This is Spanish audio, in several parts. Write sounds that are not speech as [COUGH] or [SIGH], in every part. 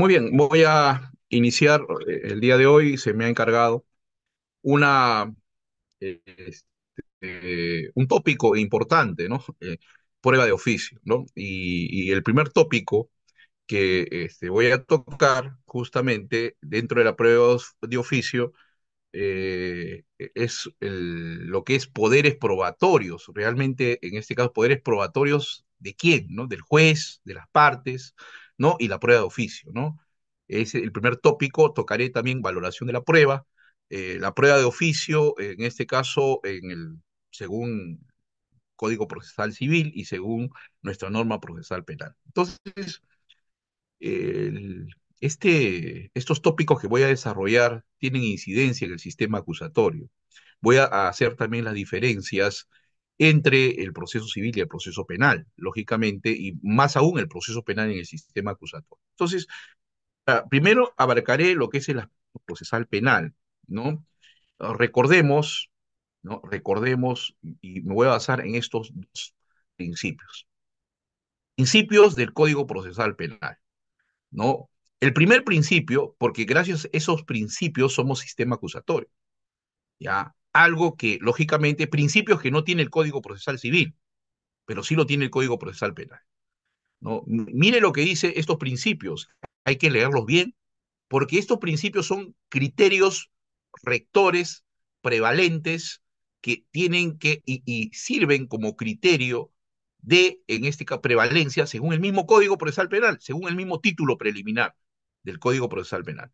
Muy bien, voy a iniciar eh, el día de hoy, se me ha encargado este, un tópico importante, ¿no? Eh, prueba de oficio, ¿no? Y, el primer tópico que este, voy a tocar justamente dentro de la prueba de oficio eh, es lo que es poderes probatorios, realmente en este caso poderes probatorios de quién, ¿no? Del juez, de las partes, ¿no? Y la prueba de oficio, ¿no? Es el primer tópico, tocaré también valoración de la prueba, eh, la prueba de oficio, en este caso, en el, según Código Procesal Civil y según nuestra norma procesal penal. Entonces, este, estos tópicos que voy a desarrollar tienen incidencia en el sistema acusatorio. Voy a hacer también las diferencias entre el proceso civil y el proceso penal, lógicamente, y más aún el proceso penal en el sistema acusatorio. Entonces, ah, primero abarcaré lo que es el procesal penal, ¿no? Ah, recordemos, ¿no? Recordemos, y me voy a basar en estos dos principios. Principios del Código Procesal Penal, ¿no? El primer principio, porque gracias a esos principios somos sistema acusatorio, ¿ya? algo que, lógicamente, principios que no tiene el Código Procesal Civil, pero sí lo tiene el Código Procesal Penal. ¿no? Mire lo que dice estos principios, hay que leerlos bien, porque estos principios son criterios rectores, prevalentes, que tienen que y, y sirven como criterio de, en este caso, prevalencia según el mismo Código Procesal Penal, según el mismo título preliminar del Código Procesal Penal.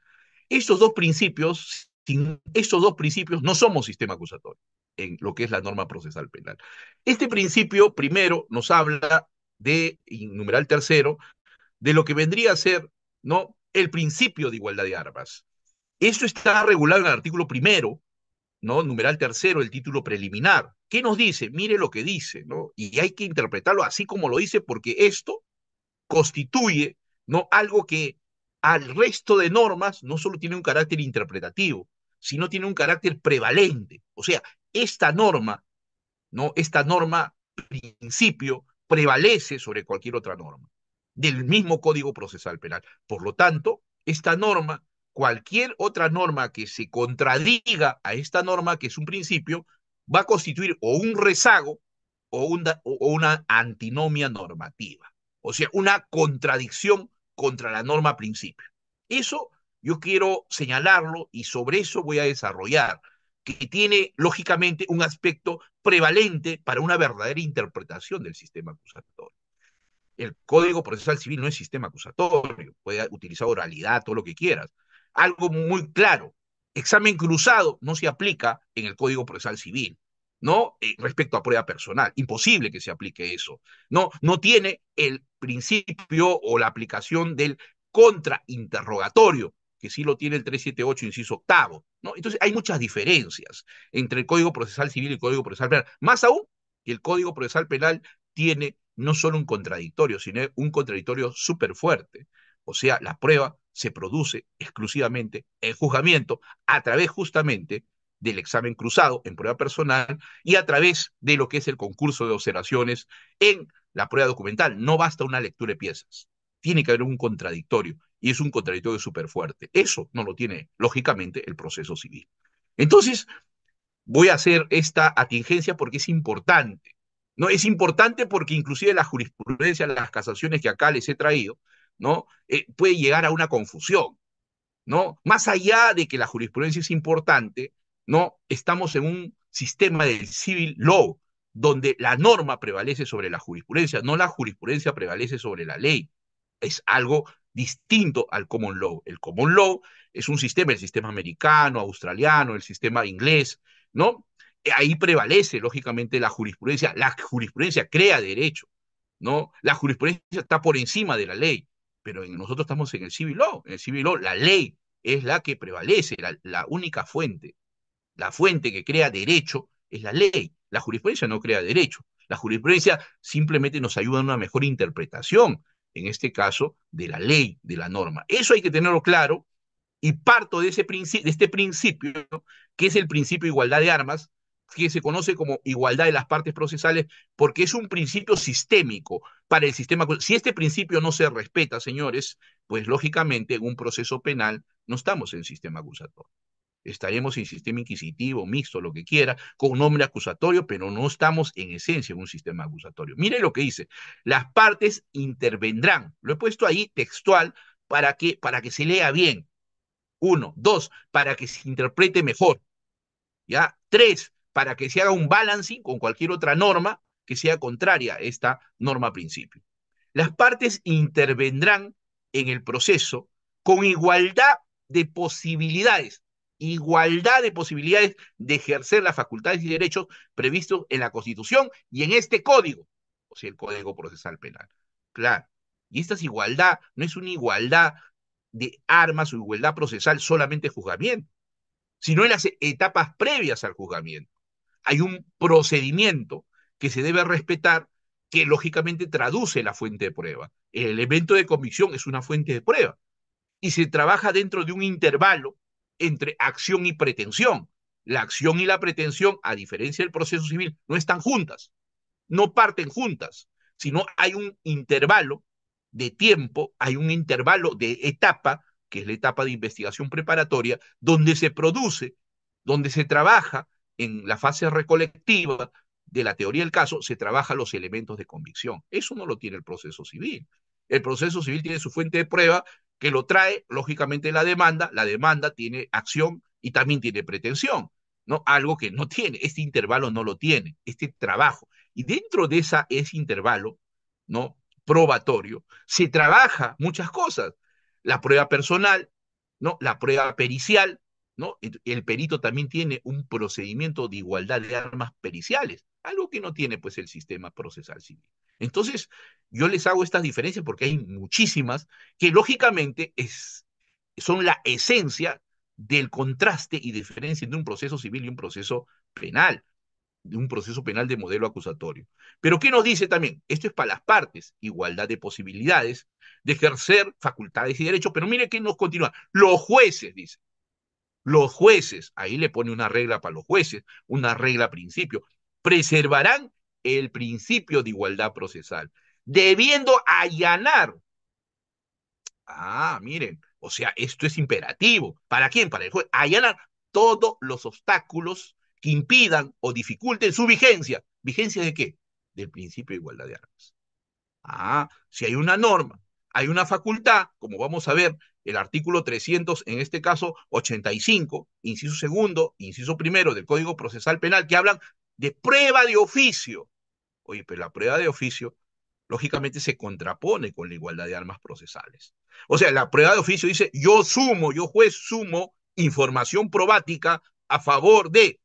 Estos dos principios sin esos dos principios no somos sistema acusatorio en lo que es la norma procesal penal. Este principio primero nos habla de, numeral tercero, de lo que vendría a ser ¿no? el principio de igualdad de armas. Eso está regulado en el artículo primero, ¿no? numeral tercero, el título preliminar. ¿Qué nos dice? Mire lo que dice, ¿no? Y hay que interpretarlo así como lo dice, porque esto constituye ¿no? algo que al resto de normas no solo tiene un carácter interpretativo, si no tiene un carácter prevalente. O sea, esta norma, ¿no? Esta norma principio prevalece sobre cualquier otra norma del mismo Código Procesal Penal. Por lo tanto, esta norma, cualquier otra norma que se contradiga a esta norma, que es un principio, va a constituir o un rezago o una, o una antinomia normativa, o sea, una contradicción contra la norma principio. Eso yo quiero señalarlo y sobre eso voy a desarrollar, que tiene lógicamente un aspecto prevalente para una verdadera interpretación del sistema acusatorio. El Código Procesal Civil no es sistema acusatorio, puede utilizar oralidad, todo lo que quieras. Algo muy claro, examen cruzado no se aplica en el Código Procesal Civil. ¿no? Eh, respecto a prueba personal. Imposible que se aplique eso. No, no tiene el principio o la aplicación del contrainterrogatorio que sí lo tiene el 378, inciso octavo. ¿no? Entonces hay muchas diferencias entre el Código Procesal Civil y el Código Procesal Penal. Más aún que el Código Procesal Penal tiene no solo un contradictorio, sino un contradictorio súper fuerte. O sea, la prueba se produce exclusivamente en juzgamiento a través justamente del examen cruzado en prueba personal y a través de lo que es el concurso de observaciones en la prueba documental. No basta una lectura de piezas, tiene que haber un contradictorio y es un contradictorio súper fuerte. Eso no lo tiene, lógicamente, el proceso civil. Entonces, voy a hacer esta atingencia porque es importante. ¿no? Es importante porque inclusive la jurisprudencia, las casaciones que acá les he traído, ¿no? Eh, puede llegar a una confusión. ¿no? Más allá de que la jurisprudencia es importante, ¿no? estamos en un sistema del civil law, donde la norma prevalece sobre la jurisprudencia, no la jurisprudencia prevalece sobre la ley. Es algo distinto al common law. El common law es un sistema, el sistema americano, australiano, el sistema inglés, ¿no? Eh, ahí prevalece, lógicamente, la jurisprudencia. La jurisprudencia crea derecho, ¿no? La jurisprudencia está por encima de la ley, pero nosotros estamos en el civil law. En el civil law, la ley es la que prevalece, la, única fuente. La fuente que crea derecho es la ley. La jurisprudencia no crea derecho. La jurisprudencia simplemente nos ayuda a una mejor interpretación en este caso, de la ley, de la norma. Eso hay que tenerlo claro y parto de, ese de este principio, que es el principio de igualdad de armas, que se conoce como igualdad de las partes procesales, porque es un principio sistémico para el sistema. Si este principio no se respeta, señores, pues lógicamente en un proceso penal no estamos en sistema acusatorio. Estaremos en sistema inquisitivo, mixto, lo que quiera, con nombre acusatorio, pero no estamos en esencia en un sistema acusatorio. Mire lo que dice, las partes intervendrán. Lo he puesto ahí textual para que, para que se lea bien. Uno, dos, para que se interprete mejor. ¿Ya? Tres, para que se haga un balancing con cualquier otra norma que sea contraria a esta norma principio. Las partes intervendrán en el proceso con igualdad de posibilidades igualdad de posibilidades de ejercer las facultades y derechos previstos en la Constitución y en este código, o sea, el Código Procesal Penal. Claro. Y esta es igualdad, no es una igualdad de armas o igualdad procesal solamente juzgamiento, sino en las etapas previas al juzgamiento. Hay un procedimiento que se debe respetar que lógicamente traduce la fuente de prueba. El elemento de convicción es una fuente de prueba y se trabaja dentro de un intervalo entre acción y pretensión. La acción y la pretensión, a diferencia del proceso civil, no están juntas, no parten juntas, sino hay un intervalo de tiempo, hay un intervalo de etapa, que es la etapa de investigación preparatoria, donde se produce, donde se trabaja en la fase recolectiva de la teoría del caso, se trabaja los elementos de convicción. Eso no lo tiene el proceso civil. El proceso civil tiene su fuente de prueba que lo trae, lógicamente, la demanda. La demanda tiene acción y también tiene pretensión, ¿no? Algo que no tiene, este intervalo no lo tiene, este trabajo. Y dentro de esa, ese intervalo, ¿no? Probatorio, se trabaja muchas cosas. La prueba personal, ¿no? La prueba pericial, el perito también tiene un procedimiento de igualdad de armas periciales, algo que no tiene pues el sistema procesal civil. Entonces, yo les hago estas diferencias porque hay muchísimas que lógicamente son la esencia del contraste y diferencia entre un proceso civil y un proceso penal, de un proceso penal de modelo acusatorio. Pero ¿qué nos dice también? Esto es para las partes, igualdad de posibilidades de ejercer facultades y derechos, pero mire que nos continúa. Los jueces, dice, los jueces, ahí le pone una regla para los jueces, una regla principio, preservarán el principio de igualdad procesal, debiendo allanar. Ah, miren, o sea, esto es imperativo. ¿Para quién? Para el juez. Allanar todos los obstáculos que impidan o dificulten su vigencia. ¿Vigencia de qué? Del principio de igualdad de armas. Ah, si hay una norma, hay una facultad, como vamos a ver el artículo 300, en este caso 85, inciso segundo, inciso primero del Código Procesal Penal, que hablan de prueba de oficio. Oye, pero la prueba de oficio lógicamente se contrapone con la igualdad de armas procesales. O sea, la prueba de oficio dice, yo sumo, yo juez sumo información probática a favor de...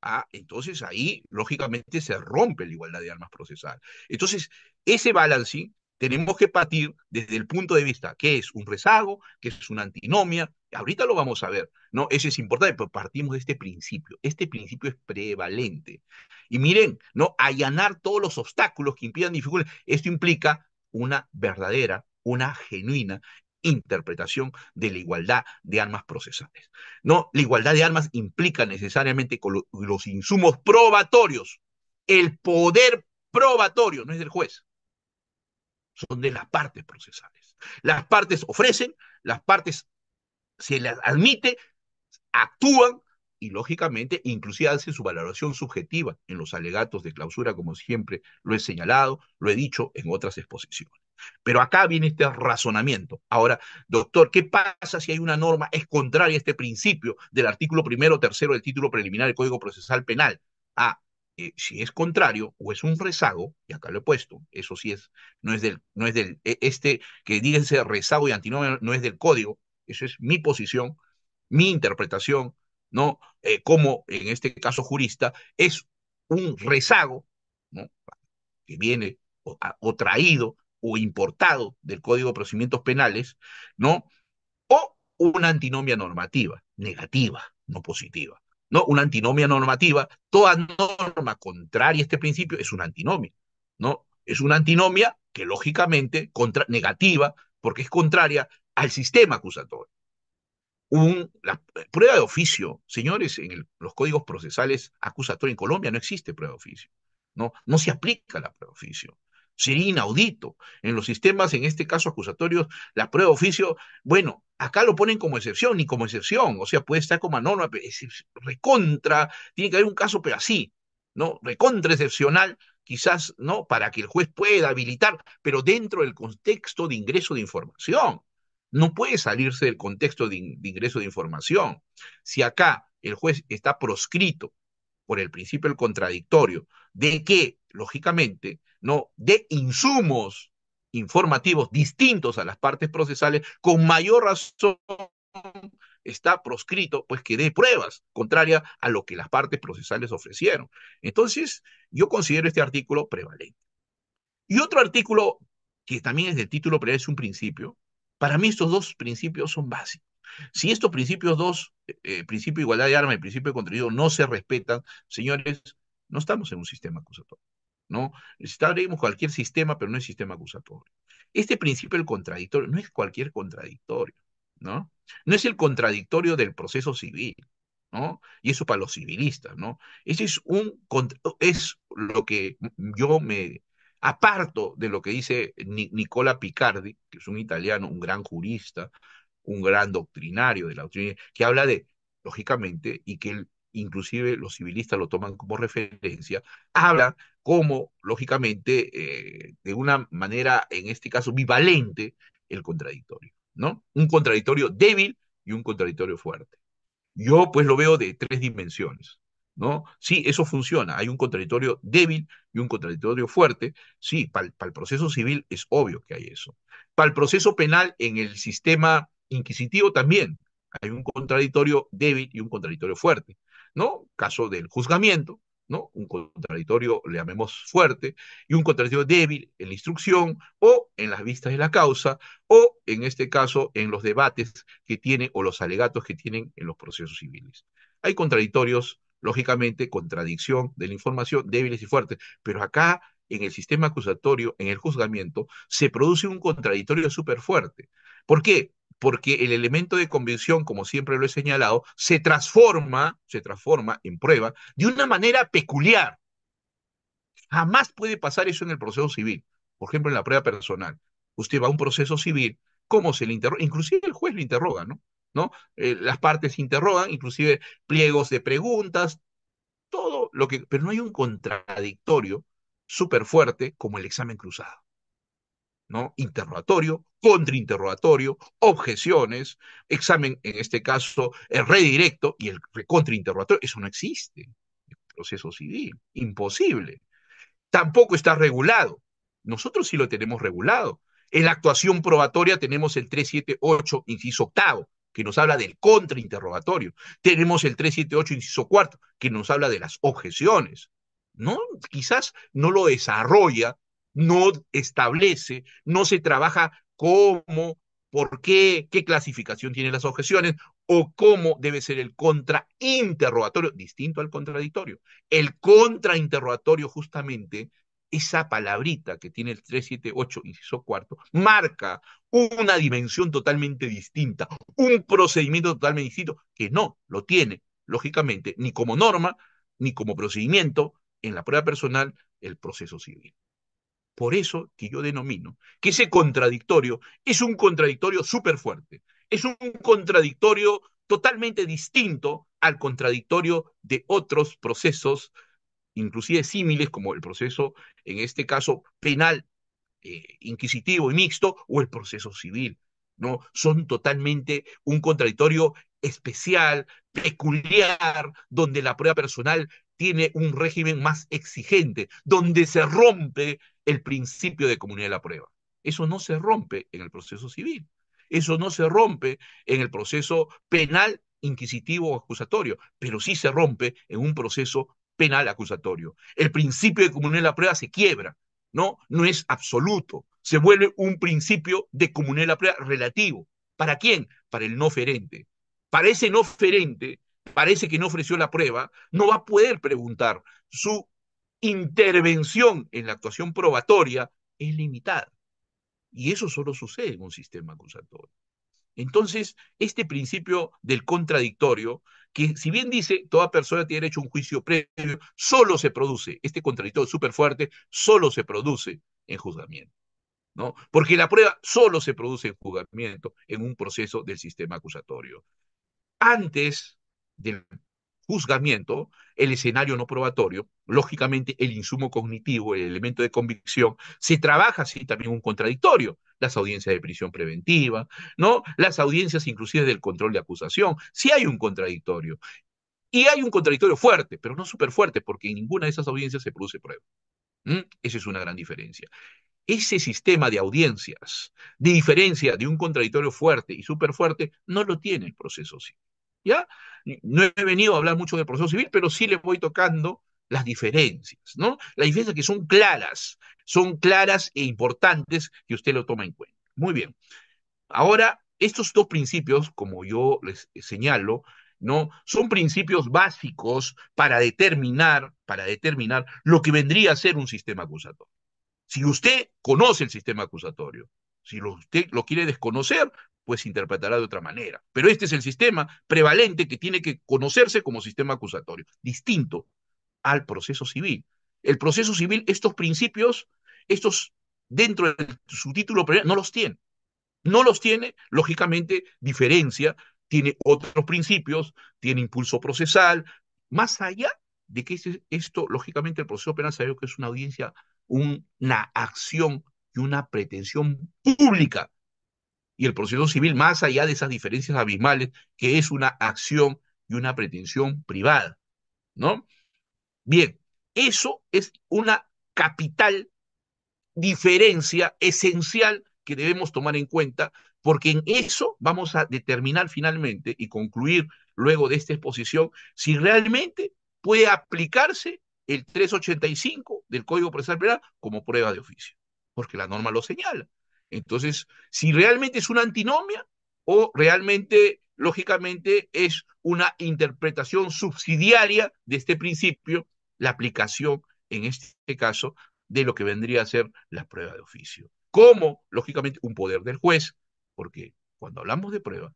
Ah, entonces ahí, lógicamente, se rompe la igualdad de armas procesales. Entonces, ese balancing tenemos que partir desde el punto de vista que es un rezago, que es una antinomia. Ahorita lo vamos a ver, ¿no? Eso es importante, pero partimos de este principio. Este principio es prevalente. Y miren, ¿no? Allanar todos los obstáculos que impidan dificultades. Esto implica una verdadera, una genuina interpretación de la igualdad de armas procesales. No, la igualdad de armas implica necesariamente los insumos probatorios, el poder probatorio, no es del juez, son de las partes procesales. Las partes ofrecen, las partes se las admite, actúan y lógicamente inclusive hace su valoración subjetiva en los alegatos de clausura, como siempre lo he señalado, lo he dicho en otras exposiciones. Pero acá viene este razonamiento. Ahora, doctor, ¿qué pasa si hay una norma es contraria a este principio del artículo primero, tercero del título preliminar del Código Procesal Penal? Ah, eh, si es contrario o es un rezago, y acá lo he puesto, eso sí es, no es del, no es del, e, este que díganse rezago y antinomia no es del código, eso es mi posición, mi interpretación, ¿no? Eh, como en este caso jurista, es un rezago, ¿no? Que viene o traído o importado del Código de Procedimientos Penales, ¿no? O una antinomia normativa, negativa, no positiva. ¿no? Una antinomia normativa. Toda norma contraria a este principio es una antinomia, ¿no? Es una antinomia que lógicamente contra, negativa, porque es contraria al sistema acusatorio. Un, la prueba de oficio, señores, en los códigos procesales acusatorios en Colombia no existe prueba de oficio. ¿no? no se aplica la prueba de oficio. Sería inaudito. En los sistemas, en este caso acusatorios, la prueba de oficio, bueno, acá lo ponen como excepción, ni como excepción, o sea, puede estar como anónima es recontra, tiene que haber un caso, pero así, ¿no? Recontra excepcional, quizás, ¿no? Para que el juez pueda habilitar, pero dentro del contexto de ingreso de información. No puede salirse del contexto de ingreso de información. Si acá el juez está proscrito por el principio contradictorio, de que, lógicamente, no, de insumos informativos distintos a las partes procesales, con mayor razón está proscrito, pues que dé pruebas contrarias a lo que las partes procesales ofrecieron. Entonces, yo considero este artículo prevalente. Y otro artículo que también es de título, pero es un principio, para mí estos dos principios son básicos. Si estos principios dos, eh, principio de igualdad de armas y principio de contenido, no se respetan, señores, no estamos en un sistema acusatorio. ¿no? Establemos cualquier sistema, pero no es sistema acusatorio. Este principio del contradictorio no es cualquier contradictorio, ¿no? No es el contradictorio del proceso civil, ¿no? Y eso para los civilistas, ¿no? Ese es un es lo que yo me aparto de lo que dice Nicola Picardi, que es un italiano, un gran jurista, un gran doctrinario de la doctrina, que habla de, lógicamente, y que inclusive los civilistas lo toman como referencia, habla como, lógicamente, eh, de una manera, en este caso, bivalente, el contradictorio, ¿no? Un contradictorio débil y un contradictorio fuerte. Yo, pues, lo veo de tres dimensiones. ¿no? Sí, eso funciona. Hay un contradictorio débil y un contradictorio fuerte. Sí, para el proceso civil es obvio que hay eso. Para el proceso penal en el sistema inquisitivo también. Hay un contradictorio débil y un contradictorio fuerte, ¿no? Caso del juzgamiento, ¿no? Un contradictorio, le llamemos fuerte, y un contradictorio débil en la instrucción o en las vistas de la causa o, en este caso, en los debates que tiene o los alegatos que tienen en los procesos civiles. Hay contradictorios, lógicamente, contradicción de la información, débiles y fuertes, pero acá, en el sistema acusatorio, en el juzgamiento, se produce un contradictorio súper fuerte. ¿Por qué? porque el elemento de convicción, como siempre lo he señalado, se transforma, se transforma en prueba de una manera peculiar. Jamás puede pasar eso en el proceso civil. Por ejemplo, en la prueba personal. Usted va a un proceso civil, ¿cómo se le interroga? Inclusive el juez le interroga, ¿no? Eh, las partes interrogan, inclusive pliegos de preguntas, todo lo que... Pero no hay un contradictorio súper fuerte como el examen cruzado. ¿no? Interrogatorio, contrainterrogatorio, objeciones, examen, en este caso, el eh, redirecto y el contrainterrogatorio. Eso no existe el proceso civil, imposible. Tampoco está regulado. Nosotros sí lo tenemos regulado. En la actuación probatoria tenemos el 378, inciso octavo, que nos habla del contrainterrogatorio. Tenemos el 378, inciso cuarto, que nos habla de las objeciones. ¿no? Quizás no lo desarrolla no establece, no se trabaja cómo, por qué, qué clasificación tienen las objeciones o cómo debe ser el contrainterrogatorio, distinto al contradictorio. El contrainterrogatorio justamente esa palabrita que tiene el 378, inciso cuarto, marca una dimensión totalmente distinta, un procedimiento totalmente distinto, que no lo tiene, lógicamente, ni como norma, ni como procedimiento en la prueba personal, el proceso civil. Por eso que yo denomino que ese contradictorio es un contradictorio súper fuerte, es un contradictorio totalmente distinto al contradictorio de otros procesos, inclusive símiles, como el proceso, en este caso, penal, eh, inquisitivo y mixto, o el proceso civil. ¿no? Son totalmente un contradictorio especial, peculiar, donde la prueba personal tiene un régimen más exigente, donde se rompe el principio de comunidad de la prueba. Eso no se rompe en el proceso civil, eso no se rompe en el proceso penal, inquisitivo o acusatorio, pero sí se rompe en un proceso penal acusatorio. El principio de comunidad de la prueba se quiebra, ¿no? No es absoluto, se vuelve un principio de comunidad de la prueba relativo. ¿Para quién? Para el no ferente. Para ese no ferente parece que no ofreció la prueba, no va a poder preguntar. Su intervención en la actuación probatoria es limitada. Y eso solo sucede en un sistema acusatorio. Entonces, este principio del contradictorio, que si bien dice toda persona tiene derecho a un juicio previo, solo se produce, este contradictorio súper fuerte, solo se produce en juzgamiento. ¿no? Porque la prueba solo se produce en juzgamiento, en un proceso del sistema acusatorio. Antes del juzgamiento, el escenario no probatorio, lógicamente el insumo cognitivo, el elemento de convicción, se trabaja así también un contradictorio, las audiencias de prisión preventiva, ¿no? Las audiencias inclusive del control de acusación, sí hay un contradictorio. Y hay un contradictorio fuerte, pero no súper fuerte, porque en ninguna de esas audiencias se produce prueba. Esa es una gran diferencia. Ese sistema de audiencias, de diferencia de un contradictorio fuerte y súper fuerte, no lo tiene el proceso sí. ¿ya? No he venido a hablar mucho del proceso civil, pero sí le voy tocando las diferencias, ¿no? Las diferencias que son claras, son claras e importantes que usted lo toma en cuenta. Muy bien. Ahora, estos dos principios, como yo les señalo, ¿no? Son principios básicos para determinar, para determinar lo que vendría a ser un sistema acusatorio. Si usted conoce el sistema acusatorio, si usted lo quiere desconocer, pues interpretará de otra manera. Pero este es el sistema prevalente que tiene que conocerse como sistema acusatorio, distinto al proceso civil. El proceso civil, estos principios, estos dentro de su título no los tiene. No los tiene, lógicamente, diferencia, tiene otros principios, tiene impulso procesal, más allá de que esto, lógicamente, el proceso penal sabe que es una audiencia, una acción y una pretensión pública. Y el proceso civil, más allá de esas diferencias abismales, que es una acción y una pretensión privada, ¿no? Bien, eso es una capital diferencia esencial que debemos tomar en cuenta, porque en eso vamos a determinar finalmente y concluir luego de esta exposición si realmente puede aplicarse el 385 del Código Procesal Penal como prueba de oficio porque la norma lo señala. Entonces, si realmente es una antinomia o realmente, lógicamente, es una interpretación subsidiaria de este principio, la aplicación, en este caso, de lo que vendría a ser la prueba de oficio. Como, lógicamente, un poder del juez, porque cuando hablamos de prueba,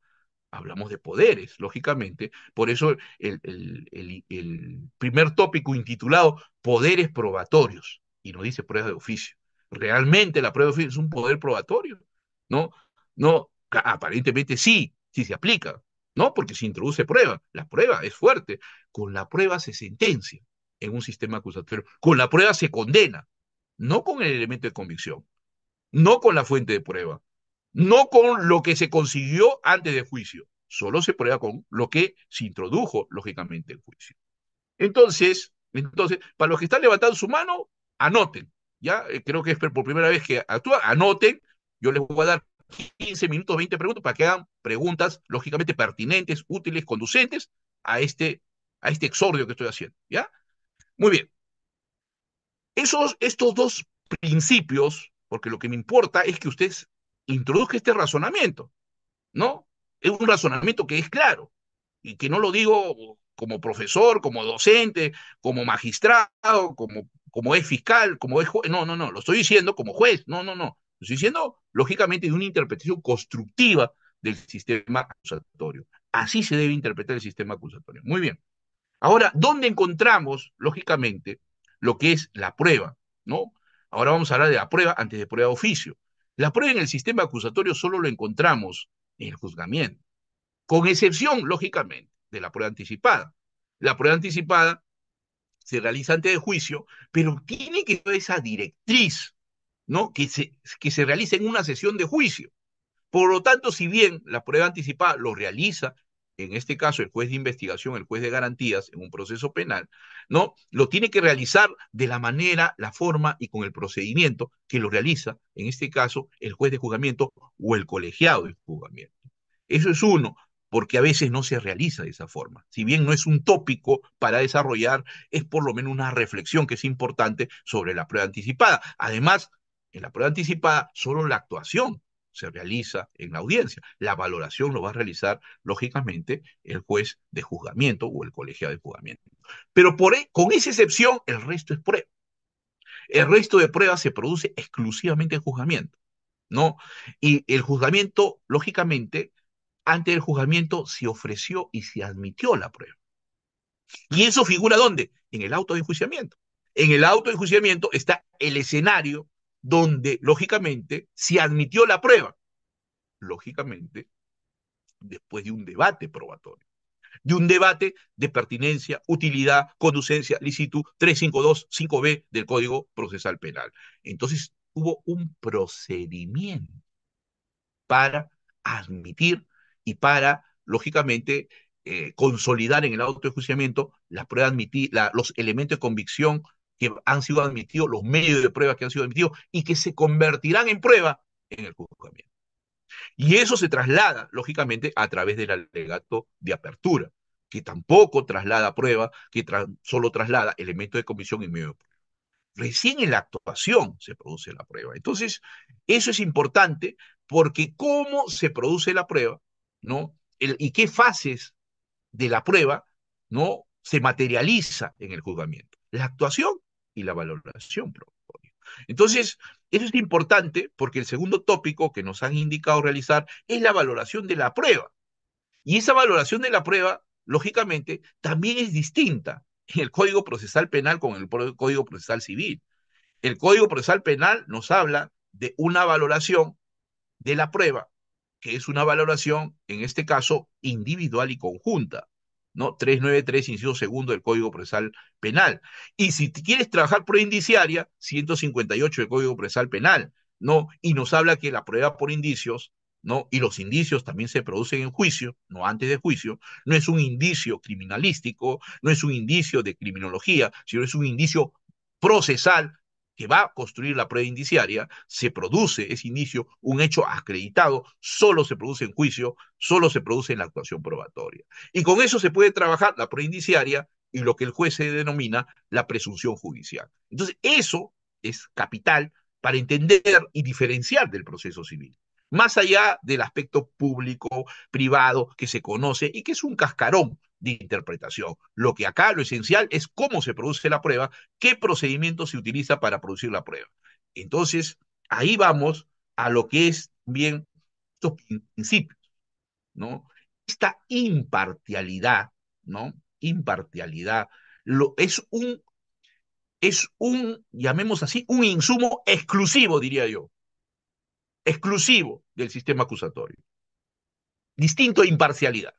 hablamos de poderes, lógicamente. Por eso el, el primer tópico intitulado Poderes probatorios, y no dice prueba de oficio realmente la prueba es un poder probatorio, ¿no? No, aparentemente sí, sí se aplica, ¿no? Porque se introduce prueba, la prueba es fuerte, con la prueba se sentencia en un sistema acusatorio, con la prueba se condena, no con el elemento de convicción, no con la fuente de prueba, no con lo que se consiguió antes del juicio, solo se prueba con lo que se introdujo lógicamente en juicio. Entonces, entonces, para los que están levantando su mano, anoten, ya eh, creo que es por primera vez que actúa. Anoten, yo les voy a dar 15 minutos, 20 preguntas para que hagan preguntas lógicamente pertinentes, útiles, conducentes a este, a este exordio que estoy haciendo. ¿Ya? Muy bien. Esos, estos dos principios, porque lo que me importa es que ustedes introduzca este razonamiento, ¿no? Es un razonamiento que es claro y que no lo digo como profesor, como docente, como magistrado, como, como es fiscal, como es juez. No, no, no, lo estoy diciendo como juez, no, no, no. Lo estoy diciendo, lógicamente, de una interpretación constructiva del sistema acusatorio. Así se debe interpretar el sistema acusatorio. Muy bien. Ahora, ¿dónde encontramos, lógicamente, lo que es la prueba? ¿No? Ahora vamos a hablar de la prueba antes de prueba de oficio. La prueba en el sistema acusatorio solo lo encontramos en el juzgamiento, con excepción, lógicamente, de la prueba anticipada. La prueba anticipada se realiza antes de juicio, pero tiene que ser esa directriz, ¿no? Que se, que se realice en una sesión de juicio. Por lo tanto, si bien la prueba anticipada lo realiza, en este caso el juez de investigación, el juez de garantías en un proceso penal, ¿no? Lo tiene que realizar de la manera, la forma y con el procedimiento que lo realiza, en este caso, el juez de juzgamiento o el colegiado de juzgamiento. Eso es uno porque a veces no se realiza de esa forma. Si bien no es un tópico para desarrollar, es por lo menos una reflexión que es importante sobre la prueba anticipada. Además, en la prueba anticipada, solo la actuación se realiza en la audiencia. La valoración lo va a realizar, lógicamente, el juez de juzgamiento o el colegio de juzgamiento. Pero por, e, con esa excepción, el resto es prueba. El resto de pruebas se produce exclusivamente en juzgamiento. ¿no? Y el juzgamiento, lógicamente, ante el juzgamiento se ofreció y se admitió la prueba. ¿Y eso figura dónde? En el auto de enjuiciamiento. En el auto de enjuiciamiento está el escenario donde, lógicamente, se admitió la prueba. Lógicamente, después de un debate probatorio, de un debate de pertinencia, utilidad, conducencia, licitud 352, 5B del Código Procesal Penal. Entonces, hubo un procedimiento para admitir y para, lógicamente, eh, consolidar en el autoenjuiciamiento las pruebas los elementos de convicción que han sido admitidos, los medios de prueba que han sido admitidos y que se convertirán en prueba en el juzgamiento. Y eso se traslada, lógicamente, a través del alegato de apertura, que tampoco traslada prueba, que solo traslada elementos de convicción y medio de prueba. Recién en la actuación se produce la prueba. Entonces, eso es importante porque cómo se produce la prueba ¿no? El, y qué fases de la prueba, ¿no? Se materializa en el juzgamiento. La actuación y la valoración Entonces, eso es importante porque el segundo tópico que nos han indicado realizar es la valoración de la prueba. Y esa valoración de la prueba, lógicamente, también es distinta en el Código Procesal Penal con el Código Procesal Civil. El Código Procesal Penal nos habla de una valoración de la prueba que es una valoración, en este caso, individual y conjunta, ¿no? 393, inciso segundo del Código Procesal Penal. Y si quieres trabajar por indiciaria, 158 del Código Procesal Penal, ¿no? Y nos habla que la prueba por indicios, ¿no? Y los indicios también se producen en juicio, no antes de juicio, no es un indicio criminalístico, no es un indicio de criminología, sino es un indicio procesal que va a construir la prueba indiciaria, se produce ese inicio, un hecho acreditado, solo se produce en juicio, solo se produce en la actuación probatoria. Y con eso se puede trabajar la prueba indiciaria y lo que el juez se denomina la presunción judicial. Entonces, eso es capital para entender y diferenciar del proceso civil más allá del aspecto público, privado, que se conoce y que es un cascarón de interpretación. Lo que acá lo esencial es cómo se produce la prueba, qué procedimiento se utiliza para producir la prueba. Entonces, ahí vamos a lo que es bien estos principios, ¿no? Esta imparcialidad, ¿no? Imparcialidad lo, es un es un, llamemos así, un insumo exclusivo, diría yo, exclusivo del sistema acusatorio. Distinto a imparcialidad.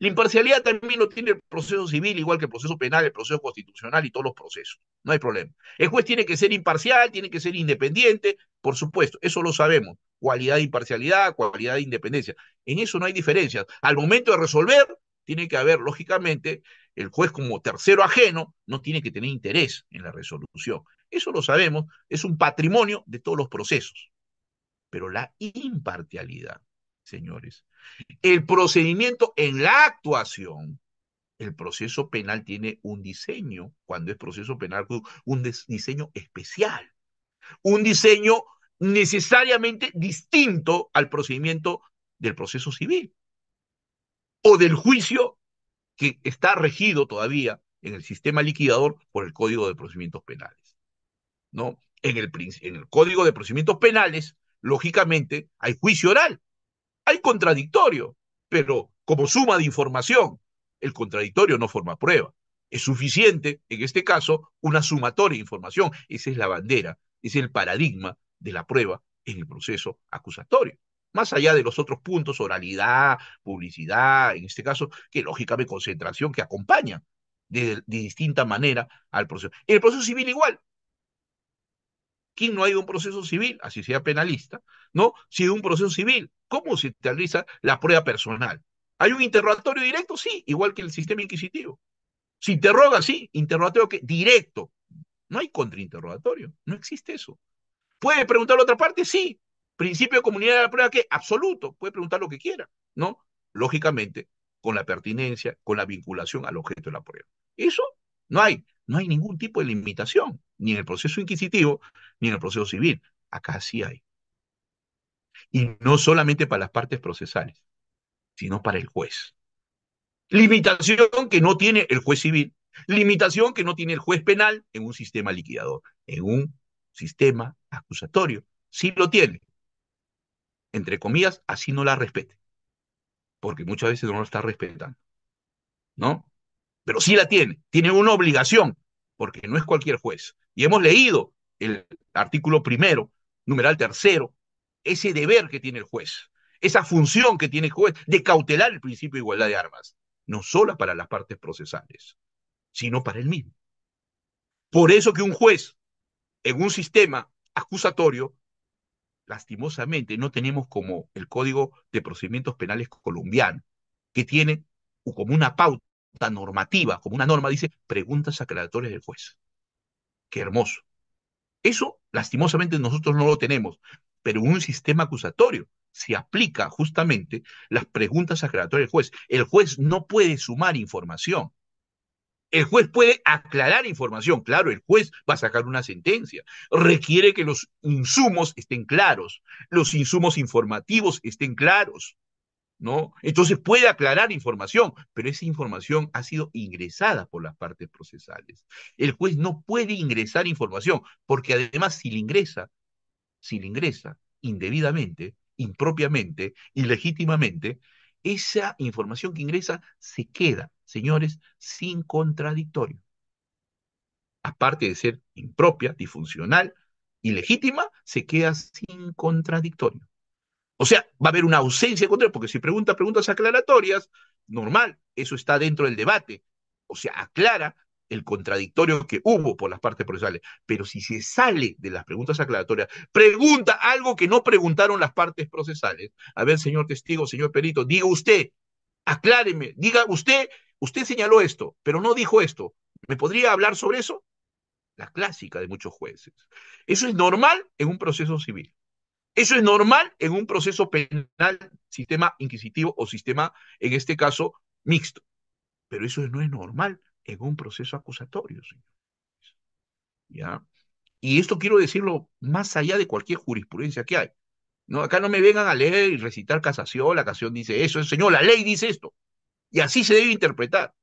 La imparcialidad también lo tiene el proceso civil, igual que el proceso penal, el proceso constitucional y todos los procesos. No hay problema. El juez tiene que ser imparcial, tiene que ser independiente, por supuesto, eso lo sabemos. Cualidad de imparcialidad, cualidad de independencia. En eso no hay diferencias. Al momento de resolver, tiene que haber, lógicamente, el juez como tercero ajeno no tiene que tener interés en la resolución. Eso lo sabemos, es un patrimonio de todos los procesos. Pero la imparcialidad señores. El procedimiento en la actuación, el proceso penal tiene un diseño, cuando es proceso penal, un diseño especial, un diseño necesariamente distinto al procedimiento del proceso civil o del juicio que está regido todavía en el sistema liquidador por el Código de Procedimientos Penales. ¿No? En el, en el Código de Procedimientos Penales, lógicamente, hay juicio oral, hay contradictorio, pero como suma de información, el contradictorio no forma prueba. Es suficiente, en este caso, una sumatoria de información. Esa es la bandera, es el paradigma de la prueba en el proceso acusatorio. Más allá de los otros puntos, oralidad, publicidad, en este caso, que lógicamente concentración que acompaña de, distinta manera al proceso. En el proceso civil igual, ¿Quién no ha ido a un proceso civil, así sea penalista, ¿no? Si de un proceso civil cómo se realiza la prueba personal. ¿Hay un interrogatorio directo? Sí, igual que el sistema inquisitivo. Se interroga, sí, interrogatorio directo. No hay contrainterrogatorio, no existe eso. ¿Puede preguntar la otra parte? Sí. Principio de comunidad de la prueba que absoluto, puede preguntar lo que quiera, ¿no? Lógicamente, con la pertinencia, con la vinculación al objeto de la prueba. Eso no hay, no hay ningún tipo de limitación, ni en el proceso inquisitivo, ni en el proceso civil. Acá sí hay y no solamente para las partes procesales, sino para el juez. Limitación que no tiene el juez civil, limitación que no tiene el juez penal en un sistema liquidador, en un sistema acusatorio. Sí lo tiene. Entre comillas, así no la respete, porque muchas veces no lo está respetando. ¿No? Pero sí la tiene, tiene una obligación, porque no es cualquier juez. Y hemos leído el artículo primero, numeral tercero ese deber que tiene el juez, esa función que tiene el juez de cautelar el principio de igualdad de armas, no solo para las partes procesales, sino para él mismo. Por eso que un juez en un sistema acusatorio, lastimosamente, no tenemos como el Código de Procedimientos Penales colombiano, que tiene como una pauta normativa, como una norma, dice, preguntas aclaratorias del juez. Qué hermoso. Eso, lastimosamente, nosotros no lo tenemos pero un sistema acusatorio se aplica justamente las preguntas aclaratorias del juez. El juez no puede sumar información. El juez puede aclarar información, claro, el juez va a sacar una sentencia. Requiere que los insumos estén claros, los insumos informativos estén claros, ¿no? Entonces puede aclarar información, pero esa información ha sido ingresada por las partes procesales. El juez no puede ingresar información, porque además si la ingresa, si le ingresa indebidamente, impropiamente, ilegítimamente, esa información que ingresa se queda, señores, sin contradictorio. Aparte de ser impropia, disfuncional, ilegítima, se queda sin contradictorio. O sea, va a haber una ausencia de contradictorio, porque si pregunta preguntas aclaratorias, normal, eso está dentro del debate. O sea, aclara el contradictorio que hubo por las partes procesales. Pero si se sale de las preguntas aclaratorias, pregunta algo que no preguntaron las partes procesales. A ver, señor testigo, señor perito, diga usted, acláreme, diga usted, usted señaló esto, pero no dijo esto. ¿Me podría hablar sobre eso? La clásica de muchos jueces. Eso es normal en un proceso civil. Eso es normal en un proceso penal, sistema inquisitivo o sistema, en este caso, mixto. Pero eso no es normal en un proceso acusatorio, señor. ¿Ya? Y esto quiero decirlo más allá de cualquier jurisprudencia que hay. No, acá no me vengan a leer y recitar casación, la casación dice eso, señor, la ley dice esto. Y así se debe interpretar.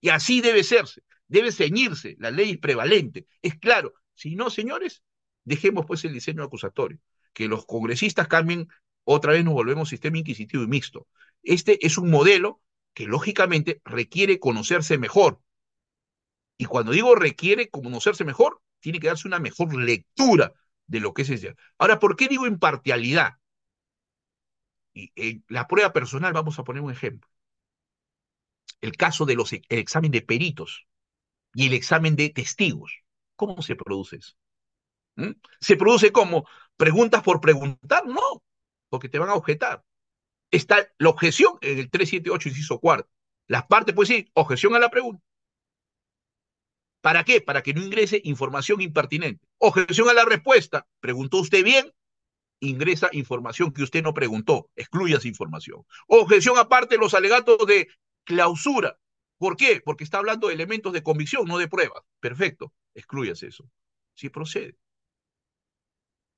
Y así debe serse, debe ceñirse, la ley prevalente. Es claro, si no, señores, dejemos pues el diseño acusatorio, que los congresistas cambien, otra vez nos volvemos sistema inquisitivo y mixto. Este es un modelo que lógicamente requiere conocerse mejor, y cuando digo requiere conocerse mejor, tiene que darse una mejor lectura de lo que es ese. Ahora, ¿por qué digo imparcialidad? Y en eh, la prueba personal, vamos a poner un ejemplo. El caso del e, el examen de peritos y el examen de testigos. ¿Cómo se produce eso? ¿Mm? ¿Se produce como preguntas por preguntar? No, porque te van a objetar. Está la objeción en el 378, inciso cuarto. Las partes pueden decir objeción a la pregunta, ¿Para qué? Para que no ingrese información impertinente. Objeción a la respuesta. ¿Preguntó usted bien? Ingresa información que usted no preguntó. Excluya esa información. Objeción aparte los alegatos de clausura. ¿Por qué? Porque está hablando de elementos de convicción, no de pruebas. Perfecto. Excluyas eso. Si procede.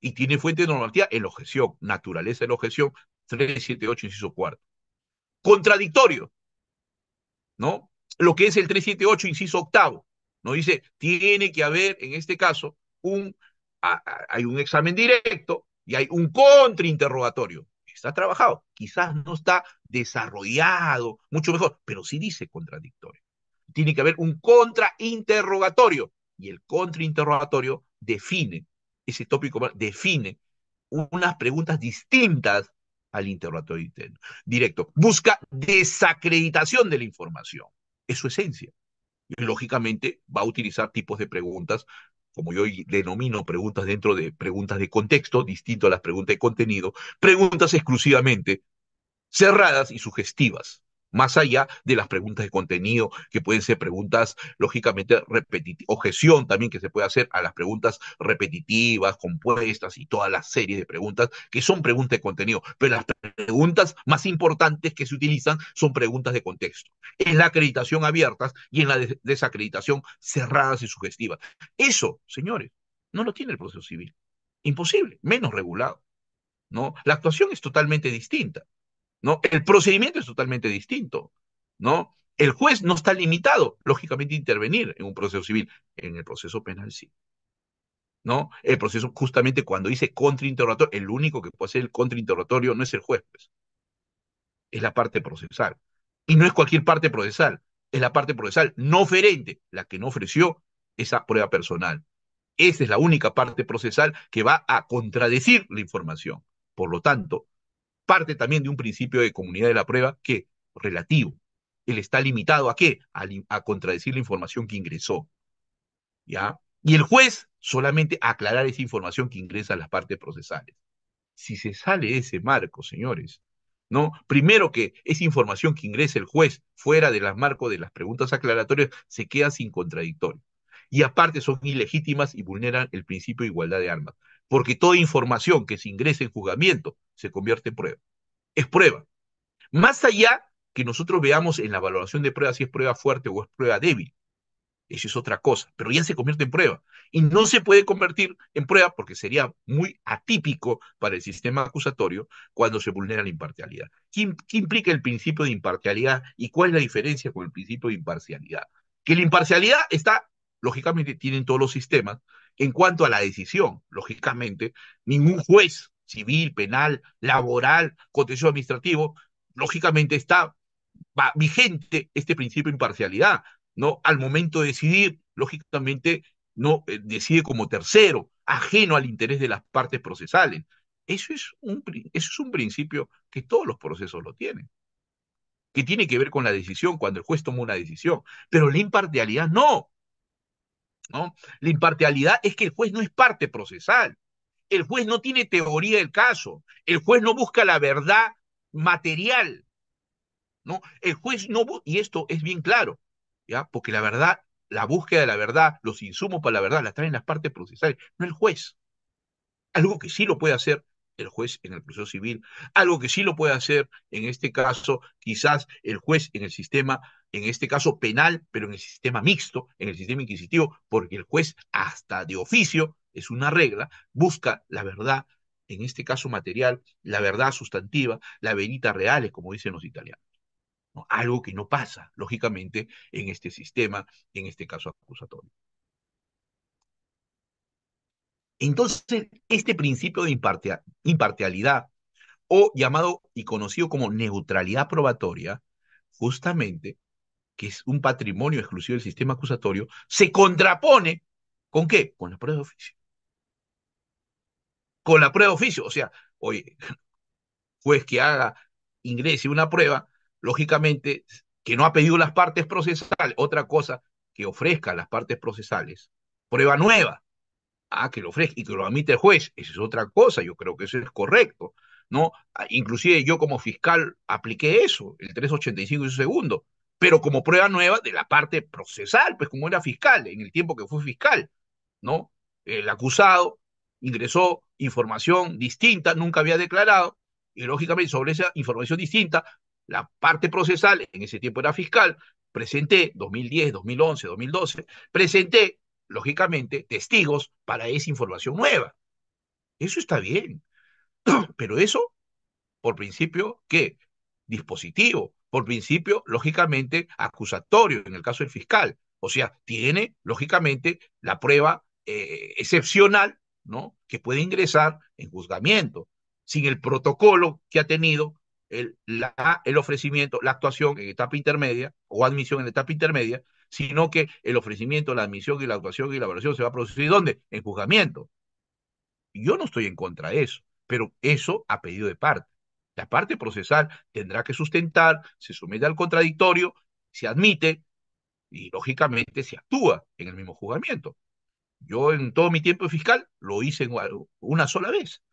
Y tiene fuente de normativa en objeción. Naturaleza en la objeción. 378, inciso cuarto. Contradictorio. ¿No? Lo que es el 378, inciso octavo no dice, tiene que haber, en este caso, un, hay un examen directo y hay un contrainterrogatorio. Está trabajado, quizás no está desarrollado mucho mejor, pero sí dice contradictorio. Tiene que haber un contrainterrogatorio y el contrainterrogatorio define, ese tópico define unas preguntas distintas al interrogatorio directo. Busca desacreditación de la información. Es su esencia lógicamente va a utilizar tipos de preguntas, como yo denomino preguntas dentro de preguntas de contexto, distinto a las preguntas de contenido, preguntas exclusivamente cerradas y sugestivas más allá de las preguntas de contenido, que pueden ser preguntas lógicamente repetitivas, objeción también que se puede hacer a las preguntas repetitivas, compuestas y toda la serie de preguntas que son preguntas de contenido, pero las preguntas más importantes que se utilizan son preguntas de contexto. En la acreditación abiertas y en la desacreditación cerradas y sugestivas. Eso, señores, no lo tiene el proceso civil. Imposible, menos regulado. ¿no? La actuación es totalmente distinta. El procedimiento es totalmente distinto, ¿no? El juez no está limitado, lógicamente, a intervenir en un proceso civil, en el proceso penal sí. ¿No? El proceso, justamente cuando dice contrainterrogatorio, el único que puede hacer el contrainterrogatorio no es el juez, pues. es la parte procesal. Y no es cualquier parte procesal, es la parte procesal no oferente, la que no ofreció esa prueba personal. Esa es la única parte procesal que va a contradecir la información. Por lo tanto, parte también de un principio de comunidad de la prueba que, relativo, él está limitado a qué? A, contradecir la información que ingresó. ¿Ya? Y el juez solamente aclarar esa información que ingresa a las partes procesales. Si se sale ese marco, señores, ¿no? Primero que esa información que ingresa el juez fuera de las marcos de las preguntas aclaratorias se queda sin contradictorio. Y aparte son ilegítimas y vulneran el principio de igualdad de armas porque toda información que se ingrese en juzgamiento se convierte en prueba. Es prueba. Más allá que nosotros veamos en la valoración de prueba si es prueba fuerte o es prueba débil. Eso es otra cosa, pero ya se convierte en prueba. Y no se puede convertir en prueba porque sería muy atípico para el sistema acusatorio cuando se vulnera la imparcialidad. ¿Qué, qué implica el principio de imparcialidad y cuál es la diferencia con el principio de imparcialidad? Que la imparcialidad está, lógicamente, tienen todos los sistemas, en cuanto a la decisión, lógicamente, ningún juez civil, penal, laboral, contencioso administrativo, lógicamente está vigente este principio de imparcialidad, ¿no? Al momento de decidir, lógicamente, no eh, decide como tercero, ajeno al interés de las partes procesales. Eso es, un, es un principio que todos los procesos lo tienen, que tiene que ver con la decisión, cuando el juez tomó una decisión, pero la imparcialidad no, ¿no? La imparcialidad es que el juez no es parte procesal. El juez no tiene teoría del caso. El juez no busca la verdad material. ¿No? El juez no y esto es bien claro, ¿ya? Porque la verdad, la búsqueda de la verdad, los insumos para la verdad las traen las partes procesales, no el juez. Algo que sí lo puede hacer el juez en el proceso civil, algo que sí lo puede hacer en este caso quizás el juez en el sistema en este caso penal, pero en el sistema mixto, en el sistema inquisitivo, porque el juez hasta de oficio, es una regla, busca la verdad, en este caso material, la verdad sustantiva, la verita reales, como dicen los italianos. Algo que no pasa, lógicamente, en este sistema, en este caso acusatorio. Entonces, este principio de imparcialidad, o llamado y conocido como neutralidad probatoria, justamente que es un patrimonio exclusivo del sistema acusatorio, se contrapone con qué? Con la prueba de oficio. Con la prueba de oficio. O sea, oye, [LAUGHS] juez que haga, ingrese una prueba, lógicamente, que no ha pedido las partes procesales, otra cosa, que ofrezca las partes procesales, prueba nueva. Ah, que lo ofrezca y que lo admite el juez. Esa es otra cosa, yo creo que eso es correcto. ¿no? Ah, inclusive yo como fiscal apliqué eso, el 385 y su segundo pero como prueba nueva de la parte procesal, pues como era fiscal, en el tiempo que fue fiscal, ¿no? El acusado ingresó información distinta, nunca había declarado, y lógicamente sobre esa información distinta, la parte procesal, en ese tiempo era fiscal, presenté, 2010, 2011, 2012, presenté, lógicamente, testigos para esa información nueva. Eso está bien, [CLEARS THROAT] pero eso, por principio, ¿qué? Dispositivo, por principio, lógicamente, acusatorio en el caso del fiscal. O sea, tiene, lógicamente, la prueba eh, excepcional, ¿no? Que puede ingresar en juzgamiento, sin el protocolo que ha tenido el, el ofrecimiento, la actuación en etapa intermedia o admisión en etapa intermedia, sino que el ofrecimiento, la admisión y la actuación y la evaluación se va a producir ¿dónde? En juzgamiento. Yo no estoy en contra de eso, pero eso ha pedido de parte. La parte procesal tendrá que sustentar, se somete al contradictorio, se admite y lógicamente se actúa en el mismo juzgamiento. Yo en todo mi tiempo de fiscal lo hice una sola vez,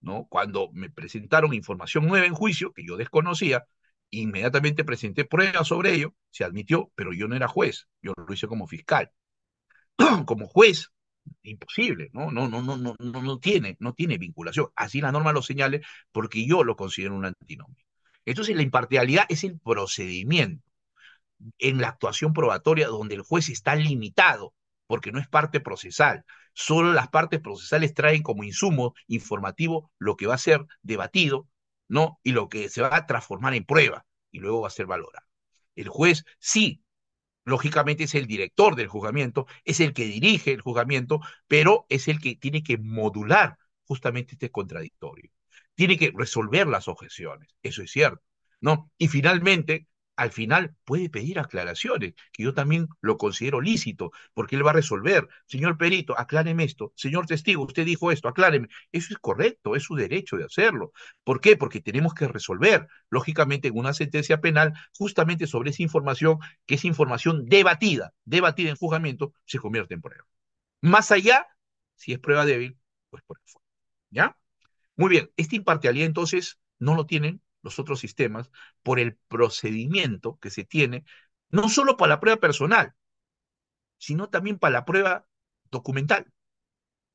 ¿no? Cuando me presentaron información nueva en juicio que yo desconocía, inmediatamente presenté pruebas sobre ello, se admitió, pero yo no era juez, yo lo hice como fiscal. [CLEARS THROAT] como juez, imposible, ¿no? No, no, no, no, no, no tiene, no tiene vinculación. Así la norma lo señale porque yo lo considero un antinomio. Entonces la imparcialidad es el procedimiento en la actuación probatoria donde el juez está limitado porque no es parte procesal. Solo las partes procesales traen como insumo informativo lo que va a ser debatido, ¿no? Y lo que se va a transformar en prueba y luego va a ser valorado. El juez sí lógicamente es el director del juzgamiento, es el que dirige el juzgamiento, pero es el que tiene que modular justamente este contradictorio. Tiene que resolver las objeciones, eso es cierto, ¿no? Y finalmente, al final puede pedir aclaraciones, que yo también lo considero lícito, porque él va a resolver. Señor Perito, acláreme esto. Señor Testigo, usted dijo esto, acláreme. Eso es correcto, es su derecho de hacerlo. ¿Por qué? Porque tenemos que resolver, lógicamente, en una sentencia penal, justamente sobre esa información, que es información debatida, debatida en juzgamiento, se convierte en prueba. Más allá, si es prueba débil, pues por el ¿Ya? Muy bien, esta impartialidad, entonces no lo tienen los otros sistemas por el procedimiento que se tiene, no solo para la prueba personal, sino también para la prueba documental.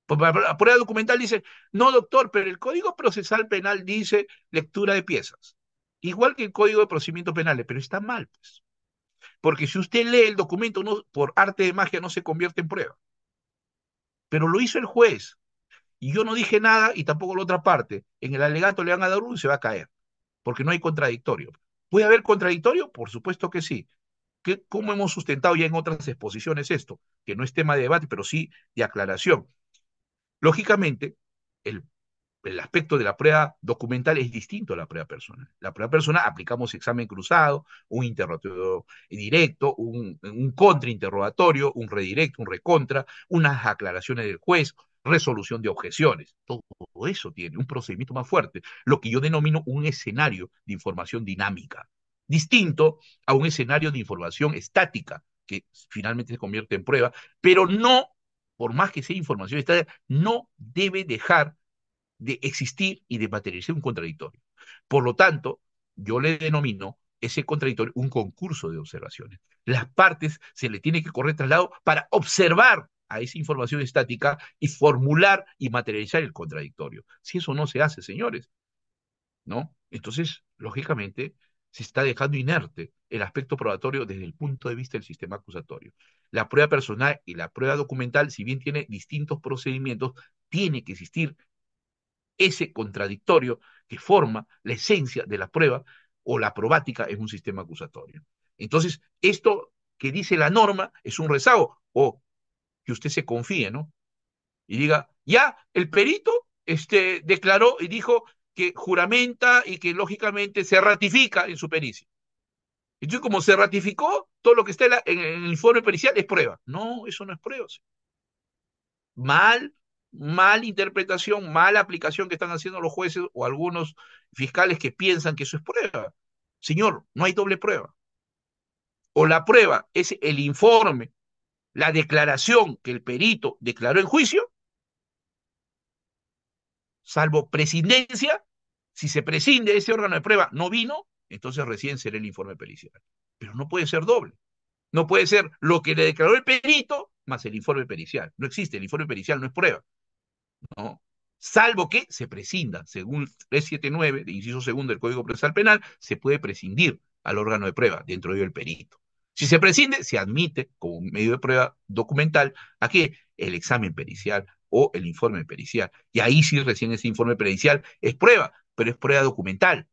Pues, la prueba documental dice, no doctor, pero el Código Procesal Penal dice lectura de piezas, igual que el Código de Procedimiento Penal, pero está mal, pues. Porque si usted lee el documento, no, por arte de magia no se convierte en prueba. Pero lo hizo el juez. Y yo no dije nada y tampoco la otra parte. En el alegato le van a dar uno y se va a caer porque no hay contradictorio. ¿Puede haber contradictorio? Por supuesto que sí. Que ¿Cómo hemos sustentado ya en otras exposiciones esto? Que no es tema de debate, pero sí de aclaración. Lógicamente, el, aspecto de la prueba documental es distinto a la prueba personal. La prueba personal aplicamos examen cruzado, un interrogatorio directo, un, un contrainterrogatorio, un redirecto, un recontra, unas aclaraciones del juez, resolución de objeciones. Todo eso tiene un procedimiento más fuerte, lo que yo denomino un escenario de información dinámica, distinto a un escenario de información estática, que finalmente se convierte en prueba, pero no, por más que sea información estática, no debe dejar de existir y de materializar un contradictorio. Por lo tanto, yo le denomino ese contradictorio un concurso de observaciones. Las partes se le tiene que correr traslado para observar a esa información estática y formular y materializar el contradictorio. Si eso no se hace, señores, ¿no? Entonces, lógicamente, se está dejando inerte el aspecto probatorio desde el punto de vista del sistema acusatorio. La prueba personal y la prueba documental, si bien tiene distintos procedimientos, tiene que existir ese contradictorio que forma la esencia de la prueba o la probática en un sistema acusatorio. Entonces, esto que dice la norma es un rezago o que usted se confíe, ¿no? Y diga, ya, el perito este, declaró y dijo que juramenta y que lógicamente se ratifica en su pericia. Entonces, como se ratificó, todo lo que está en, el informe pericial es prueba. No, eso no es prueba. Mal, mal interpretación, mala aplicación que están haciendo los jueces o algunos fiscales que piensan que eso es prueba. Señor, no hay doble prueba. O la prueba es el informe la declaración que el perito declaró en juicio, salvo presidencia, si se prescinde ese órgano de prueba no vino, entonces recién será el informe pericial. Pero no puede ser doble. No puede ser lo que le declaró el perito más el informe pericial. No existe, el informe pericial no es prueba. No. Salvo que se prescinda, según 379, de inciso segundo del Código Procesal Penal, se puede prescindir al órgano de prueba dentro del perito. Si se prescinde, se admite como medio de prueba documental a que el examen pericial o el informe pericial. Y ahí sí recién ese informe pericial es prueba, pero es prueba documental.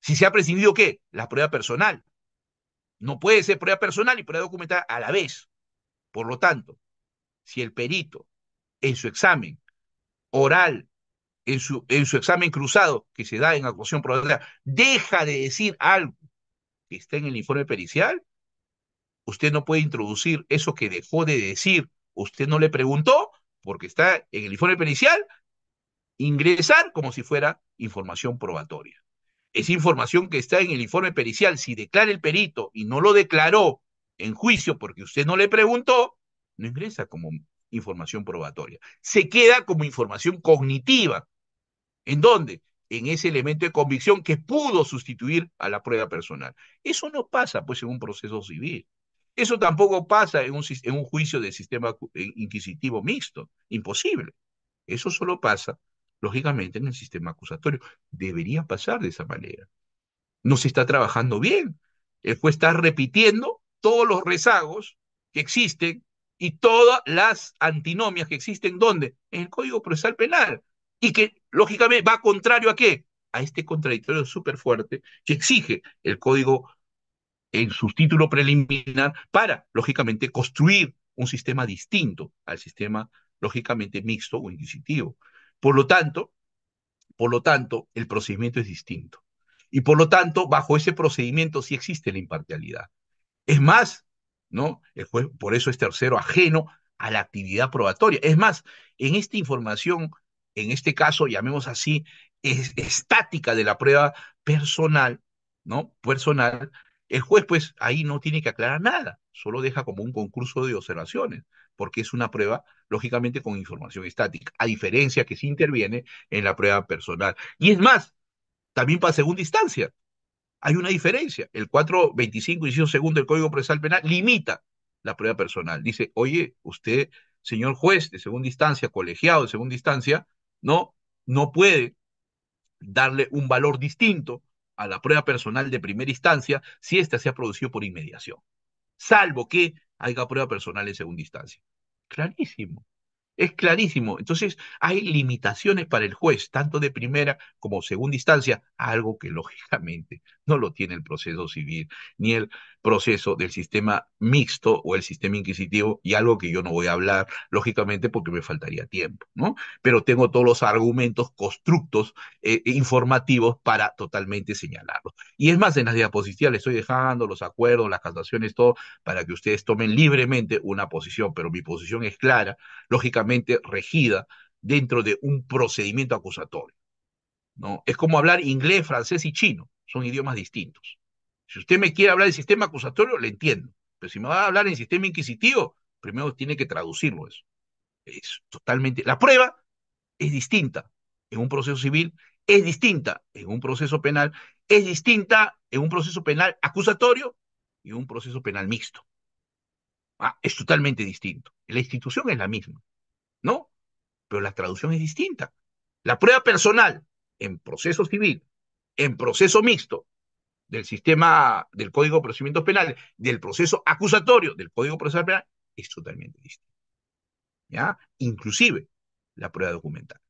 Si se ha prescindido, ¿qué? La prueba personal. No puede ser prueba personal y prueba documental a la vez. Por lo tanto, si el perito en su examen oral, en su, en su examen cruzado que se da en acusación probatoria, deja de decir algo que está en el informe pericial, usted no puede introducir eso que dejó de decir, usted no le preguntó, porque está en el informe pericial, ingresar como si fuera información probatoria. Es información que está en el informe pericial, si declara el perito y no lo declaró en juicio porque usted no le preguntó, no ingresa como información probatoria. Se queda como información cognitiva. ¿En dónde? en ese elemento de convicción que pudo sustituir a la prueba personal. Eso no pasa pues en un proceso civil. Eso tampoco pasa en un, juicio de sistema inquisitivo mixto. Imposible. Eso solo pasa, lógicamente, en el sistema acusatorio. Debería pasar de esa manera. No se está trabajando bien. El juez está repitiendo todos los rezagos que existen y todas las antinomias que existen, ¿dónde? En el Código Procesal Penal y que lógicamente va contrario a qué? A este contradictorio súper fuerte que exige el código en su título preliminar para, lógicamente, construir un sistema distinto al sistema, lógicamente, mixto o inquisitivo. Por lo tanto, por lo tanto, el procedimiento es distinto. Y por lo tanto, bajo ese procedimiento sí existe la imparcialidad. Es más, ¿no? El juez por eso es tercero ajeno a la actividad probatoria. Es más, en esta información en este caso, llamemos así, estática de la prueba personal, ¿no? Personal, el juez pues ahí no tiene que aclarar nada, solo deja como un concurso de observaciones, porque es una prueba, lógicamente, con información estática, a diferencia que sí interviene en la prueba personal. Y es más, también para segunda instancia, hay una diferencia. El 425, inciso segundo del Código Procesal Penal, limita la prueba personal. Dice, oye, usted, señor juez de segunda instancia, colegiado de segunda instancia, ¿no? No puede darle un valor distinto a la prueba personal de primera instancia si ésta se ha producido por inmediación, salvo que haya prueba personal en segunda instancia. Clarísimo. Es clarísimo. Entonces, hay limitaciones para el juez, tanto de primera como segunda instancia, algo que lógicamente no lo tiene el proceso civil, ni el proceso del sistema mixto o el sistema inquisitivo, y algo que yo no voy a hablar, lógicamente, porque me faltaría tiempo, ¿no? Pero tengo todos los argumentos, constructos eh, e informativos para totalmente señalarlos. Y es más, en las diapositivas les estoy dejando los acuerdos, las casaciones, todo, para que ustedes tomen libremente una posición, pero mi posición es clara, lógicamente regida dentro de un procedimiento acusatorio. ¿no? Es como hablar inglés, francés y chino, son idiomas distintos. Si usted me quiere hablar del sistema acusatorio, le entiendo, pero si me va a hablar en sistema inquisitivo, primero tiene que traducirlo eso. Es totalmente... La prueba es distinta en un proceso civil, es distinta en un proceso penal, es distinta en un proceso penal acusatorio y un proceso penal mixto. Ah, es totalmente distinto. La institución es la misma, ¿no? Pero la traducción es distinta. La prueba personal en proceso civil, en proceso mixto del sistema del Código de Procedimientos Penales, del proceso acusatorio del Código Procesal Penal, es totalmente distinta. ¿Ya? Inclusive la prueba documental.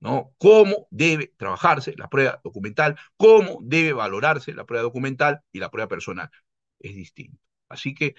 ¿no? Cómo debe trabajarse la prueba documental, cómo debe valorarse la prueba documental y la prueba personal. Es distinto. Así que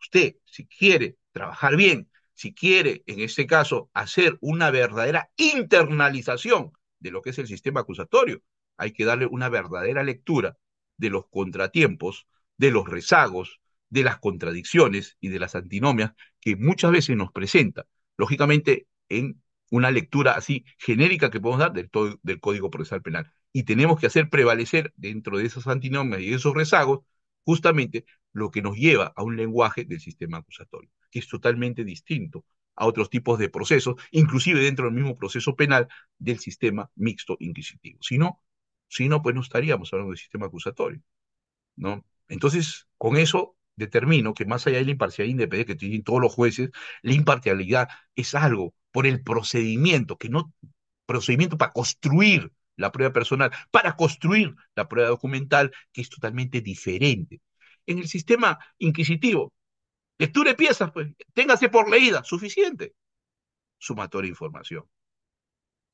usted, si quiere trabajar bien si quiere, en este caso, hacer una verdadera internalización de lo que es el sistema acusatorio, hay que darle una verdadera lectura de los contratiempos, de los rezagos, de las contradicciones y de las antinomias que muchas veces nos presenta, lógicamente en una lectura así genérica que podemos dar del, del Código Procesal Penal. Y tenemos que hacer prevalecer dentro de esas antinomias y esos rezagos justamente lo que nos lleva a un lenguaje del sistema acusatorio que es totalmente distinto a otros tipos de procesos, inclusive dentro del mismo proceso penal del sistema mixto inquisitivo. Si no, si no, pues no estaríamos hablando del sistema acusatorio. ¿no? Entonces, con eso determino que más allá de la imparcialidad e independiente que tienen todos los jueces, la imparcialidad es algo por el procedimiento, que no procedimiento para construir la prueba personal, para construir la prueba documental, que es totalmente diferente. En el sistema inquisitivo, Tú piezas, pues. Téngase por leída, suficiente. Sumatoria de información.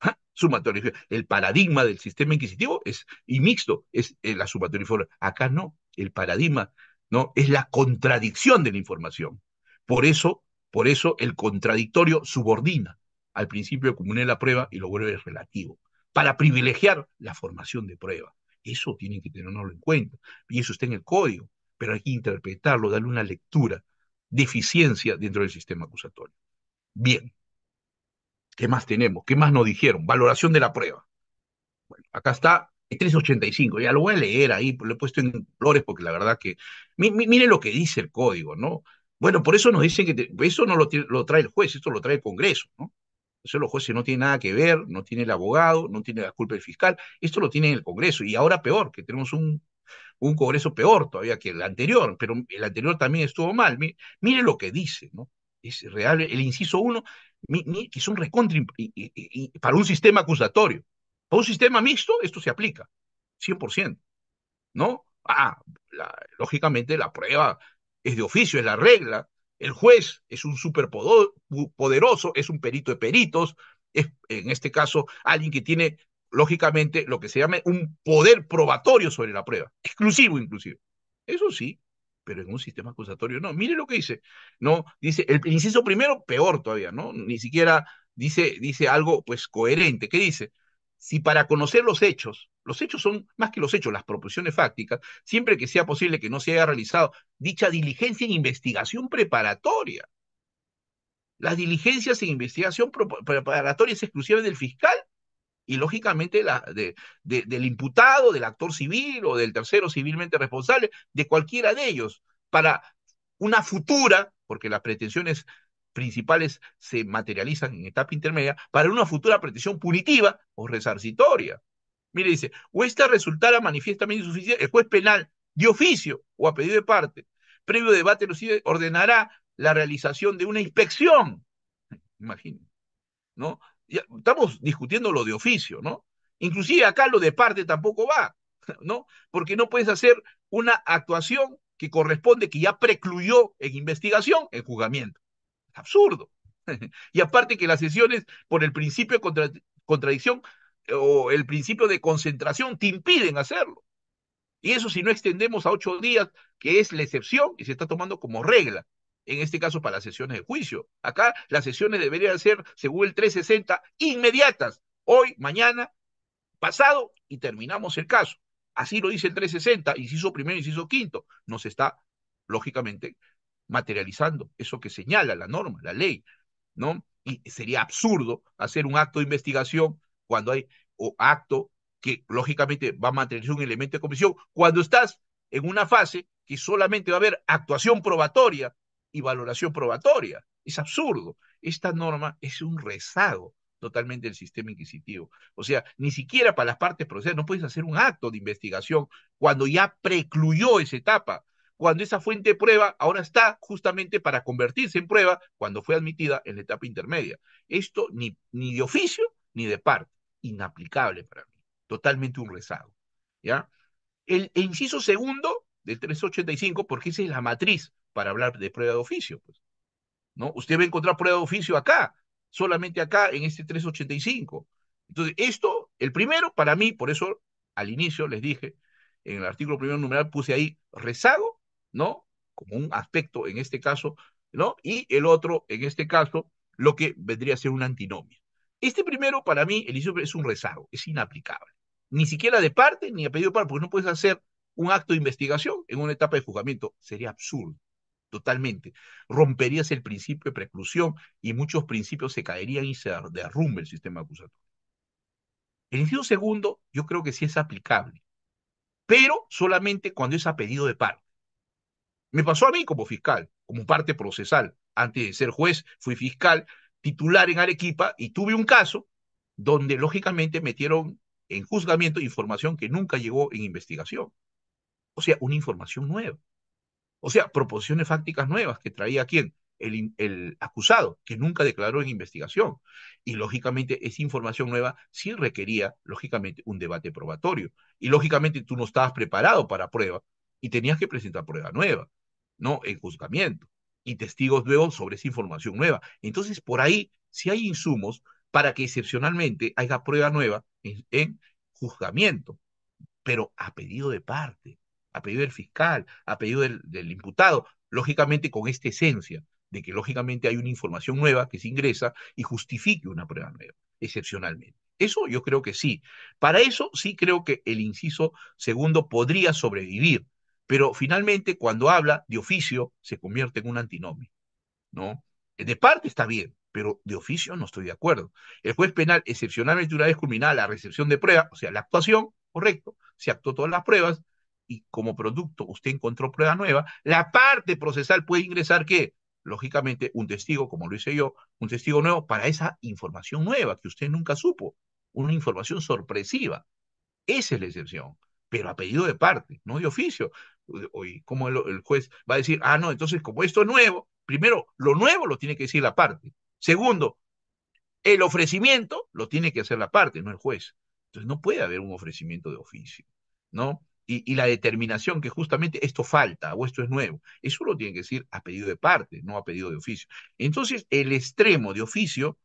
Ah, sumatoria. El paradigma del sistema inquisitivo es y mixto, es eh, la sumatoria de información. Acá no, el paradigma no es la contradicción de la información. Por eso, por eso el contradictorio subordina al principio de de la prueba y lo vuelve relativo, para privilegiar la formación de prueba. Eso tienen que tenerlo en cuenta. Y eso está en el código, pero hay que interpretarlo, darle una lectura deficiencia dentro del sistema acusatorio. Bien. ¿Qué más tenemos? ¿Qué más nos dijeron? Valoración de la prueba. Bueno, acá está 385, ya lo voy a leer ahí, lo he puesto en flores porque la verdad que, mire lo que dice el código, ¿no? Bueno, por eso nos dicen que eso no lo, trae el juez, esto lo trae el Congreso, ¿no? Eso los jueces no tienen nada que ver, no tiene el abogado, no tiene la culpa del fiscal, esto lo tiene el Congreso. Y ahora peor, que tenemos un un Congreso peor todavía que el anterior, pero el anterior también estuvo mal. Mire, lo que dice, ¿no? Es real, el inciso uno, que es un recontra para un sistema acusatorio. Para un sistema mixto, esto se aplica, 100%, ¿no? Ah, lógicamente la prueba es de oficio, es la regla. El juez es un superpoderoso, es un perito de peritos, es en este caso alguien que tiene lógicamente, lo que se llama un poder probatorio sobre la prueba, exclusivo inclusive. Eso sí, pero en un sistema acusatorio no. Mire lo que dice, ¿no? Dice, el inciso primero, peor todavía, ¿no? Ni siquiera dice, dice algo, pues, coherente. ¿Qué dice? Si para conocer los hechos, los hechos son más que los hechos, las proposiciones fácticas, siempre que sea posible que no se haya realizado dicha diligencia en investigación preparatoria. Las diligencias en investigación preparatoria es exclusiva del fiscal y lógicamente la, del imputado, del actor civil o del tercero civilmente responsable, de cualquiera de ellos, para una futura, porque las pretensiones principales se materializan en etapa intermedia, para una futura pretensión punitiva o resarcitoria. Mire, dice, o esta resultara manifiestamente insuficiente, el juez penal de oficio o a pedido de parte, previo debate, ordenará la realización de una inspección, imagínense, ¿no? estamos discutiendo lo de oficio, ¿no? Inclusive acá lo de parte tampoco va, [LAUGHS] ¿no? Porque no puedes hacer una actuación que corresponde, que ya precluyó en investigación, en juzgamiento. Absurdo. [LAUGHS] y aparte que las sesiones, por el principio de contradicción eh, o el principio de concentración, te impiden hacerlo. Y eso si no extendemos a ocho días, que es la excepción y se está tomando como regla en este caso para las sesiones de juicio. Acá las sesiones deberían ser, según el 360, inmediatas, hoy, mañana, pasado, y terminamos el caso. Así lo dice el 360, inciso primero, inciso quinto. Nos está, lógicamente, materializando eso que señala la norma, la ley, ¿no? Y sería absurdo hacer un acto de investigación cuando hay o acto que lógicamente va a mantener un elemento de comisión, cuando estás en una fase que solamente va a haber actuación probatoria y valoración probatoria. Es absurdo. Esta norma es un rezago totalmente del sistema inquisitivo. O sea, ni siquiera para las partes procesales no puedes hacer un acto de investigación cuando ya precluyó esa etapa, cuando esa fuente de prueba ahora está justamente para convertirse en prueba cuando fue admitida en la etapa intermedia. Esto ni, ni de oficio ni de parte. Inaplicable para mí. Totalmente un rezago. ¿ya? el inciso segundo del 385 porque esa es la matriz para hablar de prueba de oficio. Pues, ¿no? Usted va a encontrar prueba de oficio acá, solamente acá en este 385. Entonces, esto, el primero, para mí, por eso al inicio les dije, en el artículo primero numeral puse ahí rezago, ¿no? Como un aspecto en este caso, ¿no? Y el otro, en este caso, lo que vendría a ser una antinomia. Este primero, para mí, el es un rezago, es inaplicable. Ni siquiera de parte ni a pedido de parte, porque no puedes hacer un acto de investigación en una etapa de juzgamiento. Sería absurdo, totalmente. Romperías el principio de preclusión y muchos principios se caerían y se derrumbe el sistema acusatorio. El inciso segundo, yo creo que sí es aplicable, pero solamente cuando es a pedido de parte. Me pasó a mí como fiscal, como parte procesal. Antes de ser juez, fui fiscal titular en Arequipa y tuve un caso donde lógicamente metieron en juzgamiento información que nunca llegó en investigación. O sea, una información nueva. O sea, proposiciones fácticas nuevas que traía quién? El, acusado, que nunca declaró en investigación. Y lógicamente esa información nueva sí requería, lógicamente, un debate probatorio. Y lógicamente tú no estabas preparado para prueba y tenías que presentar prueba nueva, ¿no? En juzgamiento. Y testigos nuevos sobre esa información nueva. Entonces, por ahí sí hay insumos para que excepcionalmente haya prueba nueva en juzgamiento, pero a pedido de parte a pedido del fiscal, a pedido del, imputado, lógicamente con esta esencia de que lógicamente hay una información nueva que se ingresa y justifique una prueba nueva, excepcionalmente. Eso yo creo que sí. Para eso sí creo que el inciso segundo podría sobrevivir, pero finalmente cuando habla de oficio se convierte en un antinomio, ¿no? De parte está bien, pero de oficio no estoy de acuerdo. El juez penal, excepcionalmente una vez culminada la recepción de prueba, o sea, la actuación, correcto, se actuó todas las pruebas, y como producto usted encontró prueba nueva, la parte procesal puede ingresar que, lógicamente, un testigo, como lo hice yo, un testigo nuevo para esa información nueva que usted nunca supo, una información sorpresiva. Esa es la excepción, pero a pedido de parte, no de oficio. Hoy, como el juez va a decir, ah, no, entonces como esto es nuevo, primero, lo nuevo lo tiene que decir la parte. Segundo, el ofrecimiento lo tiene que hacer la parte, no el juez. Entonces no puede haber un ofrecimiento de oficio, ¿no? y, la determinación que justamente esto falta o esto es nuevo. Eso lo tiene que decir a pedido de parte, no a pedido de oficio. Entonces, el extremo de oficio,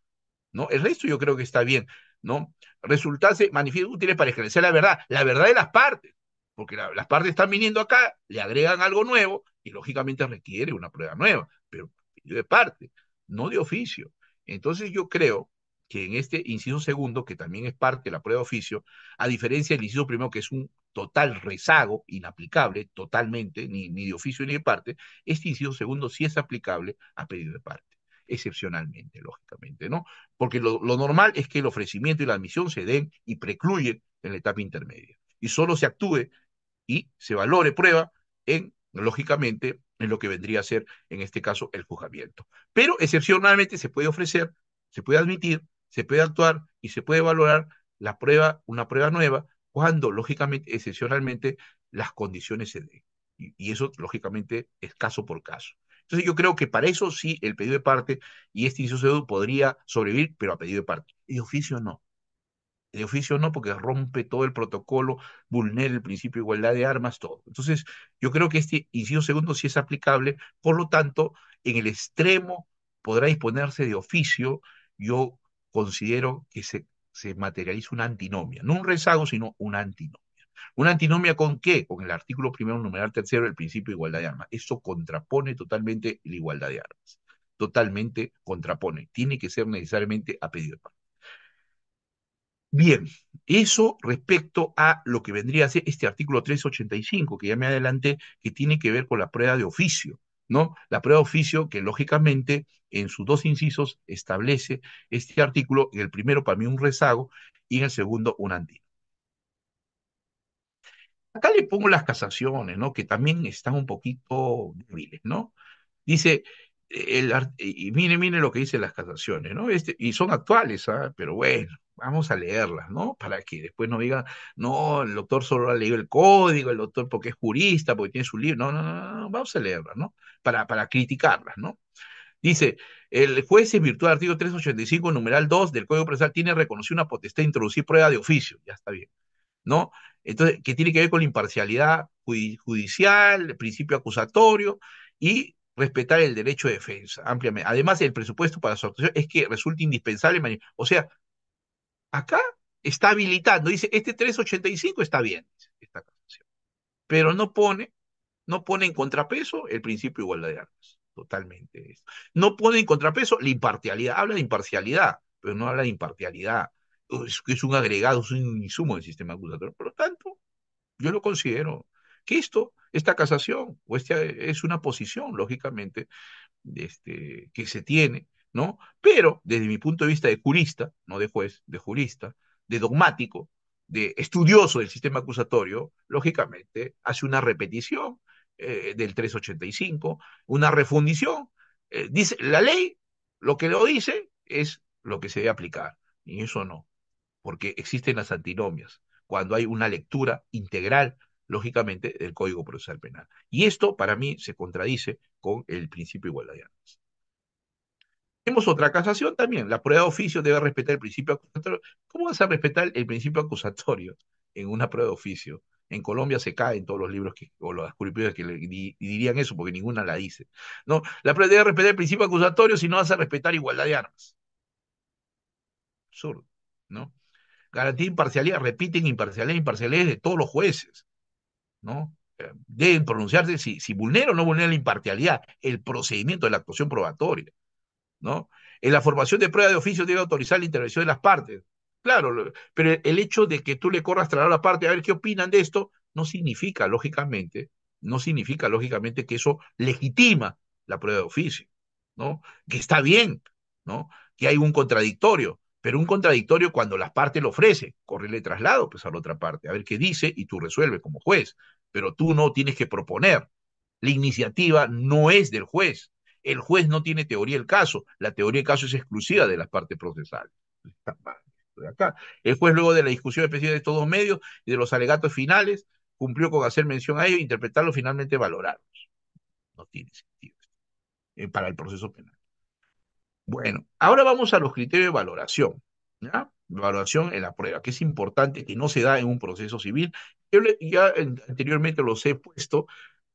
¿no? El resto yo creo que está bien, ¿no? Resultarse manifiesto útiles para esclarecer la verdad, la verdad de las partes, porque las partes están viniendo acá, le agregan algo nuevo y lógicamente requiere una prueba nueva, pero de parte, no de oficio. Entonces yo creo que en este inciso segundo, que también es parte de la prueba de oficio, a diferencia del inciso primero, que es un total rezago, inaplicable totalmente, ni, de oficio ni de parte, este inciso segundo sí es aplicable a pedido de parte, excepcionalmente, lógicamente, ¿no? Porque lo, lo normal es que el ofrecimiento y la admisión se den y precluyen en la etapa intermedia, y solo se actúe y se valore prueba en, lógicamente, en lo que vendría a ser, en este caso, el juzgamiento. Pero excepcionalmente se puede ofrecer, se puede admitir, se puede actuar y se puede valorar la prueba, una prueba nueva cuando, lógicamente, excepcionalmente, las condiciones se den. Y, eso, lógicamente, es caso por caso. Entonces yo creo que para eso sí el pedido de parte y este inciso segundo podría sobrevivir, pero a pedido de parte. De oficio no. De oficio no, porque rompe todo el protocolo, vulnera el principio de igualdad de armas, todo. Entonces, yo creo que este inciso segundo sí es aplicable, por lo tanto, en el extremo podrá disponerse de oficio. Yo considero que se se materializa una antinomia, no un rezago, sino una antinomia. ¿Una antinomia con qué? Con el artículo primero, numeral tercero el principio de igualdad de armas. Eso contrapone totalmente la igualdad de armas. Totalmente contrapone. Tiene que ser necesariamente a pedido de paz. Bien, eso respecto a lo que vendría a ser este artículo 385, que ya me adelanté, que tiene que ver con la prueba de oficio. La prueba de oficio que lógicamente en sus dos incisos establece este artículo, en el primero para mí un rezago y en el segundo un andino. Acá le pongo las casaciones, ¿no? Que también están un poquito débiles, ¿no? Dice, el, y mire, mire lo que dicen las casaciones, ¿no? Este, y son actuales, ¿ah? Pero bueno, vamos a leerlas, ¿no? Para que después no digan, no, el doctor solo ha leído el código, el doctor porque es jurista, porque tiene su libro, no, no, no, vamos a leerlas, ¿no? Para, criticarlas, ¿no? Dice, el juez en virtud del artículo 385, numeral 2 del Código Procesal tiene reconocido una potestad de introducir prueba de oficio, ya está bien, ¿no? Entonces, ¿qué tiene que ver con la imparcialidad judicial, el principio acusatorio y respetar el derecho de defensa ampliamente. Además, el presupuesto para su actuación es que resulta indispensable. O sea, Acá está habilitando, dice, este 385 está bien, esta casación, Pero no pone, no pone en contrapeso el principio de igualdad de armas. Totalmente No pone en contrapeso la imparcialidad. Habla de imparcialidad, pero no habla de imparcialidad. Es, un agregado, es un insumo del sistema acusatorio. Por lo tanto, yo lo considero que esto, esta casación, o esta, es una posición, lógicamente, este, que se tiene pero desde mi punto de vista de jurista, no de juez, de jurista, de dogmático, de estudioso del sistema acusatorio, lógicamente hace una repetición eh, del 385, una refundición. Eh, dice, la ley lo que lo dice es lo que se debe aplicar, y eso no, porque existen las antinomias, cuando hay una lectura integral, lógicamente, del Código Procesal Penal. Y esto, para mí, se contradice con el principio igualdad. Tenemos otra casación también. La prueba de oficio debe respetar el principio acusatorio. ¿Cómo vas a respetar el principio acusatorio en una prueba de oficio? En Colombia se en todos los libros que, o las que dirían eso, porque ninguna la dice. No, la prueba debe respetar el principio acusatorio si no vas a respetar igualdad de armas. Absurdo, ¿no? Garantía imparcialidad, repiten imparcialidad, imparcialidad de todos los jueces, ¿no? Eh, deben pronunciarse si, si vulnera o no vulnera la imparcialidad, el procedimiento de la actuación probatoria. ¿no? En la formación de prueba de oficio debe autorizar la intervención de las partes. Claro, pero el hecho de que tú le corras tras la parte a ver qué opinan de esto, no significa, lógicamente, no significa, lógicamente, que eso legitima la prueba de oficio, ¿no? Que está bien, ¿no? Que hay un contradictorio, pero un contradictorio cuando las partes lo ofrecen, correrle traslado pues a la otra parte, a ver qué dice y tú resuelves como juez, pero tú no tienes que proponer. La iniciativa no es del juez, el juez no tiene teoría del caso. La teoría del caso es exclusiva de las partes procesales. El juez, luego de la discusión especial de todos medios y de los alegatos finales, cumplió con hacer mención a ellos, e interpretarlos, finalmente valorarlos. No tiene sentido eh, para el proceso penal. Bueno, ahora vamos a los criterios de valoración. Valoración en la prueba, que es importante, que no se da en un proceso civil. Yo ya anteriormente los he puesto,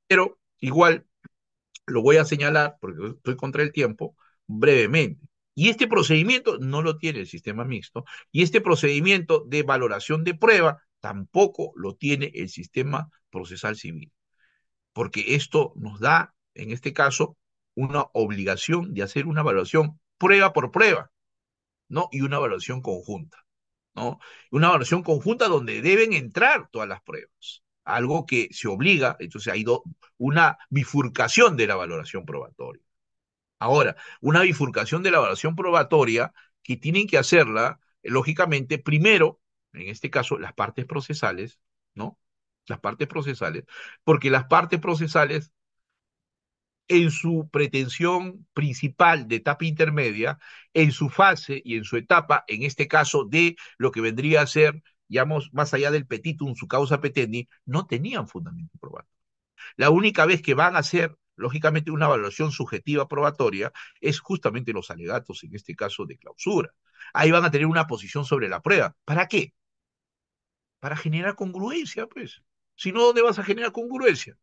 pero igual lo voy a señalar, porque estoy contra el tiempo, brevemente. Y este procedimiento no lo tiene el sistema mixto, y este procedimiento de valoración de prueba tampoco lo tiene el sistema procesal civil, porque esto nos da, en este caso, una obligación de hacer una evaluación prueba por prueba, ¿no? Y una valoración conjunta, ¿no? Una evaluación conjunta donde deben entrar todas las pruebas algo que se obliga, entonces ha ido una bifurcación de la valoración probatoria. Ahora, una bifurcación de la valoración probatoria que tienen que hacerla, eh, lógicamente, primero, en este caso, las partes procesales, ¿no? Las partes procesales, porque las partes procesales, en su pretensión principal de etapa intermedia, en su fase y en su etapa, en este caso, de lo que vendría a ser más allá del petitum, su causa petendi, no tenían fundamento probatorio La única vez que van a hacer, lógicamente, una evaluación subjetiva probatoria es justamente los alegatos, en este caso de clausura. Ahí van a tener una posición sobre la prueba. ¿Para qué? Para generar congruencia, pues. Si no, ¿dónde vas a generar congruencia?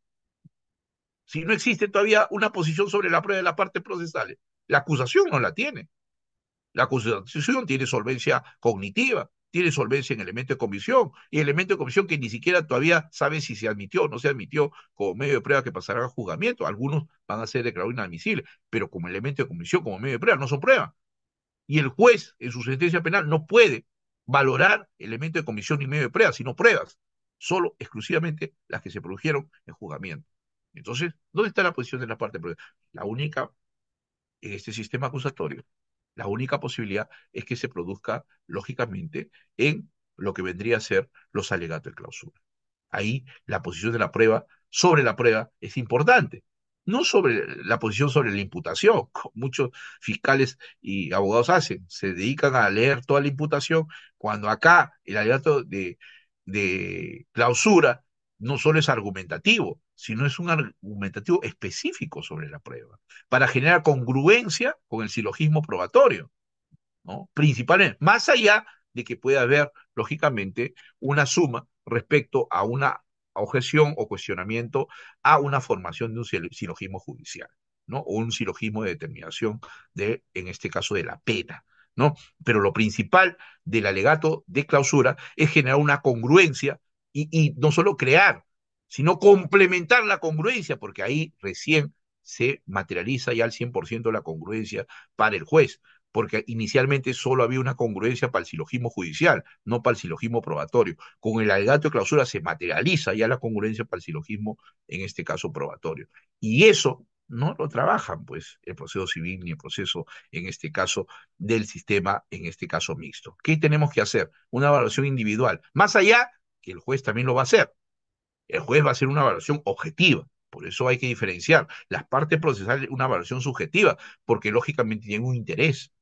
Si no existe todavía una posición sobre la prueba de la parte procesal, la acusación no la tiene. La acusación tiene solvencia cognitiva tiene solvencia en elemento de comisión, y elemento de comisión que ni siquiera todavía sabe si se admitió o no se admitió como medio de prueba que pasará a juzgamiento. Algunos van a ser declarados inadmisibles, pero como elemento de comisión, como medio de prueba, no son pruebas. Y el juez, en su sentencia penal, no puede valorar elemento de comisión ni medio de prueba, sino pruebas, solo exclusivamente las que se produjeron en juzgamiento. Entonces, ¿dónde está la posición de la parte? prueba? La única en este sistema acusatorio la única posibilidad es que se produzca, lógicamente, en lo que vendría a ser los alegatos de clausura. Ahí la posición de la prueba sobre la prueba es importante, no sobre la posición sobre la imputación, [LAUGHS] como muchos fiscales y abogados hacen, se dedican a leer toda la imputación, cuando acá el alegato de, de clausura no solo es argumentativo, sino es un argumentativo específico sobre la prueba, para generar congruencia con el silogismo probatorio, ¿no? Principalmente, más allá de que pueda haber, lógicamente, una suma respecto a una objeción o cuestionamiento a una formación de un silogismo judicial, ¿no? O un silogismo de determinación de, en este caso, de la pena, ¿no? Pero lo principal del alegato de clausura es generar una congruencia y, y no solo crear sino complementar la congruencia, porque ahí recién se materializa ya al 100% la congruencia para el juez, porque inicialmente solo había una congruencia para el silogismo judicial, no para el silogismo probatorio. Con el alegato de clausura se materializa ya la congruencia para el silogismo, en este caso probatorio. Y eso no lo trabajan, pues, el proceso civil ni el proceso, en este caso, del sistema, en este caso, mixto. ¿Qué tenemos que hacer? Una evaluación individual, más allá que el juez también lo va a hacer, el juez va a hacer una valoración objetiva. Por eso hay que diferenciar las partes procesales, una valoración subjetiva, porque lógicamente tienen un interés,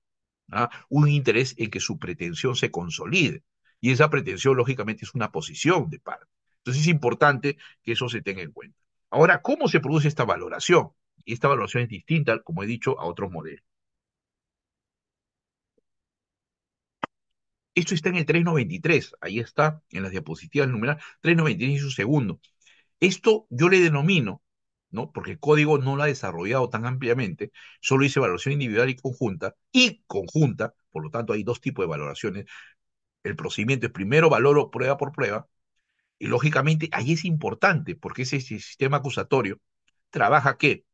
¿ah? un interés en que su pretensión se consolide. Y esa pretensión, lógicamente, es una posición de parte. Entonces es importante que eso se tenga en cuenta. Ahora, ¿cómo se produce esta valoración? Y esta valoración es distinta, como he dicho, a otros modelos. Esto está en el 393, ahí está, en las diapositivas numeral, 393 y su segundo. Esto yo le denomino, ¿no? Porque el código no lo ha desarrollado tan ampliamente, solo dice valoración individual y conjunta, y conjunta, por lo tanto hay dos tipos de valoraciones. El procedimiento es primero valoro prueba por prueba, y lógicamente ahí es importante, porque ese sistema acusatorio trabaja que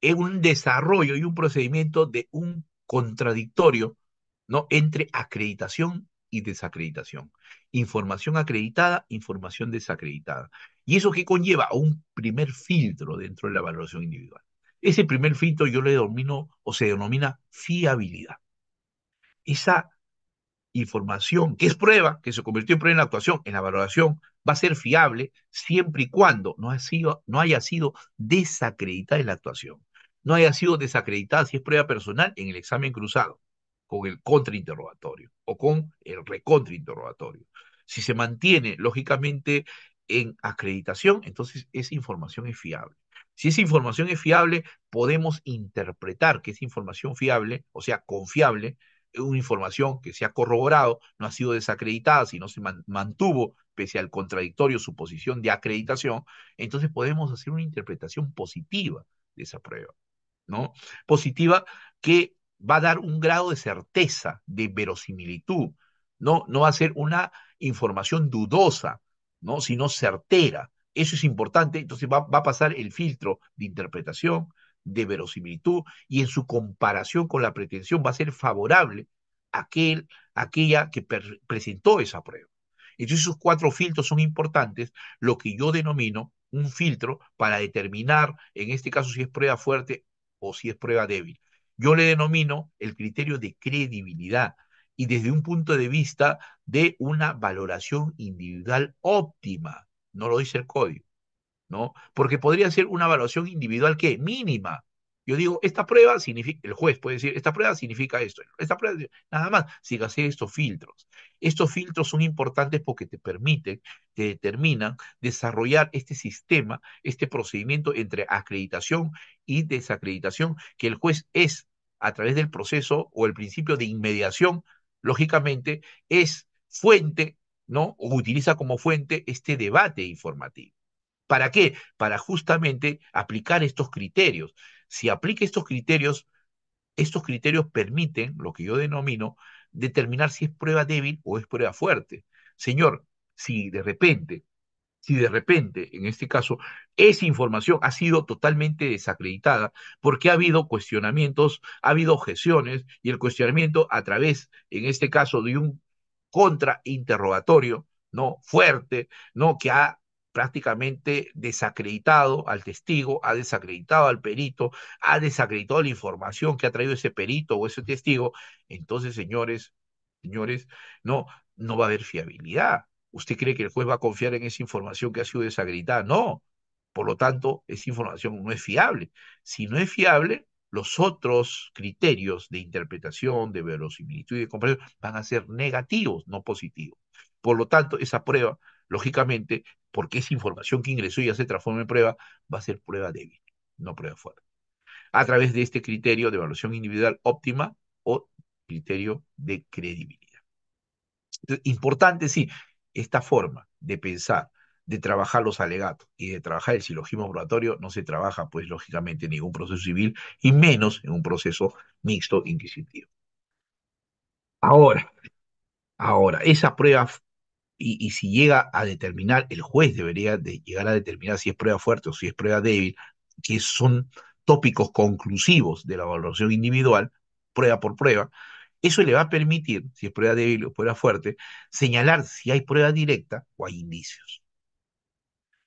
es un desarrollo y un procedimiento de un contradictorio ¿no? Entre acreditación y desacreditación. Información acreditada, información desacreditada. ¿Y eso qué conlleva? A un primer filtro dentro de la evaluación individual. Ese primer filtro yo le denomino o se denomina fiabilidad. Esa información que es prueba, que se convirtió en prueba en la actuación, en la valoración, va a ser fiable siempre y cuando no, no haya sido desacreditada en la actuación, no haya sido desacreditada si es prueba personal en el examen cruzado, con el contrainterrogatorio o con el recontrainterrogatorio. Si se mantiene, lógicamente, en acreditación, entonces esa información es fiable. Si esa información es fiable, podemos interpretar que esa información fiable, o sea, confiable, es una información que se ha corroborado, no ha sido desacreditada, sino se mantuvo, pese al contradictorio, su posición de acreditación, entonces podemos hacer una interpretación positiva de esa prueba, ¿no? Positiva que va a dar un grado de certeza, de verosimilitud, no, no va a ser una información dudosa, ¿no? sino certera. Eso es importante, entonces va, a pasar el filtro de interpretación, de verosimilitud, y en su comparación con la pretensión va a ser favorable aquel, aquella que presentó esa prueba. Entonces esos cuatro filtros son importantes, lo que yo denomino un filtro para determinar, en este caso, si es prueba fuerte o si es prueba débil. Yo le denomino el criterio de credibilidad y desde un punto de vista de una valoración individual óptima, no lo dice el código, ¿no? Porque podría ser una valoración individual que mínima. Yo digo, esta prueba significa, el juez puede decir, esta prueba significa esto, esta prueba, nada más, sigue hacer estos filtros. Estos filtros son importantes porque te permiten, te determinan desarrollar este sistema, este procedimiento entre acreditación y desacreditación, que el juez es a través del proceso o el principio de inmediación, lógicamente, es fuente, ¿no? O utiliza como fuente este debate informativo. ¿Para qué? Para justamente aplicar estos criterios. Si aplica estos criterios, estos criterios permiten, lo que yo denomino, determinar si es prueba débil o es prueba fuerte. Señor, si de repente si de repente, en este caso, esa información ha sido totalmente desacreditada porque ha habido cuestionamientos, ha habido objeciones y el cuestionamiento a través, en este caso, de un contrainterrogatorio, ¿no? Fuerte, ¿no? Que ha prácticamente desacreditado al testigo, ha desacreditado al perito, ha desacreditado la información que ha traído ese perito o ese testigo, entonces, señores, señores, no, no va a haber fiabilidad. ¿Usted cree que el juez va a confiar en esa información que ha sido desagritada? No. Por lo tanto, esa información no es fiable. Si no es fiable, los otros criterios de interpretación, de verosimilitud y de comprensión van a ser negativos, no positivos. Por lo tanto, esa prueba, lógicamente, porque esa información que ingresó y ya se transforma en prueba, va a ser prueba débil, no prueba fuerte. A través de este criterio de evaluación individual óptima o criterio de credibilidad. Importante, sí, esta forma de pensar, de trabajar los alegatos y de trabajar el silogismo probatorio no se trabaja, pues lógicamente, en ningún proceso civil y menos en un proceso mixto inquisitivo. Ahora, ahora, esa prueba, y, si llega a determinar, el juez debería de llegar a determinar si es prueba fuerte o si es prueba débil, que son tópicos conclusivos de la valoración individual, prueba por prueba, eso le va a permitir, si es prueba débil o prueba fuerte, señalar si hay prueba directa o hay indicios.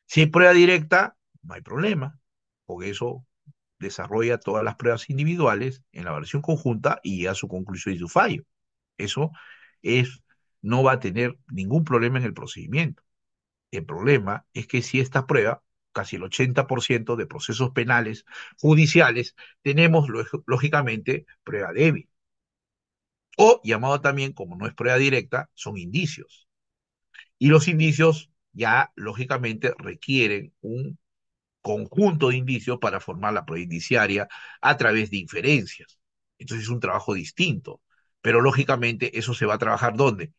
Si hay prueba directa, no hay problema, porque eso desarrolla todas las pruebas individuales en la versión conjunta y llega a su conclusión y su fallo. Eso es, no va a tener ningún problema en el procedimiento. El problema es que si esta prueba, casi el 80% de procesos penales judiciales, tenemos lógicamente prueba débil o llamado también, como no es prueba directa, son indicios. Y los indicios ya, lógicamente, requieren un conjunto de indicios para formar la prueba a través de inferencias. Entonces es un trabajo distinto, pero lógicamente eso se va a trabajar ¿dónde?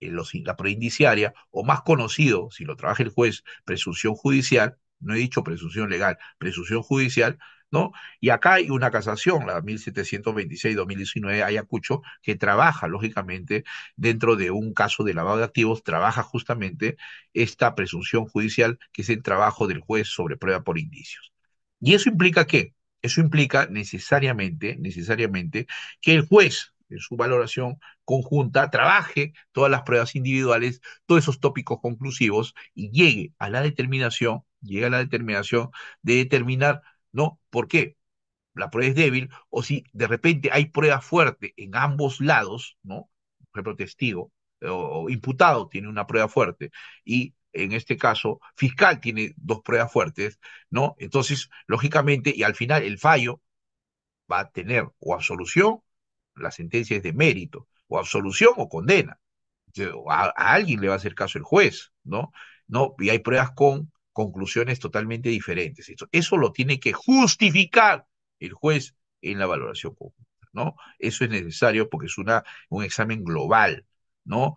En la prueba indiciaria, o más conocido, si lo trabaja el juez, presunción judicial, no he dicho presunción legal, presunción judicial, y acá hay una casación, la 1726-2019 Ayacucho, que trabaja, lógicamente, dentro de un caso de lavado de activos, trabaja justamente esta presunción judicial, que es el trabajo del juez sobre prueba por indicios. ¿Y eso implica qué? Eso implica necesariamente, necesariamente, que el juez en su valoración conjunta, trabaje todas las pruebas individuales, todos esos tópicos conclusivos y llegue a la determinación, llegue a la determinación de determinar ¿no? ¿Por qué? La prueba es débil, o si de repente hay prueba fuerte en ambos lados, ¿no? Por ejemplo, testigo eh, o, imputado tiene una prueba fuerte y en este caso, fiscal tiene dos pruebas fuertes, ¿no? Entonces, lógicamente, y al final el fallo va a tener o absolución, la sentencia es de mérito, o absolución o condena. A, a alguien le va a hacer caso el juez, ¿no? ¿no? Y hay pruebas con conclusiones totalmente diferentes. Eso, lo tiene que justificar el juez en la valoración conjunta, ¿no? Eso es necesario porque es una, un examen global, ¿no?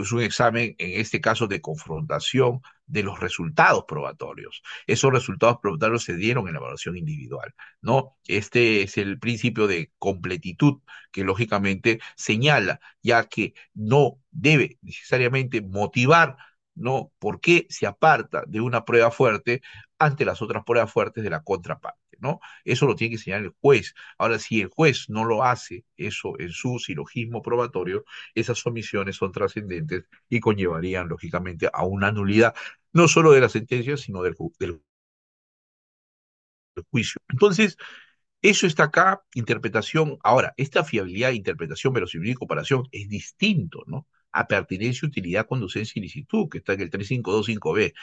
Es un examen, en este caso, de confrontación de los resultados probatorios. Esos resultados probatorios se dieron en la evaluación individual, ¿no? Este es el principio de completitud que lógicamente señala, ya que no debe necesariamente motivar ¿no? ¿Por qué se aparta de una prueba fuerte ante las otras pruebas fuertes de la contraparte? ¿no? Eso lo tiene que señalar el juez. Ahora, si el juez no lo hace, eso en su silogismo probatorio, esas omisiones son trascendentes y conllevarían, lógicamente, a una nulidad, no solo de la sentencia, sino del, juicio. Entonces, eso está acá, interpretación. Ahora, esta fiabilidad, interpretación, verosimilitud y comparación es distinto, ¿no? a pertinencia, utilidad, conducencia y licitud, que está en el 3525B.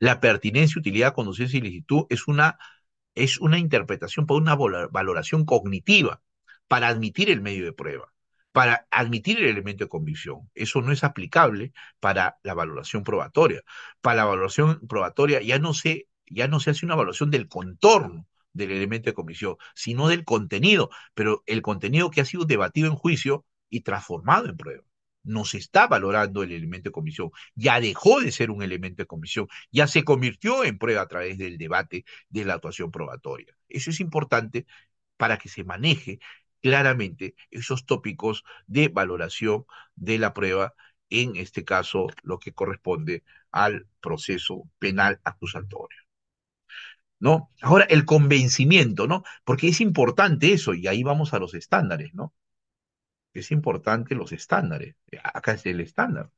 La pertinencia, utilidad, conducencia y licitud es una, es una interpretación para una valoración cognitiva, para admitir el medio de prueba, para admitir el elemento de convicción. Eso no es aplicable para la valoración probatoria. Para la valoración probatoria ya no se, ya no se hace una valoración del contorno, del elemento de convicción, sino del contenido, pero el contenido que ha sido debatido en juicio y transformado en prueba. No se está valorando el elemento de comisión. Ya dejó de ser un elemento de comisión, ya se convirtió en prueba a través del debate de la actuación probatoria. Eso es importante para que se maneje claramente esos tópicos de valoración de la prueba, en este caso lo que corresponde al proceso penal acusatorio. ¿No? Ahora, el convencimiento, ¿no? Porque es importante eso, y ahí vamos a los estándares, ¿no? es importante los estándares. Eh, acá es el estándar.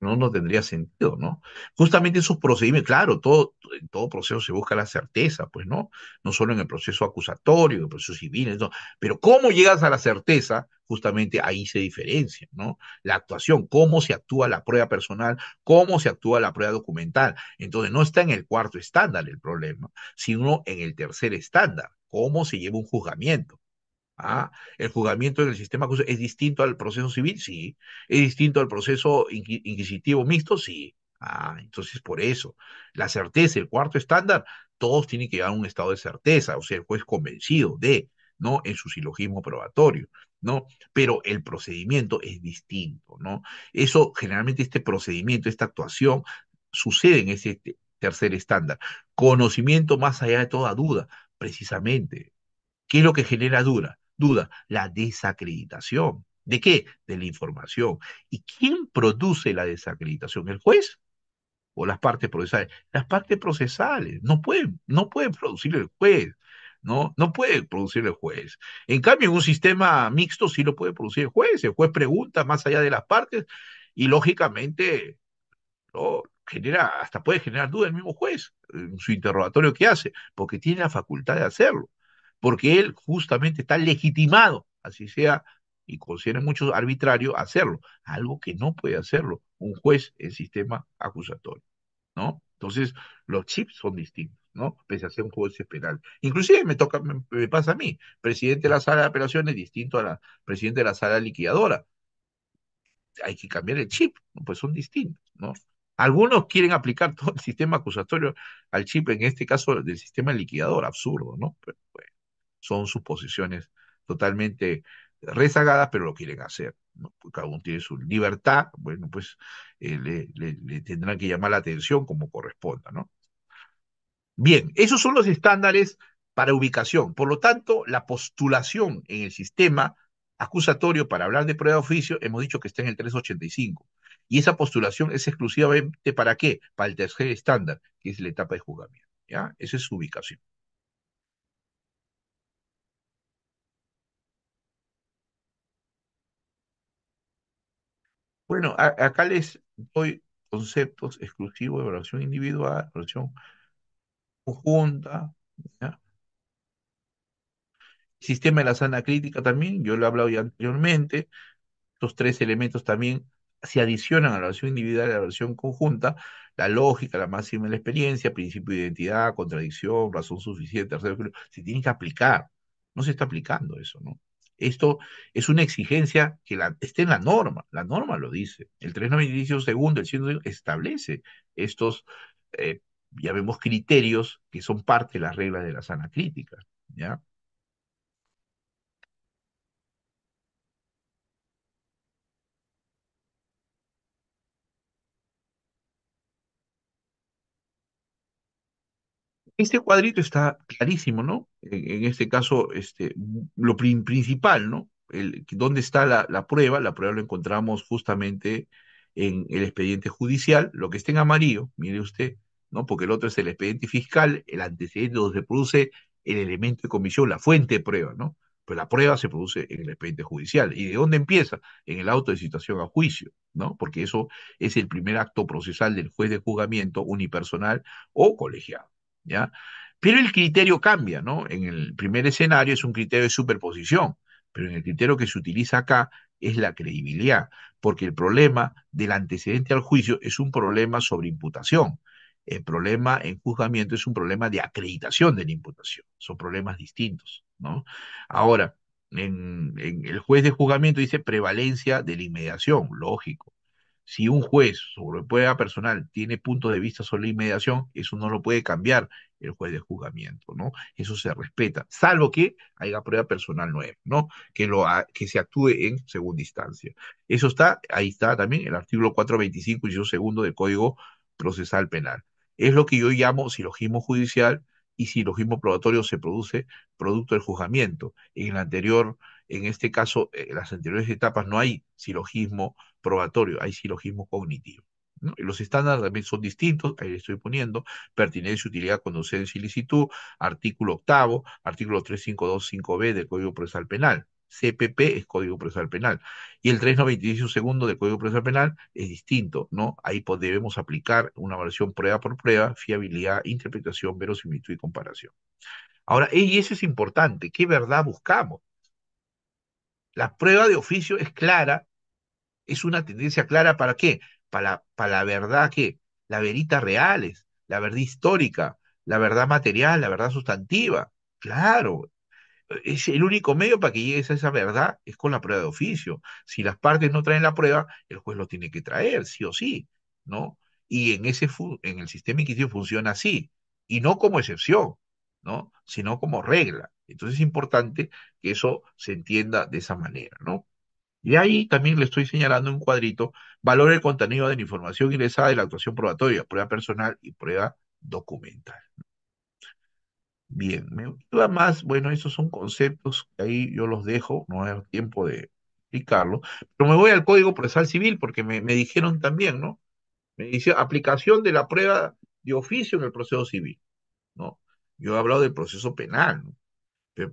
No, nos tendría sentido, ¿no? Justamente esos procedimientos, claro, todo, en todo proceso se busca la certeza, pues, ¿no? No solo en el proceso acusatorio, en el proceso civil, no, pero cómo llegas a la certeza, justamente ahí se diferencia, ¿no? La actuación, cómo se actúa la prueba personal, cómo se actúa la prueba documental. Entonces, no está en el cuarto estándar el problema, sino en el tercer estándar, cómo se lleva un juzgamiento. Ah, el juzgamiento en el sistema es distinto al proceso civil, sí. Es distinto al proceso inquisitivo mixto, sí. Ah, entonces, por eso, la certeza, el cuarto estándar, todos tienen que llegar a un estado de certeza, o sea, el juez convencido de, ¿no? En su silogismo probatorio, ¿no? Pero el procedimiento es distinto, ¿no? Eso, generalmente, este procedimiento, esta actuación, sucede en ese tercer estándar. Conocimiento más allá de toda duda, precisamente. ¿Qué es lo que genera duda? duda, la desacreditación. ¿De qué? De la información. ¿Y quién produce la desacreditación? ¿El juez? ¿O las partes procesales? Las partes procesales. No pueden, no producir el juez. ¿no? No puede producir el juez. En cambio, en un sistema mixto sí lo puede producir el juez. El juez pregunta más allá de las partes y lógicamente ¿no? genera, hasta puede generar duda el mismo juez eh, en su interrogatorio que hace, porque tiene la facultad de hacerlo porque él justamente está legitimado, así sea, y considera mucho arbitrario, hacerlo, algo que no puede hacerlo un juez en sistema acusatorio, ¿no? Entonces, los chips son distintos. ¿no? Pese a ser un juez penal. Inclusive me toca, me, pasa a mí, presidente de la sala de apelaciones distinto a la presidente de la sala liquidadora. Hay que cambiar el chip, pues son distintos, ¿no? Algunos quieren aplicar todo el sistema acusatorio al chip, en este caso del sistema liquidador, absurdo, ¿no? Pero, bueno, son sus posiciones totalmente rezagadas, pero lo quieren hacer. Pues cada uno tiene su libertad, bueno, pues eh, le, tendrán que llamar la atención como corresponda, ¿no? Bien, esos son los estándares para ubicación. Por lo tanto, la postulación en el sistema acusatorio para hablar de prueba de oficio, hemos dicho que está en el 385. Y esa postulación es exclusivamente para qué? Para el tercer estándar, que es la etapa de juzgamiento. ¿ya? Esa es su ubicación. Bueno, acá les doy conceptos exclusivos de evaluación individual, evaluación conjunta, sistema de la sana crítica también, yo lo he hablado ya anteriormente, estos tres elementos también se adicionan a la evaluación individual y a la evaluación conjunta, la lógica, la máxima de la experiencia, principio de identidad, contradicción, razón suficiente, tercero, se tiene que aplicar, no se está aplicando eso, ¿no? Esto es una exigencia que la, esté en la norma, la norma lo dice. El 392 segundo, el establece estos, eh, ya vemos, criterios que son parte de las reglas de la sana crítica, ¿ya? este cuadrito está clarísimo, ¿no? En, este caso, este, lo principal, ¿no? El, ¿Dónde está la, prueba? La prueba la encontramos justamente en el expediente judicial, lo que está en amarillo, mire usted, ¿no? Porque el otro es el expediente fiscal, el antecedente donde se produce el elemento de comisión, la fuente de prueba, ¿no? Pues la prueba se produce en el expediente judicial. ¿Y de dónde empieza? En el auto de situación a juicio, ¿no? Porque eso es el primer acto procesal del juez de juzgamiento unipersonal o colegiado. Pero el criterio cambia, ¿no? En el primer escenario es un criterio de superposición, pero en el criterio que se utiliza acá es la credibilidad, porque el problema del antecedente al juicio es un problema sobre imputación. El problema en juzgamiento es un problema de acreditación de la imputación. Son problemas distintos, ¿no? Ahora, en, en el juez de juzgamiento dice prevalencia de la inmediación, lógico. Si un juez sobre prueba personal tiene puntos de vista sobre inmediación, eso no lo puede cambiar el juez de juzgamiento, ¿no? Eso se respeta, salvo que haya prueba personal nueva, ¿no? Que, lo, que se actúe en segunda instancia. Eso está, ahí está también el artículo 425, inciso segundo del Código Procesal Penal. Es lo que yo llamo silogismo judicial y silogismo probatorio se produce producto del juzgamiento. En el anterior, en este caso, en eh, las anteriores etapas no hay silogismo probatorio, hay silogismo cognitivo. Y los estándares también son distintos, ahí le estoy poniendo, pertinencia, utilidad, conducencia y licitud, artículo octavo, artículo 3525B del Código Procesal Penal. CPP es Código Procesal Penal. Y el 392 segundo del Código Procesal Penal es distinto, ¿no? Ahí debemos aplicar una versión prueba por prueba, fiabilidad, interpretación, verosimilitud y comparación. Ahora, y eso es importante, ¿qué verdad buscamos? La prueba de oficio es clara es una tendencia clara para qué? Para, para la verdad que, la verita reales, la verdad histórica, la verdad material, la verdad sustantiva. Claro, es el único medio para que llegues a esa verdad es con la prueba de oficio. Si las partes no traen la prueba, el juez lo tiene que traer, sí o sí, ¿no? Y en, ese en el sistema inquisitivo funciona así, y no como excepción, ¿no? Sino como regla. Entonces es importante que eso se entienda de esa manera, ¿no? Y ahí también le estoy señalando un cuadrito, valor el contenido de la información ingresada de la actuación probatoria, prueba personal y prueba documental. Bien, me más, bueno, esos son conceptos que ahí yo los dejo, no hay tiempo de explicarlo, pero me voy al Código Procesal Civil porque me, me dijeron también, ¿no? Me dice aplicación de la prueba de oficio en el proceso civil, ¿no? Yo he hablado del proceso penal, ¿no? el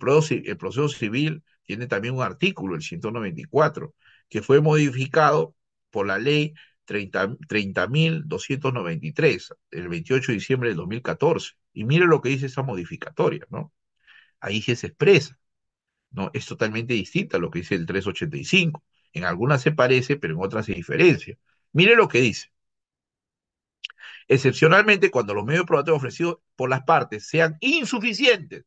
proceso civil tiene también un artículo, el 194, que fue modificado por la ley 30.293 el 28 de diciembre de 2014. Y mire lo que dice esa modificatoria, ¿no? Ahí se expresa, ¿no? Es totalmente distinta a lo que dice el 385. En algunas se parece, pero en otras se diferencia. Mire lo que dice. Excepcionalmente, cuando los medios probatorios ofrecidos por las partes sean insuficientes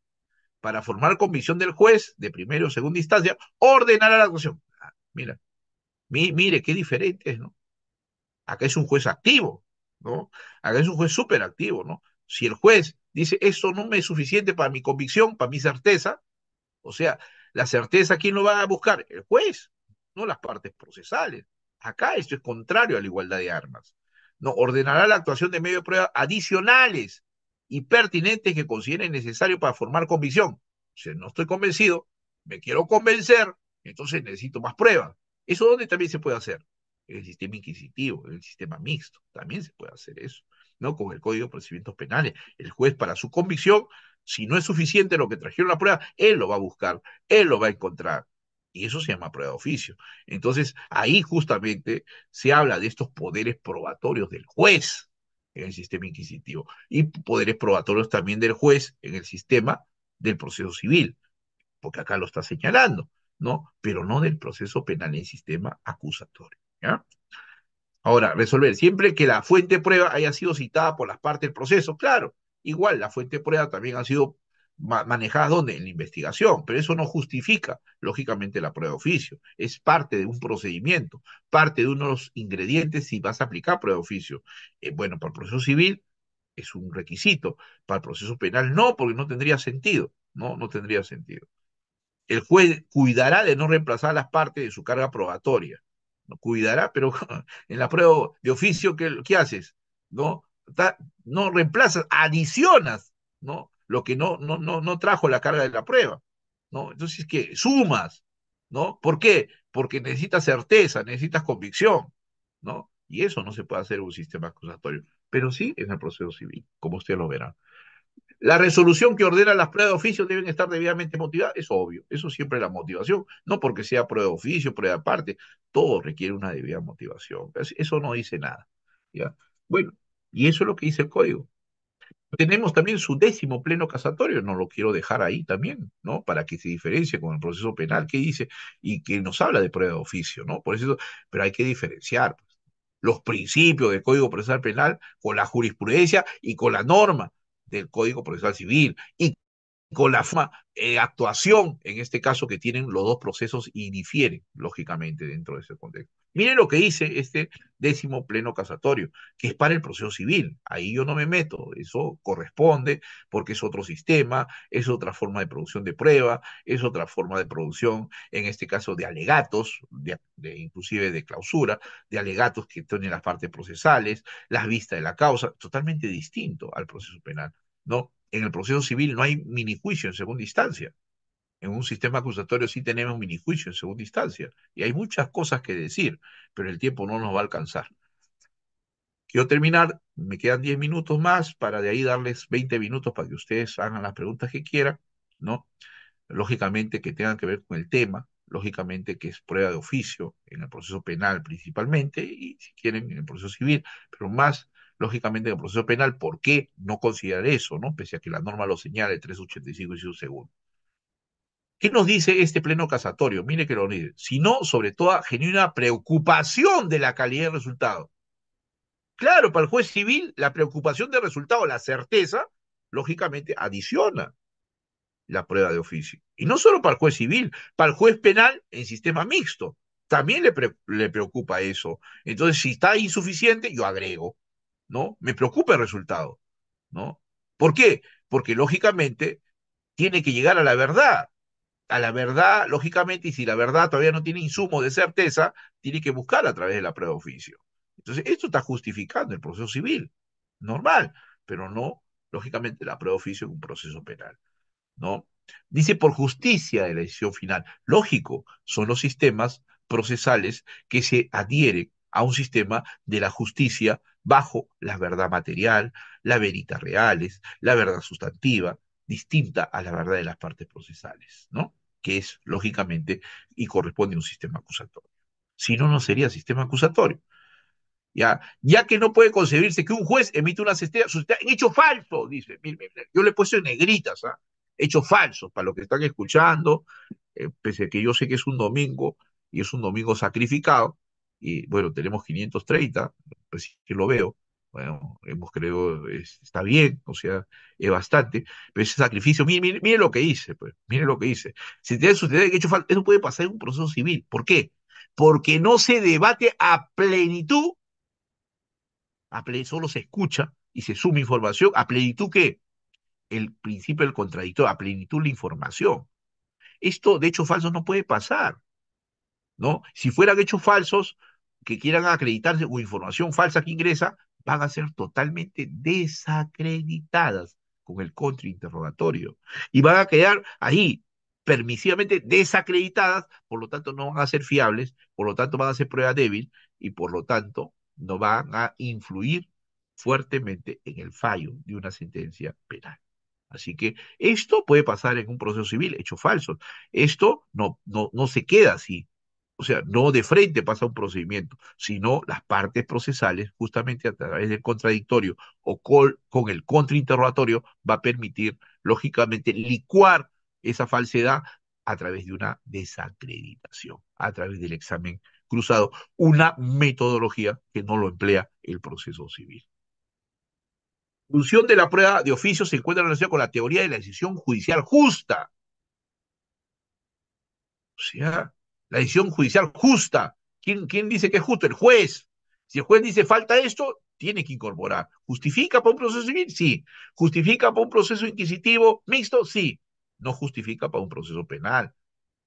para formar convicción del juez de primera o segunda instancia, ordenará la actuación. Ah, mira, mire qué diferente es, ¿no? Acá es un juez activo, ¿no? Acá es un juez súper activo, ¿no? Si el juez dice, esto no me es suficiente para mi convicción, para mi certeza, o sea, la certeza, ¿quién lo va a buscar? El juez, no las partes procesales. Acá esto es contrario a la igualdad de armas. No, ordenará la actuación de medios de prueba adicionales y pertinentes que consideren necesario para formar convicción. Si no estoy convencido, me quiero convencer, entonces necesito más pruebas. ¿Eso dónde también se puede hacer? En el sistema inquisitivo, en el sistema mixto, también se puede hacer eso, ¿no? Con el Código de Procedimientos Penales. El juez, para su convicción, si no es suficiente lo que trajeron la prueba, él lo va a buscar, él lo va a encontrar. Y eso se llama prueba de oficio. Entonces, ahí justamente se habla de estos poderes probatorios del juez, en el sistema inquisitivo y poderes probatorios también del juez en el sistema del proceso civil, porque acá lo está señalando, ¿no? Pero no del proceso penal en sistema acusatorio, ¿ya? Ahora, resolver siempre que la fuente de prueba haya sido citada por las partes del proceso, claro. Igual, la fuente de prueba también ha sido Manejadas ¿dónde? En la investigación, pero eso no justifica, lógicamente, la prueba de oficio. Es parte de un procedimiento, parte de unos ingredientes si vas a aplicar prueba de oficio. Eh, bueno, para el proceso civil es un requisito, para el proceso penal no, porque no tendría sentido, no, no tendría sentido. El juez cuidará de no reemplazar las partes de su carga probatoria. ¿no? Cuidará, pero [LAUGHS] en la prueba de oficio, ¿qué, haces? ¿No? no reemplazas, adicionas, ¿no? lo que no, no, no, no trajo la carga de la prueba. ¿no? Entonces, que sumas, ¿no? ¿Por qué? Porque necesitas certeza, necesitas convicción, ¿no? Y eso no se puede hacer en un sistema acusatorio, pero sí en el proceso civil, como usted lo verá. La resolución que ordena las pruebas de oficio deben estar debidamente motivadas, es obvio, eso siempre es la motivación, no porque sea prueba de oficio, prueba aparte, todo requiere una debida motivación, eso no dice nada. ¿ya? Bueno, y eso es lo que dice el código. Tenemos también su décimo pleno casatorio, no lo quiero dejar ahí también, ¿no? Para que se diferencie con el proceso penal que dice y que nos habla de prueba de oficio, ¿no? Por eso, pero hay que diferenciar pues, los principios del Código Procesal Penal con la jurisprudencia y con la norma del Código Procesal Civil y con la forma, eh, actuación, en este caso, que tienen los dos procesos y difieren, lógicamente, dentro de ese contexto. Miren lo que dice este décimo pleno casatorio, que es para el proceso civil. Ahí yo no me meto, eso corresponde porque es otro sistema, es otra forma de producción de prueba, es otra forma de producción, en este caso, de alegatos, inclusive de clausura, de alegatos que tienen las partes procesales, las vistas de la causa, totalmente distinto al proceso penal. ¿no? en el proceso civil no hay minijuicio en segunda instancia. En un sistema acusatorio sí tenemos minijuicio en segunda instancia. Y hay muchas cosas que decir, pero el tiempo no nos va a alcanzar. Quiero terminar, me quedan 10 minutos más para de ahí darles 20 minutos para que ustedes hagan las preguntas que quieran, ¿no? Lógicamente que tengan que ver con el tema, lógicamente que es prueba de oficio en el proceso penal principalmente y si quieren en el proceso civil, pero más lógicamente en el proceso penal, ¿por qué no considerar eso, no? Pese a que la norma lo señala, el 385 y su segundo. ¿Qué nos dice este pleno casatorio? Mire que lo si Sino, sobre todo, genuina preocupación de la calidad del resultado. Claro, para el juez civil, la preocupación del resultado, la certeza, lógicamente adiciona la prueba de oficio. Y no solo para el juez civil, para el juez penal en sistema mixto. También le preocupa eso. Entonces, si está insuficiente, yo agrego. ¿no? Me preocupa el resultado, ¿no? ¿Por qué? Porque lógicamente tiene que llegar a la verdad. A la verdad, lógicamente, y si la verdad todavía no tiene insumo de certeza, tiene que buscar a través de la prueba de oficio. Entonces, esto está justificando el proceso civil, normal, pero no, lógicamente, la prueba de oficio es un proceso penal, ¿no? Dice por justicia de la decisión final. Lógico, son los sistemas procesales que se adhieren a un sistema de la justicia bajo la verdad material, la veritas reales, la verdad sustantiva, distinta a la verdad de las partes procesales, ¿no? Que es, lógicamente, y corresponde a un sistema acusatorio. Si no, no sería sistema acusatorio. Ya, ya que no puede concebirse que un juez emite una sentencia en hecho falso, dice. yo le he puesto en negritas, ¿ah? hechos falsos, para los que están escuchando, eh, pese a que yo sé que es un domingo y es un domingo sacrificado, y bueno, tenemos 530, pues que lo veo. Bueno, hemos creído está bien, o sea, es bastante, pero ese sacrificio, mire, lo que hice, pues, mire lo que hice. Si ustedes sucede eso puede pasar en un proceso civil. ¿Por qué? Porque no se debate a plenitud, a solo se escucha y se suma información, a plenitud qué? el principio del contradictorio, a plenitud la información. Esto de hechos falsos no puede pasar, ¿no? Si fueran hechos falsos, que quieran acreditarse o información falsa que ingresa, van a ser totalmente desacreditadas con el contrainterrogatorio. Y van a quedar ahí permisivamente desacreditadas, por lo tanto no van a ser fiables, por lo tanto van a ser prueba débil y por lo tanto no van a influir fuertemente en el fallo de una sentencia penal. Así que esto puede pasar en un proceso civil, hecho falso. Esto no, no, no se queda así o sea, no de frente pasa un procedimiento, sino las partes procesales, justamente a través del contradictorio o con el contrainterrogatorio, va a permitir, lógicamente, licuar esa falsedad a través de una desacreditación, a través del examen cruzado, una metodología que no lo emplea el proceso civil. Función de la prueba de oficio se encuentra relacionada con la teoría de la decisión judicial justa. O sea, la decisión judicial justa. ¿Quién, dice que es justo? El juez. Si el juez dice falta esto, tiene que incorporar. ¿Justifica para un proceso civil? Sí. ¿Justifica para un proceso inquisitivo mixto? Sí. No justifica para un proceso penal.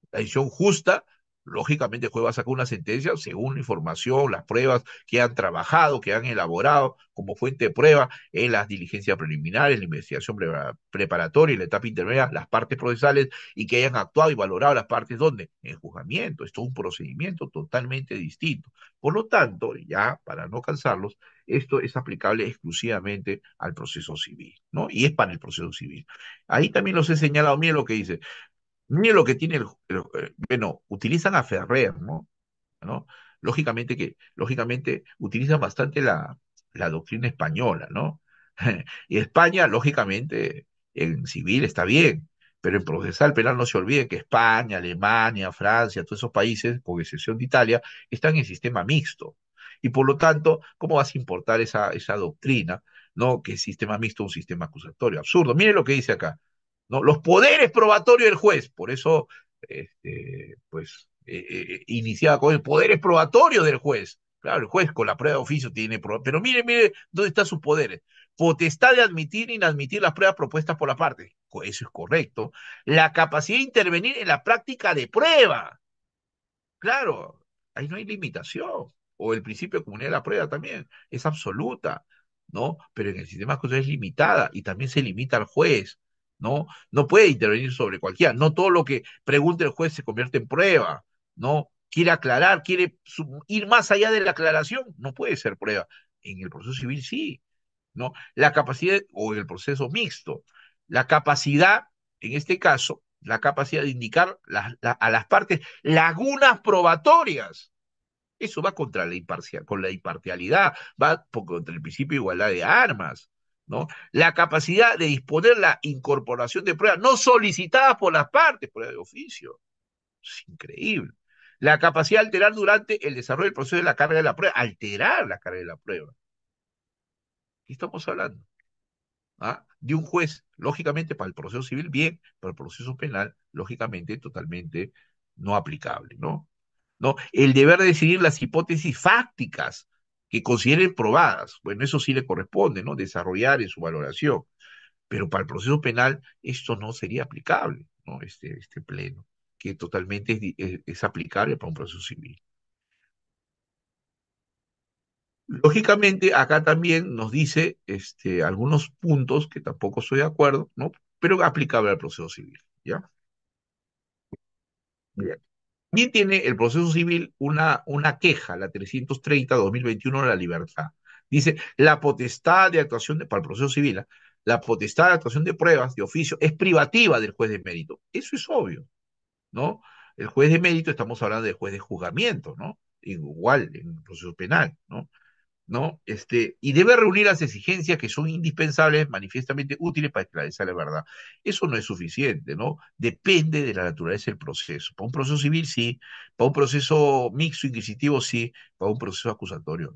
La decisión justa lógicamente el juez va a sacar una sentencia según la información, las pruebas que han trabajado, que han elaborado como fuente de prueba en las diligencias preliminares, la investigación preparatoria y la etapa intermedia, las partes procesales y que hayan actuado y valorado las partes donde en juzgamiento. Esto es un procedimiento totalmente distinto. Por lo tanto, ya para no cansarlos, esto es aplicable exclusivamente al proceso civil, ¿no? Y es para el proceso civil. Ahí también los he señalado, miren lo que dice, Mire lo que tiene el, eh, bueno, utilizan a Ferrer, ¿no? Lógicamente que, lógicamente, utilizan bastante la, doctrina española, ¿no? [LAUGHS] y España, lógicamente, en civil está bien, pero en procesal penal no se olvide que España, Alemania, Francia, todos esos países, con excepción de Italia, están en sistema mixto. Y por lo tanto, ¿cómo vas a importar esa, doctrina? ¿No? Que es sistema mixto un sistema acusatorio. Absurdo. Mire lo que dice acá. ¿no? los poderes probatorios del juez. Por eso, este, pues, eh, eh, eh, iniciaba con el poderes probatorios del juez. Claro, el juez con la prueba de oficio tiene Pero mire, mire, ¿dónde están sus poderes? Potestad de admitir y e inadmitir las pruebas propuestas por la parte. Eso es correcto. La capacidad de intervenir en la práctica de prueba. Claro, ahí no hay limitación. O el principio de comunidad de la prueba también es absoluta, ¿no? Pero en el sistema de es limitada y también se limita al juez. ¿no? No puede intervenir sobre cualquiera. No todo lo que pregunte el juez se convierte en prueba, ¿no? Quiere aclarar, quiere ir más allá de la aclaración, no puede ser prueba. En el proceso civil sí, ¿no? La capacidad, o en el proceso mixto, la capacidad, en este caso, la capacidad de indicar a las partes lagunas probatorias. Eso va contra la con la imparcialidad, va contra el principio de igualdad de armas, ¿no? La capacidad de disponer la incorporación de pruebas no solicitadas por las partes, pruebas de oficio. Es increíble. La capacidad de alterar durante el desarrollo del proceso de la carga de la prueba, alterar la carga de la prueba. ¿Qué estamos hablando? ¿Ah? De un juez, lógicamente, para el proceso civil, bien, para el proceso penal, lógicamente, totalmente no aplicable, ¿no? ¿No? El deber de decidir las hipótesis fácticas que consideren probadas. Bueno, eso sí le corresponde, ¿no? Desarrollar en su valoración. Pero para el proceso penal esto no sería aplicable, ¿no? Este, este pleno, que totalmente es, aplicable para un proceso civil. Lógicamente, acá también nos dice este, algunos puntos que tampoco estoy de acuerdo, ¿no? Pero aplicable al proceso civil, ¿ya? Bien. También tiene el proceso civil una, una queja, la 330-2021 de la libertad. Dice, la potestad de actuación para el proceso civil, ¿ah? la potestad de actuación de pruebas de oficio es privativa del juez de mérito. Eso es obvio, ¿no? El juez de mérito, estamos hablando del juez de juzgamiento, ¿no? Igual en el proceso penal, ¿no? ¿no? Este, y debe reunir las exigencias que son indispensables, manifiestamente útiles para esclarecer la verdad. Eso no es suficiente, ¿no? Depende de la naturaleza del proceso. Para un proceso civil, sí. Para un proceso mixto inquisitivo, sí. Para un proceso acusatorio,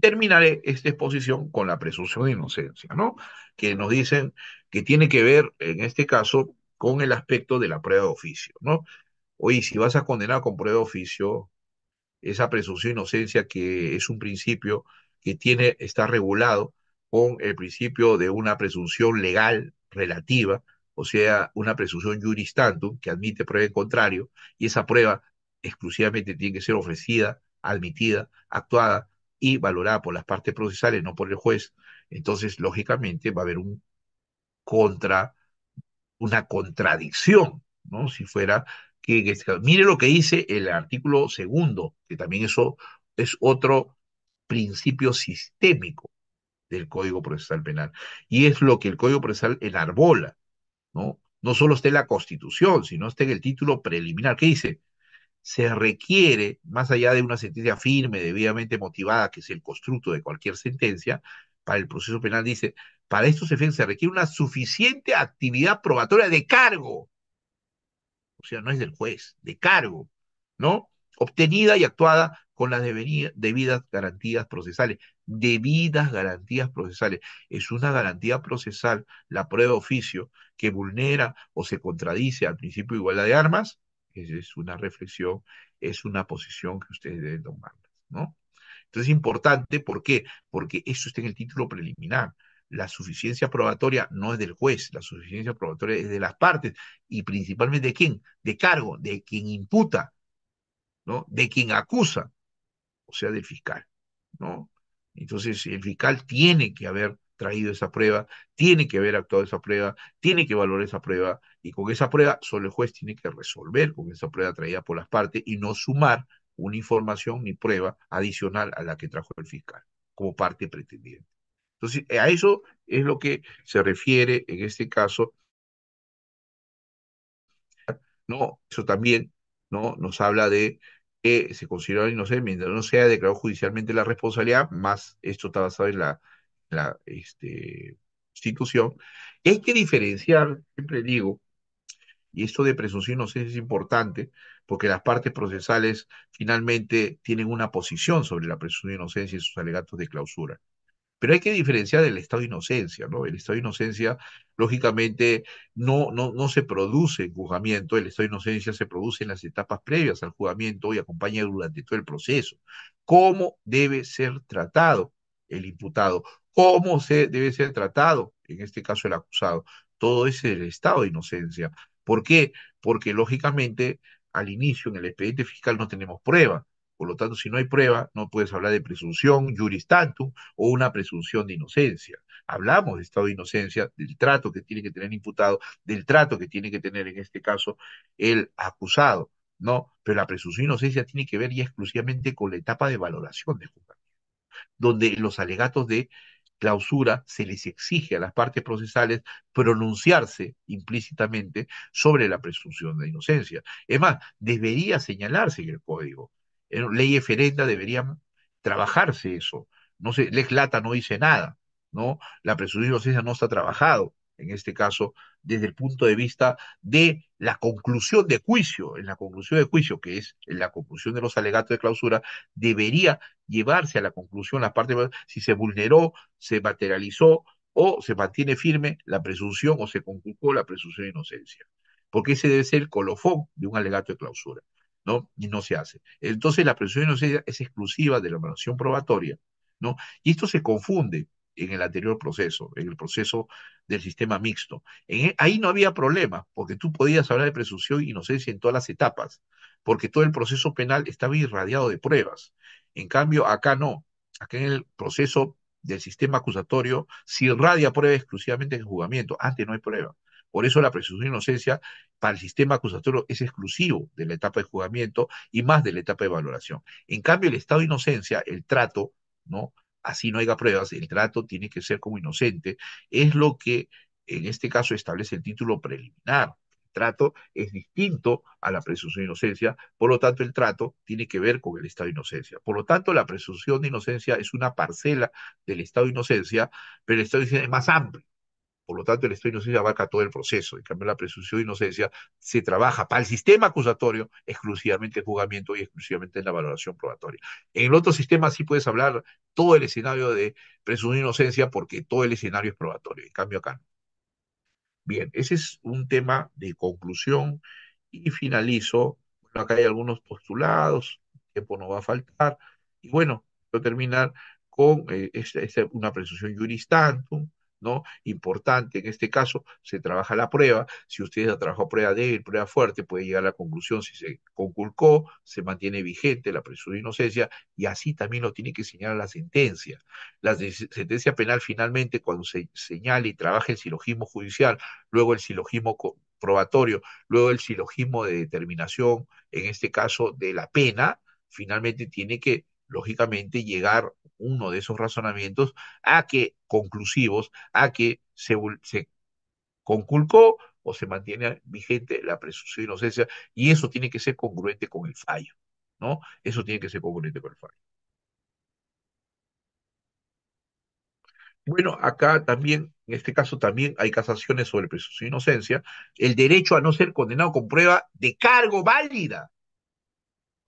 Terminaré esta exposición con la presunción de inocencia, ¿no? Que nos dicen que tiene que ver, en este caso, con el aspecto de la prueba de oficio, ¿no? Oye, si vas a condenar con prueba de oficio, esa presunción de inocencia que es un principio que tiene, está regulado con el principio de una presunción legal relativa, o sea, una presunción juris tantum que admite prueba en contrario, y esa prueba exclusivamente tiene que ser ofrecida, admitida, actuada y valorada por las partes procesales, no por el juez. Entonces, lógicamente, va a haber un contra, una contradicción, ¿no? Si fuera mire lo que dice el artículo segundo, que también eso es otro principio sistémico del Código Procesal Penal. Y es lo que el Código Procesal enarbola, ¿no? No solo está en la Constitución, sino está en el título preliminar. que dice? Se requiere, más allá de una sentencia firme, debidamente motivada, que es el constructo de cualquier sentencia, para el proceso penal dice, para estos efectos se requiere una suficiente actividad probatoria de cargo o sea, no es del juez, de cargo, ¿no? Obtenida y actuada con las debidas garantías procesales. Debidas garantías procesales. Es una garantía procesal la prueba de oficio que vulnera o se contradice al principio de igualdad de armas. Es, una reflexión, es una posición que ustedes deben tomar, ¿no? Entonces es importante, ¿por qué? Porque eso está en el título preliminar la suficiencia probatoria no es del juez, la suficiencia probatoria es de las partes y principalmente de quién, de cargo, de quien imputa, ¿no? De quien acusa, o sea, del fiscal, ¿no? Entonces, el fiscal tiene que haber traído esa prueba, tiene que haber actuado esa prueba, tiene que valorar esa prueba, y con esa prueba solo el juez tiene que resolver con esa prueba traída por las partes y no sumar una información ni prueba adicional a la que trajo el fiscal como parte pretendiente. Entonces, a eso es lo que se refiere en este caso. No, eso también ¿no? nos habla de que se considera inocente mientras no se haya declarado judicialmente la responsabilidad, más esto está basado en la, este, institución. Hay que diferenciar, siempre digo, y esto de presunción de inocencia es importante, porque las partes procesales finalmente tienen una posición sobre la presunción de inocencia y sus alegatos de clausura. Pero hay que diferenciar el estado de inocencia, ¿no? El estado de inocencia, lógicamente, no, no, se produce en juzgamiento, el estado de inocencia se produce en las etapas previas al juzgamiento y acompaña durante todo el proceso. ¿Cómo debe ser tratado el imputado? ¿Cómo se debe ser tratado, en este caso, el acusado? Todo ese es el estado de inocencia. ¿Por qué? Porque, lógicamente, al inicio en el expediente fiscal no tenemos prueba. Por lo tanto, si no hay prueba, no puedes hablar de presunción juris tantum o una presunción de inocencia. Hablamos de estado de inocencia, del trato que tiene que tener el imputado, del trato que tiene que tener en este caso el acusado, ¿no? Pero la presunción de inocencia tiene que ver ya exclusivamente con la etapa de valoración de juzgamiento, donde los alegatos de clausura se les exige a las partes procesales pronunciarse implícitamente sobre la presunción de inocencia. Es más, debería señalarse en el código ley eferenda debería trabajarse eso. No sé, Lex Lata no dice nada, ¿no? La presunción de inocencia no está trabajado, en este caso, desde el punto de vista de la conclusión de juicio. En la conclusión de juicio, que es en la conclusión de los alegatos de clausura, debería llevarse a la conclusión la parte si se vulneró, se materializó o se mantiene firme la presunción o se conculcó la presunción de inocencia. Porque ese debe ser el colofón de un alegato de clausura. ¿no? no se hace. Entonces la presunción de inocencia es exclusiva de la evaluación probatoria, ¿no? Y esto se confunde en el anterior proceso, en el proceso del sistema mixto. E, ahí no había problema, porque tú podías hablar de presunción de inocencia en todas las etapas, porque todo el proceso penal estaba irradiado de pruebas. En cambio, acá no. Acá en el proceso del sistema acusatorio se irradia prueba exclusivamente en el juzgamiento. Antes no hay prueba. Por eso la presunción de inocencia para el sistema acusatorio es exclusivo de la etapa de juzgamiento y más de la etapa de valoración. En cambio, el estado de inocencia, el trato, ¿no? Así no haya pruebas, el trato tiene que ser como inocente, es lo que en este caso establece el título preliminar. El trato es distinto a la presunción de inocencia, por lo tanto el trato tiene que ver con el estado de inocencia. Por lo tanto, la presunción de inocencia es una parcela del estado de inocencia, pero el estado de inocencia es más amplio por lo tanto, el estado de inocencia abarca todo el proceso. En cambio, la presunción de inocencia se trabaja para el sistema acusatorio exclusivamente en juzgamiento y exclusivamente en la valoración probatoria. En el otro sistema sí puedes hablar todo el escenario de presunción de inocencia porque todo el escenario es probatorio. En cambio, acá no. Bien, ese es un tema de conclusión y finalizo. acá hay algunos postulados, tiempo no va a faltar. Y bueno, quiero terminar con eh, este, este, una presunción juristantum ¿no? Importante, en este caso se trabaja la prueba, si usted ha prueba débil, prueba fuerte, puede llegar a la conclusión si se conculcó, se mantiene vigente la presunción de inocencia y así también lo tiene que señalar la sentencia. La sentencia penal finalmente cuando se señala y trabaja el silogismo judicial, luego el silogismo probatorio, luego el silogismo de determinación, en este caso de la pena, finalmente tiene que lógicamente llegar uno de esos razonamientos a que, conclusivos, a que se, conculcó o se mantiene vigente la presunción de inocencia y eso tiene que ser congruente con el fallo, ¿no? Eso tiene que ser congruente con el fallo. Bueno, acá también, en este caso también hay casaciones sobre presunción de inocencia, el derecho a no ser condenado con prueba de cargo válida,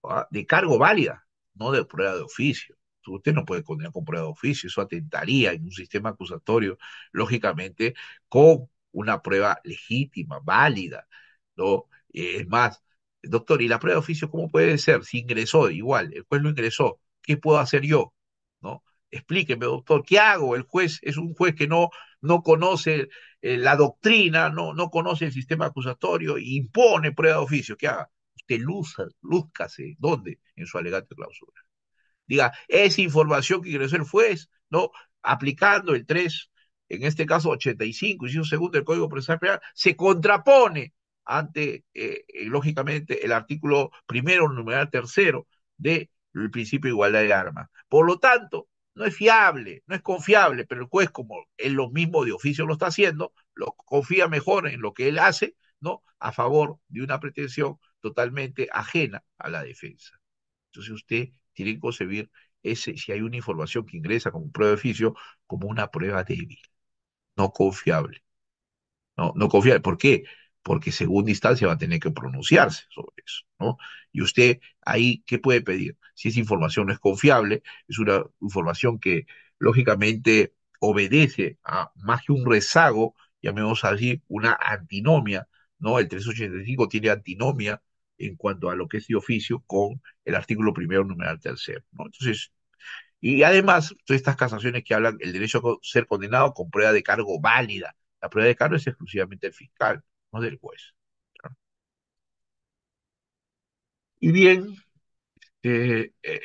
¿ah? de cargo válida, no de prueba de oficio. Usted no puede condenar con prueba de oficio, eso atentaría en un sistema acusatorio, lógicamente, con una prueba legítima, válida. ¿no? Eh, es más, doctor, ¿y la prueba de oficio cómo puede ser? Si ingresó, igual, el juez lo ingresó, ¿qué puedo hacer yo? ¿No? Explíqueme, doctor, ¿qué hago? El juez es un juez que no, no conoce eh, la doctrina, no, no conoce el sistema acusatorio, e impone prueba de oficio, ¿qué haga? que luzca, lúzcase, ¿dónde? En su alegato de clausura. Diga, esa información que ingresó el juez, ¿no? Aplicando el 3, en este caso 85, inciso segundo del Código Procesal Penal, se contrapone ante, eh, lógicamente, el artículo primero, numeral tercero del principio de igualdad de armas. Por lo tanto, no es fiable, no es confiable, pero el juez, como él lo mismo de oficio lo está haciendo, lo confía mejor en lo que él hace ¿no? A favor de una pretensión totalmente ajena a la defensa. Entonces usted tiene que concebir ese, si hay una información que ingresa como prueba de oficio, como una prueba débil, no confiable. No, no confiable. ¿Por qué? Porque según instancia va a tener que pronunciarse sobre eso, ¿no? Y usted ahí, ¿qué puede pedir? Si esa información no es confiable, es una información que lógicamente obedece a más que un rezago, llamemos así, una antinomia ¿no? El 385 tiene antinomia en cuanto a lo que es de oficio con el artículo primero, numeral tercero, Entonces, y además, todas estas casaciones que hablan el derecho a ser condenado con prueba de cargo válida. La prueba de cargo es exclusivamente del fiscal, no del juez. Y bien, este, eh,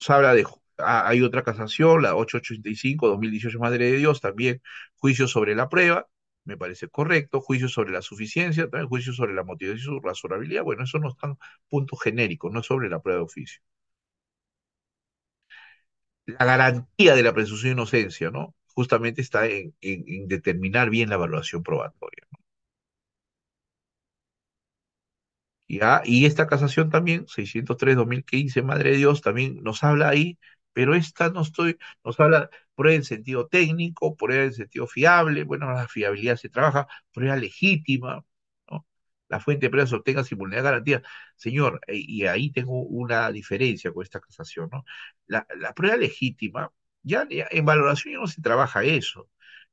se habla de hay otra casación, la 885, 2018 Madre de Dios, también juicio sobre la prueba, me parece correcto, juicio sobre la suficiencia, también juicio sobre la motivación y su razonabilidad, bueno, eso no están puntos genéricos, no es sobre la prueba de oficio. La garantía de la presunción de inocencia, ¿no? Justamente está en, determinar bien la evaluación probatoria. Ah, y esta casación también, 603-2015, Madre de Dios, también nos habla ahí, pero esta no estoy, nos habla prueba en sentido técnico, prueba en sentido fiable, bueno, la fiabilidad se trabaja, prueba legítima, ¿no? La fuente de pruebas obtenga sin vulnerabilidad garantía. Señor, eh, y ahí tengo una diferencia con esta casación, ¿no? La, prueba legítima, ya en valoración ya no se trabaja eso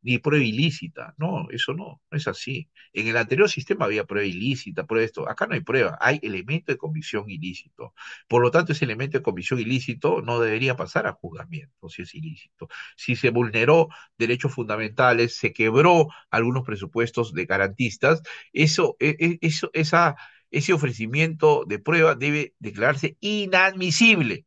ni prueba ilícita. No, eso no, no es así. En el anterior sistema había prueba ilícita, prueba esto. Acá no hay prueba, hay elemento de convicción ilícito. Por lo tanto, ese elemento de convicción ilícito no debería pasar a juzgamiento si es ilícito. Si se vulneró derechos fundamentales, se quebró algunos presupuestos de garantistas, eso e, e, esa, ese ofrecimiento de prueba debe declararse inadmisible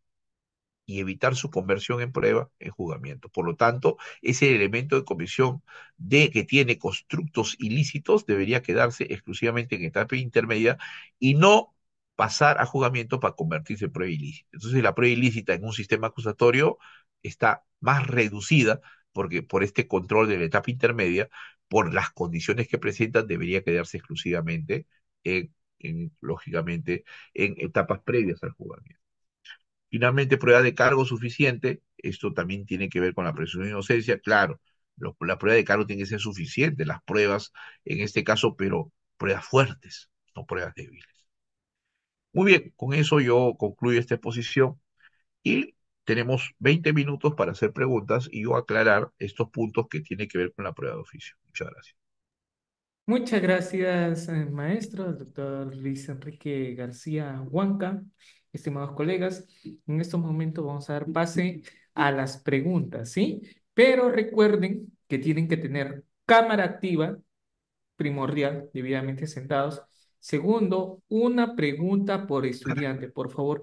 y evitar su conversión en prueba en juzgamiento. Por lo tanto, ese elemento de comisión de que tiene constructos ilícitos debería quedarse exclusivamente en etapa intermedia y no pasar a juzgamiento para convertirse en prueba ilícita. Entonces, la prueba ilícita en un sistema acusatorio está más reducida porque por este control de la etapa intermedia, por las condiciones que presentan, debería quedarse exclusivamente, lógicamente, en etapas previas al juzgamiento. Finalmente, prueba de cargo suficiente. Esto también tiene que ver con la presunción de inocencia, claro. la prueba de cargo tiene que ser suficiente, las pruebas en este caso, pero pruebas fuertes, no pruebas débiles. Muy bien, con eso yo concluyo esta exposición y tenemos 20 minutos para hacer preguntas y yo aclarar estos puntos que tienen que ver con la prueba de oficio. Muchas gracias. Muchas gracias, eh, maestro, doctor Luis Enrique García Huanca estimados colegas. En estos momentos vamos a dar pase a las preguntas, ¿sí? Pero recuerden que tienen que tener cámara activa, primordial, debidamente sentados. Segundo, una pregunta por estudiante, por favor,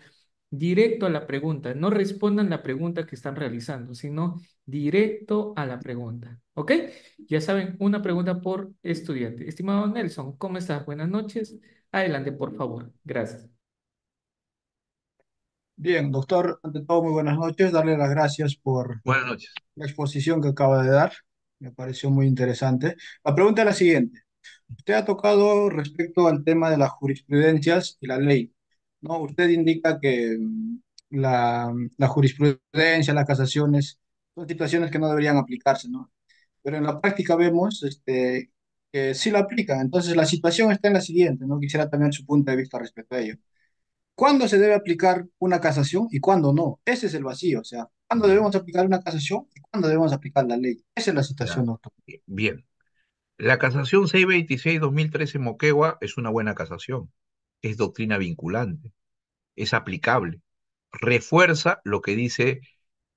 directo a la pregunta. No respondan la pregunta que están realizando, sino directo a la pregunta. ¿Ok? Ya saben, una pregunta por estudiante. Estimado Nelson, ¿cómo estás? Buenas noches. Adelante, por favor. Gracias. Bien, doctor, ante todo, muy buenas noches. Darle las gracias por la exposición que acaba de dar. Me pareció muy interesante. La pregunta es la siguiente. Usted ha tocado respecto al tema de las jurisprudencias y la ley. ¿no? Usted indica que mm, mm, la, jurisprudencia, las casaciones, son situaciones que no deberían aplicarse, ¿no? Pero en la práctica vemos este, que sí la aplican. Entonces, la situación está en la siguiente, ¿no? Quisiera también su punto de vista respecto a ello. ¿Cuándo se debe aplicar una casación y cuándo no? Ese es el vacío, o sea, ¿cuándo debemos aplicar una casación y cuándo debemos aplicar la ley? Esa es la situación. Bien. La casación 626-2013 Moquegua es una buena casación. Es doctrina vinculante. Es aplicable. Refuerza lo que dice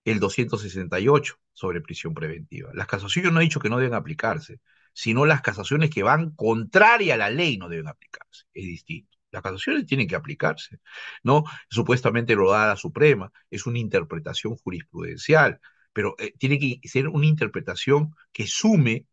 el 268 sobre prisión preventiva. Las casaciones, no he dicho que no deben aplicarse, sino las casaciones que van contraria a la ley no deben aplicarse. Es distinto. Las casaciones tienen que aplicarse, ¿no? Supuestamente lo da la Suprema, es una interpretación jurisprudencial, pero eh, tiene que ser una interpretación que sume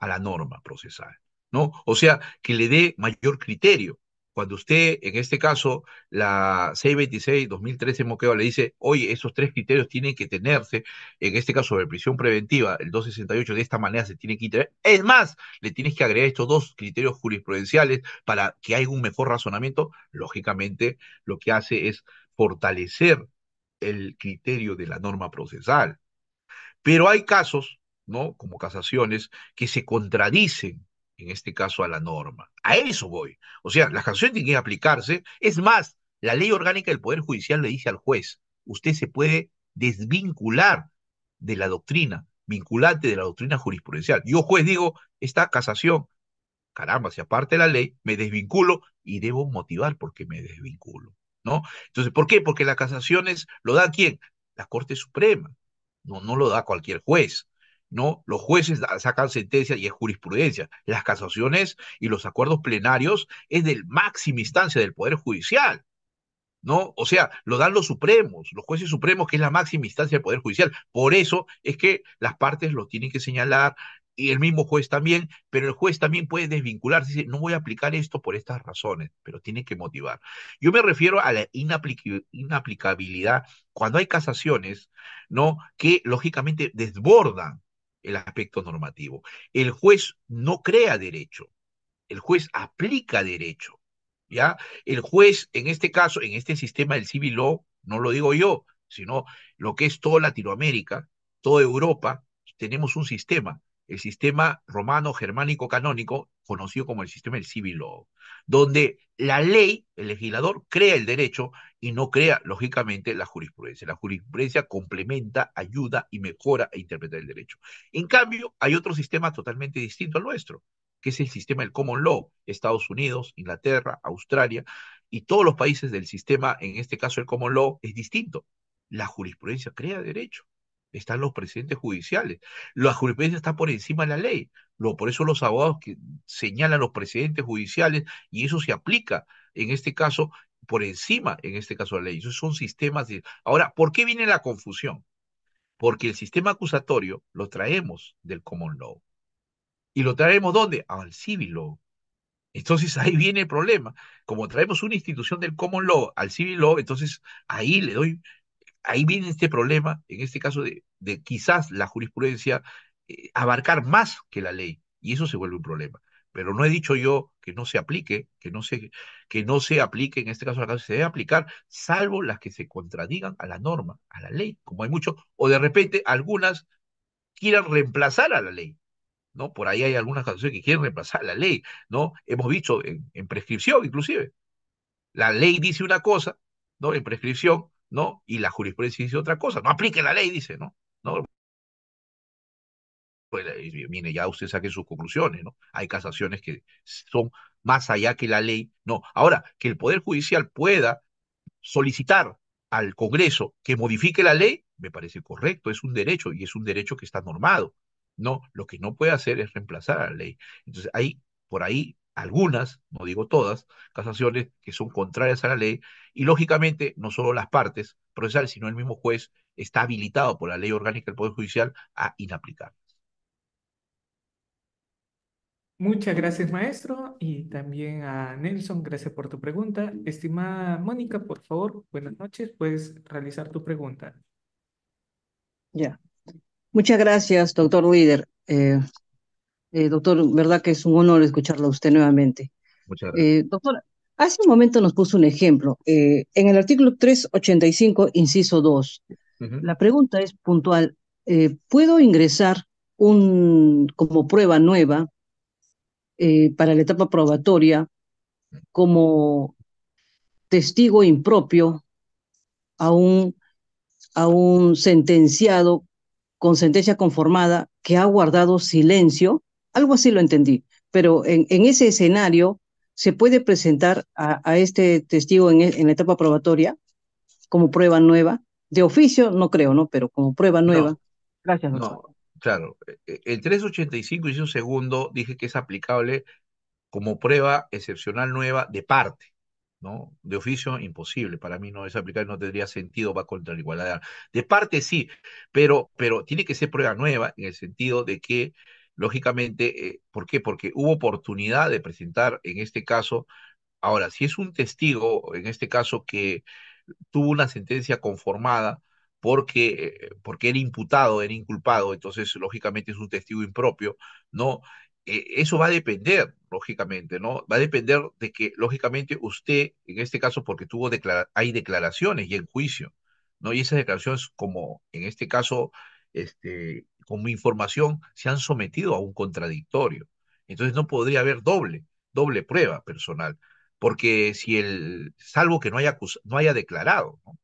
a la norma procesal, ¿no? O sea, que le dé mayor criterio, cuando usted, en este caso, la 626-2013 Moqueo le dice, oye, esos tres criterios tienen que tenerse, en este caso de prisión preventiva, el 268 de esta manera se tiene que tener. Es más, le tienes que agregar estos dos criterios jurisprudenciales para que haya un mejor razonamiento. Lógicamente, lo que hace es fortalecer el criterio de la norma procesal. Pero hay casos, ¿no? Como casaciones, que se contradicen en este caso a la norma. A eso voy. O sea, la casación tiene que aplicarse. Es más, la ley orgánica del Poder Judicial le dice al juez, usted se puede desvincular de la doctrina, vinculante de la doctrina jurisprudencial. Yo juez digo, esta casación, caramba, si aparte la ley, me desvinculo y debo motivar porque me desvinculo. ¿No? Entonces, ¿por qué? Porque las casaciones lo da quién? La Corte Suprema. No, no lo da cualquier juez. ¿no? Los jueces sacan sentencias y es jurisprudencia. Las casaciones y los acuerdos plenarios es de máxima instancia del Poder Judicial, ¿no? O sea, lo dan los supremos, los jueces supremos, que es la máxima instancia del Poder Judicial. Por eso es que las partes lo tienen que señalar y el mismo juez también, pero el juez también puede desvincularse, decir, no voy a aplicar esto por estas razones, pero tiene que motivar. Yo me refiero a la inaplicabilidad cuando hay casaciones, ¿no? Que lógicamente desbordan el aspecto normativo. El juez no crea derecho, el juez aplica derecho. ¿Ya? El juez, en este caso, en este sistema del civil law, no lo digo yo, sino lo que es toda Latinoamérica, toda Europa, tenemos un sistema, el sistema romano germánico canónico conocido como el sistema del civil law, donde la ley, el legislador, crea el derecho y no crea, lógicamente, la jurisprudencia. La jurisprudencia complementa, ayuda y mejora a e interpretar el derecho. En cambio, hay otro sistema totalmente distinto al nuestro, que es el sistema del common law, Estados Unidos, Inglaterra, Australia y todos los países del sistema, en este caso el common law, es distinto. La jurisprudencia crea derecho están los presidentes judiciales. La jurisprudencia está por encima de la ley. Lo, por eso los abogados que señalan los presidentes judiciales y eso se aplica en este caso por encima, en este caso, de la ley. Esos son sistemas. De... Ahora, ¿por qué viene la confusión? Porque el sistema acusatorio lo traemos del common law. ¿Y lo traemos dónde? Al civil law. Entonces ahí viene el problema. Como traemos una institución del common law al civil law, entonces ahí le doy ahí viene este problema, en este caso, de, quizás la jurisprudencia eh, abarcar más que la ley, y eso se vuelve un problema. Pero no he dicho yo que no se aplique, que no se, que no se aplique, en este caso, se debe aplicar, salvo las que se contradigan a la norma, a la ley, como hay mucho, o de repente algunas quieran reemplazar a la ley, ¿no? Por ahí hay algunas canciones que quieren reemplazar la ley, ¿no? Hemos visto en prescripción, inclusive. La ley dice una cosa, ¿no? En prescripción, ¿no? Y la jurisprudencia dice otra cosa, no aplique la ley, dice, ¿no? ¿No? Pues, eh, mire, ya usted saque sus conclusiones, ¿no? Hay casaciones que son más allá que la ley, no. Ahora, que el Poder Judicial pueda solicitar al Congreso que modifique la ley, me parece correcto, es un derecho y es un derecho que está normado. No, lo que no puede hacer es reemplazar la ley. Entonces, ahí, por ahí algunas, no digo todas, casaciones que son contrarias a la ley y lógicamente no solo las partes procesales, sino el mismo juez está habilitado por la ley orgánica del Poder Judicial a inaplicarlas. Muchas gracias, maestro, y también a Nelson, gracias por tu pregunta. Estimada Mónica, por favor, buenas noches, puedes realizar tu pregunta. Ya. Muchas gracias, doctor Wider. Eh, eh, doctor, verdad que es un honor escucharlo a usted nuevamente. Muchas gracias. Eh, doctor, hace un momento nos puso un ejemplo. Eh, en el artículo 385, inciso 2, la pregunta es puntual. ¿Puedo ingresar un, como prueba nueva para la etapa probatoria como testigo impropio a un, a un sentenciado con sentencia conformada que ha guardado silencio algo así lo entendí, pero en, ese escenario se puede presentar a, este testigo e, en, la etapa probatoria como prueba nueva. De oficio, no creo, ¿no? Pero como prueba nueva. Gracias, doctor. claro. El 385 e, y un segundo dije que es aplicable como prueba excepcional nueva de parte. ¿no? De oficio, imposible. Para mí no es aplicable, no tendría sentido, va contra la igualdad. De parte sí, pero, pero tiene que ser prueba nueva en el sentido de que lógicamente, eh, ¿por qué? Porque hubo oportunidad de presentar en este caso, ahora, si es un testigo, en este caso, que tuvo una sentencia conformada, porque, eh, porque era imputado, era inculpado, entonces lógicamente es un testigo impropio, ¿no? Eh, eso va a depender, lógicamente, ¿no? Va a depender de que, lógicamente, usted, en este caso, porque tuvo hay declaraciones y en juicio, ¿no? Y esas declaraciones, como en este caso, este, con mi información se han sometido a un contradictorio. Entonces no podría haber doble, doble prueba personal, porque si el, salvo que no haya, no haya declarado, ¿no?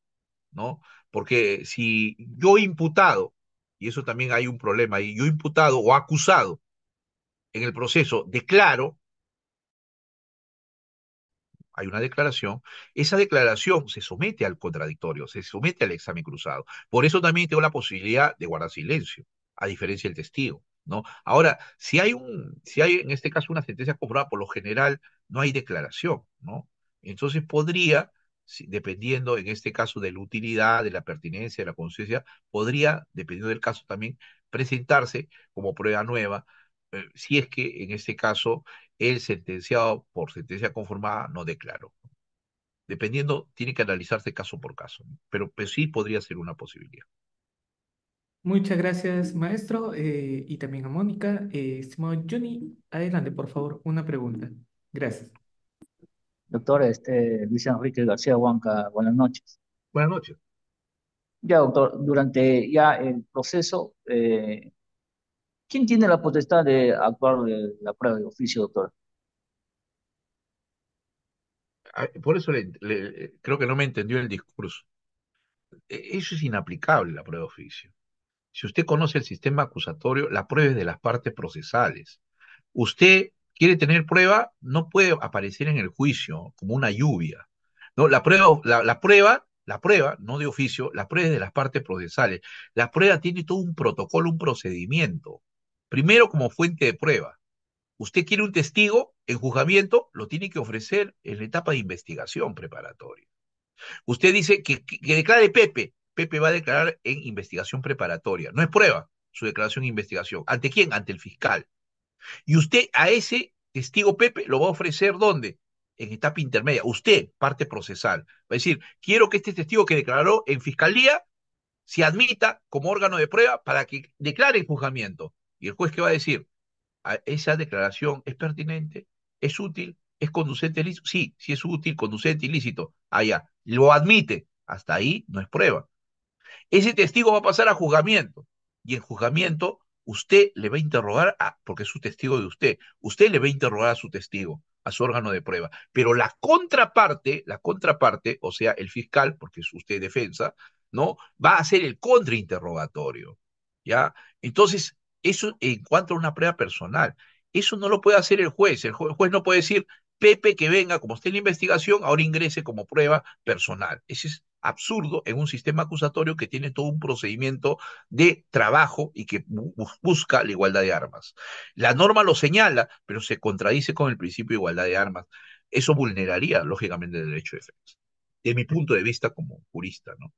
¿no? Porque si yo imputado, y eso también hay un problema, y yo imputado o acusado en el proceso declaro, hay una declaración, esa declaración se somete al contradictorio, se somete al examen cruzado. Por eso también tengo la posibilidad de guardar silencio a diferencia del testigo. ¿no? Ahora, si hay un, si hay en este caso una sentencia conformada, por lo general no hay declaración, ¿no? Entonces podría, dependiendo en este caso de la utilidad, de la pertinencia, de la conciencia, podría, dependiendo del caso también, presentarse como prueba nueva, eh, si es que en este caso el sentenciado por sentencia conformada no declaró. Dependiendo, tiene que analizarse caso por caso, pero pues, sí podría ser una posibilidad. Muchas gracias, maestro, eh, y también a Mónica. Eh, estimado Johnny, adelante, por favor, una pregunta. Gracias. Doctor, este, Luis Enrique García Huanca, buenas noches. Buenas noches. Ya, doctor, durante ya el proceso, eh, ¿quién tiene la potestad de actuar de la prueba de oficio, doctor? Ah, por eso creo que no me entendió el discurso. E, eso es inaplicable, la prueba de oficio. Si usted conoce el sistema acusatorio, la prueba es de las partes procesales. Usted quiere tener prueba, no puede aparecer en el juicio como una lluvia. No, la prueba, la, prueba, la prueba, no de oficio, la prueba es de las partes procesales. La prueba tiene todo un protocolo, un procedimiento. Primero como fuente de prueba. Usted quiere un testigo en juzgamiento, lo tiene que ofrecer en la etapa de investigación preparatoria. Usted dice que declare Pepe, Pepe va a declarar en investigación preparatoria. No es prueba su declaración en investigación. ¿Ante quién? Ante el fiscal. Y usted a ese testigo Pepe lo va a ofrecer ¿dónde? En etapa intermedia. Usted, parte procesal, va a decir, quiero que este testigo que declaró en fiscalía se admita como órgano de prueba para que declare el juzgamiento. Y el juez que va a decir, esa declaración es pertinente, es útil, es conducente ilícito. Sí, sí es útil, conducente ilícito. Allá, ah, lo admite. Hasta ahí no es prueba. Ese testigo va a pasar a juzgamiento y en juzgamiento usted le va a interrogar, a, porque es su testigo de usted, usted le va a interrogar a su testigo, a su órgano de prueba. Pero la contraparte, la contraparte, o sea, el fiscal, porque es usted defensa, ¿no? Va a hacer el contrainterrogatorio, ¿ya? Entonces, eso en cuanto a una prueba personal, eso no lo puede hacer el juez. El juez no puede decir, Pepe que venga, como está en la investigación, ahora ingrese como prueba personal. Ese es absurdo en un sistema acusatorio que tiene todo un procedimiento de trabajo y que busca la igualdad de armas. La norma lo señala, pero se contradice con el principio de igualdad de armas. Eso vulneraría, lógicamente, el derecho de defensa, de mi punto de vista como jurista, ¿no?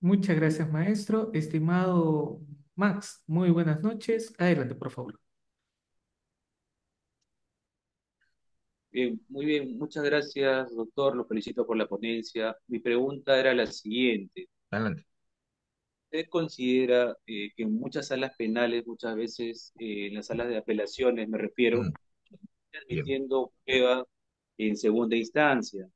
Muchas gracias, maestro. Estimado Max, muy buenas noches. Adelante, por favor. Eh, muy bien, muchas gracias, doctor. Lo felicito por la ponencia. Mi pregunta era la siguiente. Adelante. ¿Usted considera eh, que en muchas salas penales, muchas veces eh, en las salas de apelaciones, me refiero, mm. están admitiendo prueba en segunda instancia?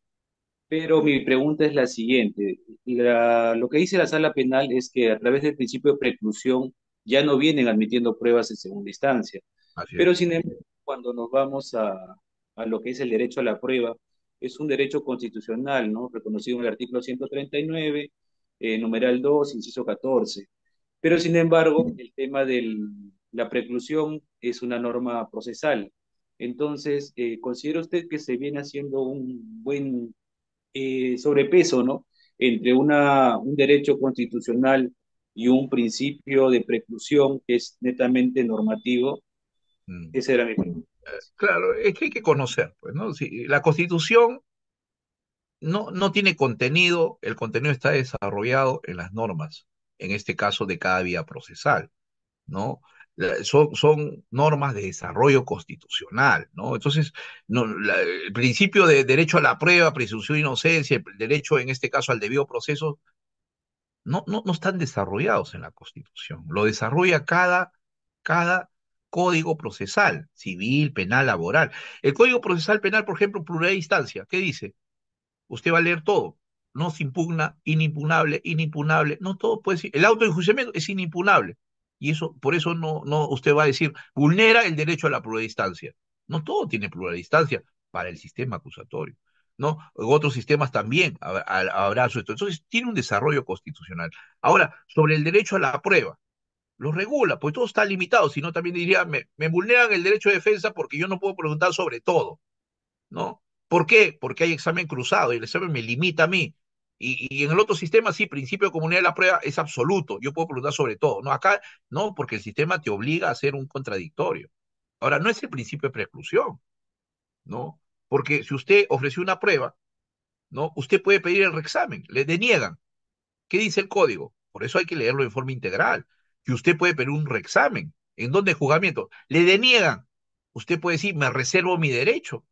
Pero mi pregunta es la siguiente. lo que dice la sala penal es que a través del principio de preclusión ya no vienen admitiendo pruebas en segunda instancia. Pero sin embargo, cuando nos vamos a, a lo que es el derecho a la prueba, es un derecho constitucional, ¿no? Reconocido en el artículo 139, eh, numeral 2, inciso 14. Pero sin embargo, el tema de la preclusión es una norma procesal. Entonces, eh, ¿considera usted que se viene haciendo un buen eh, sobrepeso, ¿no? Entre una, un derecho constitucional y un principio de preclusión que es netamente normativo. ese mm. Esa era mi pregunta. Claro, es que hay que conocer, pues, ¿no? la constitución no, no tiene contenido, el contenido está desarrollado en las normas, en este caso de cada vía procesal, ¿no? Son, son, normas de desarrollo constitucional, ¿no? Entonces, no, el principio de derecho a la prueba, presunción de inocencia, el derecho en este caso al debido proceso, no, no, están desarrollados en la Constitución. Lo desarrolla cada, cada código procesal, civil, penal, laboral. El código procesal penal, por ejemplo, pluralidad de instancia, ¿qué dice? Usted va a leer todo. No se impugna, inimpugnable, inimpugnable. No todo puede decir. El auto es inimpugnable. Y eso, por eso no, no, usted va a decir, vulnera el derecho a la pluralidad de instancia. No todo tiene plural de instancia para el sistema acusatorio. ¿no? otros sistemas también habrá su esto. Entonces, tiene un desarrollo constitucional. Ahora, sobre el derecho a la prueba, lo regula, pues todo está limitado, sino también diría, me, me, vulneran el derecho de defensa porque yo no puedo preguntar sobre todo, ¿no? ¿Por qué? Porque hay examen cruzado y el examen me limita a mí. Y, en el otro sistema, sí, principio de comunidad de la prueba es absoluto, yo puedo preguntar sobre todo, ¿no? Acá no, porque el sistema te obliga a hacer un contradictorio. Ahora, no es el principio de preclusión ¿no? Porque si usted ofrece una prueba, ¿no? Usted puede pedir el reexamen, le deniegan. ¿Qué dice el código? Por eso hay que leerlo en forma integral que usted puede pedir un reexamen. ¿En donde juzgamiento? Le deniegan. Usted puede decir, me reservo mi derecho.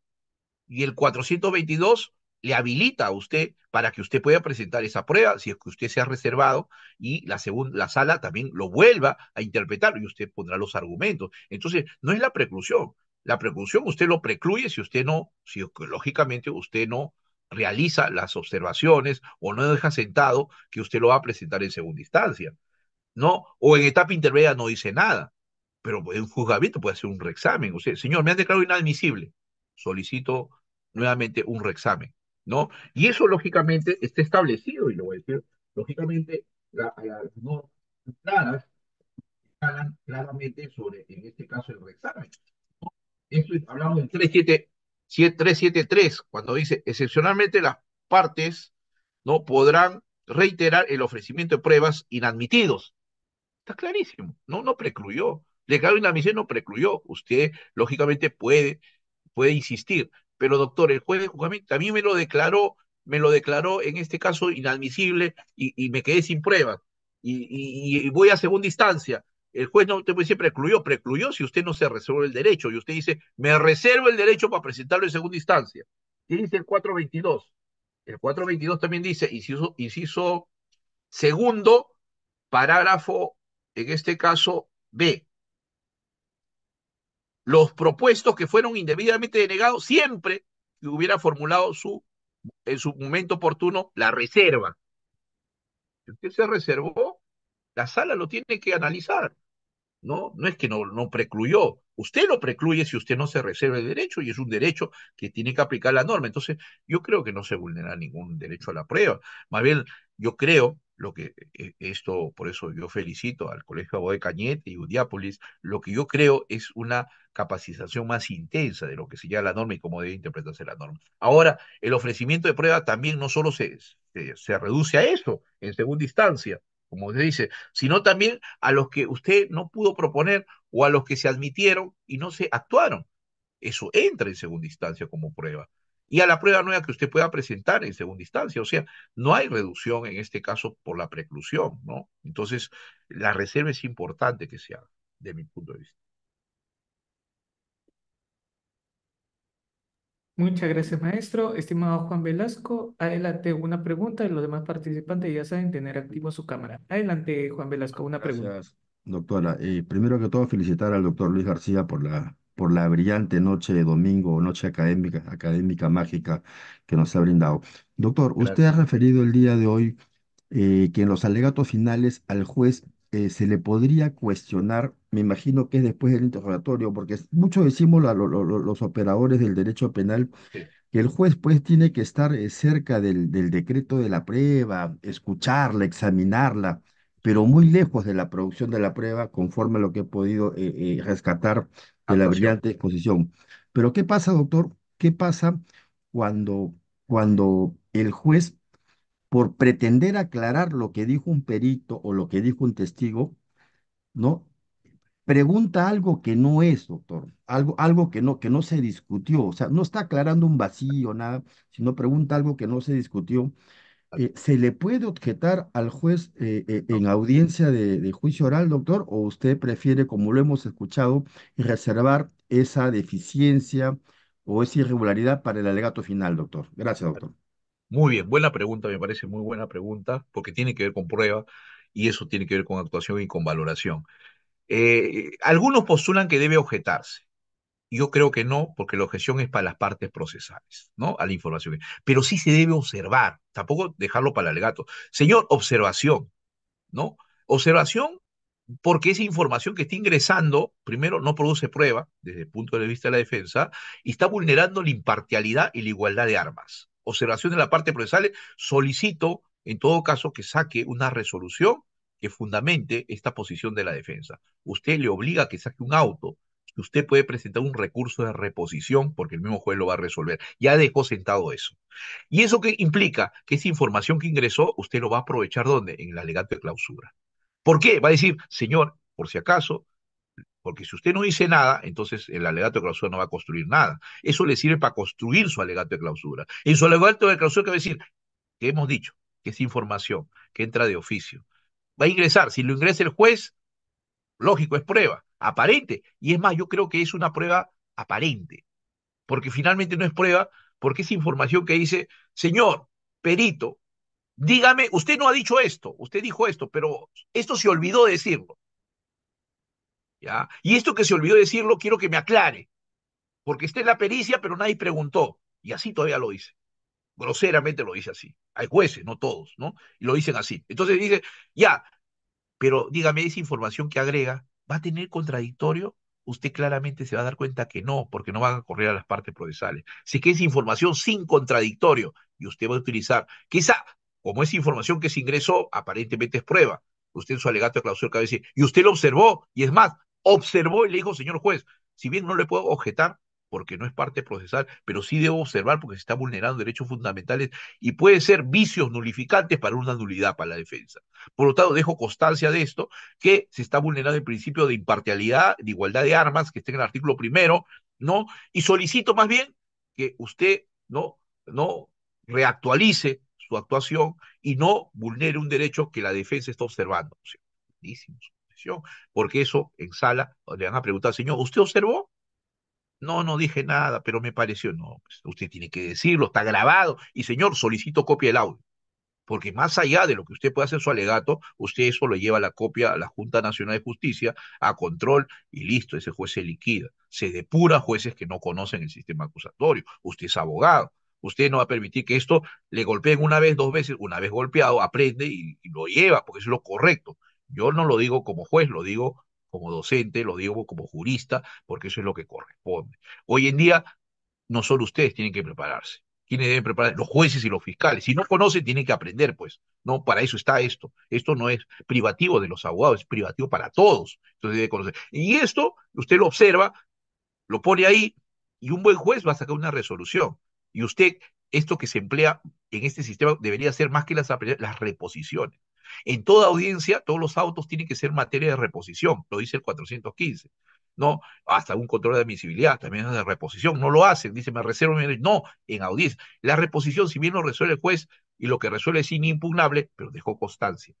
Y el 422 le habilita a usted para que usted pueda presentar esa prueba, si es que usted se ha reservado, y la, segunda, la sala también lo vuelva a interpretar y usted pondrá los argumentos. Entonces, no es la preclusión. La preclusión usted lo precluye si usted no, si lógicamente usted no realiza las observaciones o no deja sentado que usted lo va a presentar en segunda instancia. ¿no? O en etapa intermedia no dice nada, pero pues, un juzgamiento puede hacer un reexamen. O sea, señor, me han declarado inadmisible, solicito nuevamente un reexamen, ¿no? Y eso lógicamente está establecido, y lo voy a decir, lógicamente las la, normas claras hablan claramente sobre, en este caso, el reexamen. eso Esto hablamos del 373, cuando dice, excepcionalmente las partes no podrán reiterar el ofrecimiento de pruebas inadmitidos clarísimo. No, no precluyó. Legado inadmisible no precluyó. Usted, lógicamente, puede, puede insistir. Pero, doctor, el juez de juzgamiento también me lo declaró, me lo declaró en este caso inadmisible y, me quedé sin pruebas. Y, voy a segunda instancia. El juez no te puede decir precluyó, precluyó si usted no se reserva el derecho. Y usted dice, me reservo el derecho para presentarlo en segunda instancia. ¿Qué dice el 422? El 422 también dice, inciso segundo, parágrafo en este caso B, los propuestos que fueron indebidamente denegados siempre que hubiera formulado su, en su momento oportuno la reserva. Si usted se reservó, la sala lo tiene que analizar. No, no es que no, no precluyó. Usted lo precluye si usted no se reserva el derecho y es un derecho que tiene que aplicar la norma. Entonces, yo creo que no se vulnera ningún derecho a la prueba. Más yo creo lo que eh, esto, por eso yo felicito al Colegio Abogado de Cañete y Udiápolis, lo que yo creo es una capacitación más intensa de lo que llama la norma y cómo debe interpretarse la norma. Ahora, el ofrecimiento de prueba también no solo se, se, se reduce a eso, en segunda instancia, como usted dice, sino también a los que usted no pudo proponer o a los que se admitieron y no se actuaron. Eso entra en segunda instancia como prueba y a la prueba nueva que usted pueda presentar en segunda instancia. O sea, no hay reducción en este caso por la preclusión, ¿no? Entonces, la reserva es importante que se haga, de mi punto de vista. Muchas gracias, maestro. Estimado Juan Velasco, adelante una pregunta y los demás participantes ya saben tener activo su cámara. Adelante, Juan Velasco, una gracias, pregunta. Doctora, eh, primero que todo felicitar al doctor Luis García por la por la brillante noche de domingo noche académica, académica mágica que nos ha brindado. Doctor, usted ha referido el día de hoy eh, que en los alegatos finales al juez eh, se le podría cuestionar, me imagino que es después del interrogatorio, porque muchos decimos a los operadores del derecho penal que el juez pues tiene que estar eh, cerca del, decreto de la prueba, escucharla, examinarla, pero muy lejos de la producción de la prueba, conforme a lo que he podido rescatar de la brillante exposición. Pero ¿qué pasa, doctor? ¿Qué pasa cuando, cuando el juez, por pretender aclarar lo que dijo un perito o lo que dijo un testigo, ¿no? Pregunta algo que no es, doctor, algo, algo que no, que no se discutió, o sea, no está aclarando un vacío, nada, sino pregunta algo que no se discutió eh, ¿se le puede objetar al juez eh, eh, en audiencia de, juicio oral, doctor? ¿O usted prefiere, como lo hemos escuchado, reservar esa deficiencia o esa irregularidad para el alegato final, doctor? Gracias, doctor. Muy bien, buena pregunta, me parece muy buena pregunta, porque tiene que ver con prueba y eso tiene que ver con actuación y con valoración. algunos postulan que debe objetarse. Yo creo que no, porque la objeción es para las partes procesales, ¿no? A la información. Pero sí se debe observar, tampoco dejarlo para el alegato. Señor, observación, ¿no? Observación porque esa información que está ingresando, primero, no produce prueba desde el punto de vista de la defensa y está vulnerando la imparcialidad y la igualdad de armas. Observación de la parte procesal, solicito, en todo caso, que saque una resolución que fundamente esta posición de la defensa. Usted le obliga a que saque un auto que usted puede presentar un recurso de reposición porque el mismo juez lo va a resolver. Ya dejó sentado eso. ¿Y eso qué implica? Que esa información que ingresó, usted lo va a aprovechar ¿dónde? En el alegato de clausura. ¿Por qué? Va a decir, señor, por si acaso, porque si usted no dice nada, entonces el alegato de clausura no va a construir nada. Eso le sirve para construir su alegato de clausura. En su alegato de clausura, ¿qué va a decir? Que hemos dicho que es información que entra de oficio. Va a ingresar. Si lo ingresa el juez, lógico, es prueba aparente. Y es más, yo creo que es una prueba aparente, porque finalmente no es prueba, porque es información que dice, señor, perito, dígame, usted no ha dicho esto, usted dijo esto, pero esto se olvidó decirlo. ¿Ya? Y esto que se olvidó decirlo, quiero que me aclare, porque está en la pericia, pero nadie preguntó. Y así todavía lo dice. Groseramente lo dice así. Hay jueces, no todos, ¿no? Y lo dicen así. Entonces dice, ya, pero dígame esa información que agrega, ¿Va a tener contradictorio? Usted claramente se va a dar cuenta que no, porque no van a correr a las partes procesales. Si que es información sin contradictorio y usted va a utilizar, quizá, como es información que se ingresó, aparentemente es prueba. Usted en su alegato de clausura decir y usted lo observó, y es más, observó y le dijo, señor juez, si bien no le puedo objetar, porque no es parte procesal, pero sí debo observar porque se está vulnerando derechos fundamentales y puede ser vicios nulificantes para una nulidad para la defensa. Por lo tanto, dejo constancia de esto, que se está vulnerando el principio de imparcialidad, de igualdad de armas, que está en el artículo primero, ¿no? Y solicito más bien que usted, ¿no? No reactualice su actuación y no vulnere un derecho que la defensa está observando. porque eso en sala le van a preguntar, señor, ¿usted observó? No, no dije nada, pero me pareció. No, pues, usted tiene que decirlo, está grabado. Y señor, solicito copia del audio. Porque más allá de lo que usted puede hacer su alegato, usted eso lo lleva la copia a la Junta Nacional de Justicia, a control, y listo, ese juez se liquida. Se depura jueces que no conocen el sistema acusatorio. Usted es abogado. Usted no va a permitir que esto le golpeen una vez, dos veces, una vez golpeado, aprende y, lo lleva, porque es lo correcto. Yo no lo digo como juez, lo digo como docente, lo digo como jurista, porque eso es lo que corresponde. Hoy en día, no solo ustedes tienen que prepararse. ¿Quiénes deben prepararse? Los jueces y los fiscales. Si no conocen, tienen que aprender, pues. No, para eso está esto. Esto no es privativo de los abogados, es privativo para todos. Entonces debe conocer. Y esto, usted lo observa, lo pone ahí, y un buen juez va a sacar una resolución. Y usted, esto que se emplea en este sistema debería ser más que las, las reposiciones. En toda audiencia, todos los autos tienen que ser materia de reposición, lo dice el 415. ¿no? Hasta un control de admisibilidad, también es de reposición, no lo hacen, dice, me reservo No, en audiencia. La reposición, si bien lo resuelve el juez y lo que resuelve es inimpugnable, pero dejó constancia.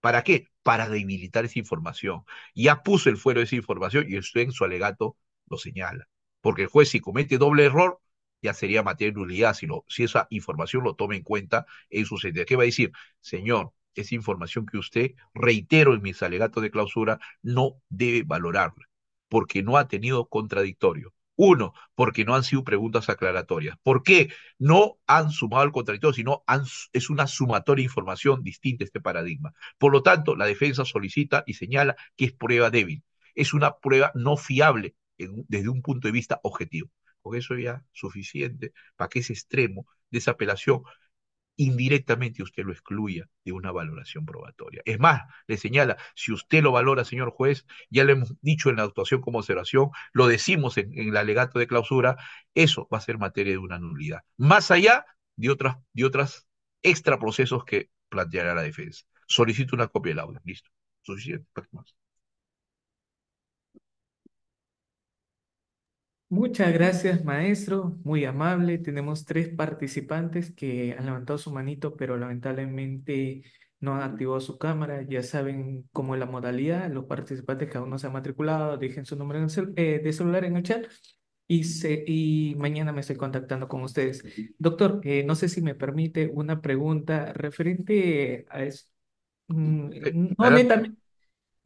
¿Para qué? Para debilitar esa información. Ya puso el fuero de esa información y usted en su alegato lo señala. Porque el juez, si comete doble error, ya sería materia de nulidad, sino si esa información lo toma en cuenta en su sentencia. ¿Qué va a decir? Señor, esa información que usted, reitero en mis alegatos de clausura, no debe valorarla, porque no ha tenido contradictorio. Uno, porque no han sido preguntas aclaratorias. ¿Por qué? No han sumado el contradictorio, sino han, es una sumatoria información distinta este paradigma. Por lo tanto, la defensa solicita y señala que es prueba débil. Es una prueba no fiable desde un punto de vista objetivo. Porque eso ya suficiente para que ese extremo de esa apelación indirectamente usted lo excluya de una valoración probatoria. Es más, le señala, si usted lo valora, señor juez, ya lo hemos dicho en la actuación como observación, lo decimos en, el alegato de clausura, eso va a ser materia de una nulidad, más allá de otras, de otras extra procesos que planteará la defensa. Solicito una copia del audio, listo, suficiente, Muchas gracias, maestro. Muy amable. Tenemos tres participantes que han levantado su manito, pero lamentablemente no han activado su cámara. Ya saben cómo es la modalidad. Los participantes que aún no se han matriculado, dejen su nombre eh, de celular en el chat y, se, y mañana me estoy contactando con ustedes. Doctor, eh, no sé si me permite una pregunta referente a eso. Mm, eh, no,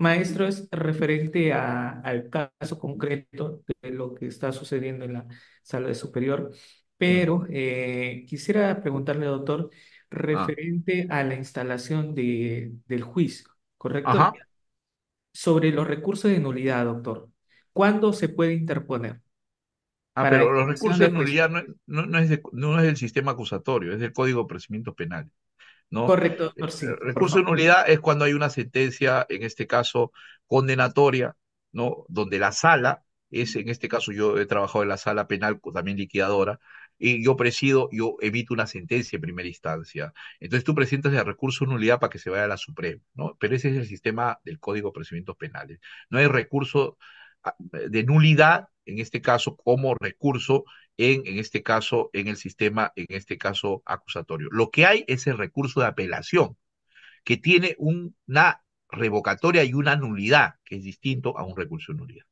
Maestro, es referente al caso concreto de lo que está sucediendo en la sala de superior, pero eh, quisiera preguntarle, doctor, ah. referente a la instalación del juicio, ¿correcto? Sobre los recursos de nulidad, doctor. ¿Cuándo se puede interponer? Ah, pero los recursos de nulidad no, es del sistema acusatorio, es del Código de procedimiento Penal. Correcto, eh, eh, Recurso de nulidad es cuando hay una sentencia, en este caso, condenatoria, ¿no? Donde la sala es, en este caso, yo he trabajado en la sala penal, también liquidadora, y yo presido, yo evito una sentencia en primera instancia. Entonces tú presentas el recurso de nulidad para que se vaya a la Suprema, ¿no? Pero ese es el sistema del Código de Procedimientos Penales. No hay recurso ah, de nulidad, en este caso, como recurso en, este caso, en el sistema, en este caso acusatorio. Lo que hay es el recurso de apelación, que tiene una revocatoria y una nulidad, que es distinto a un recurso de nulidad.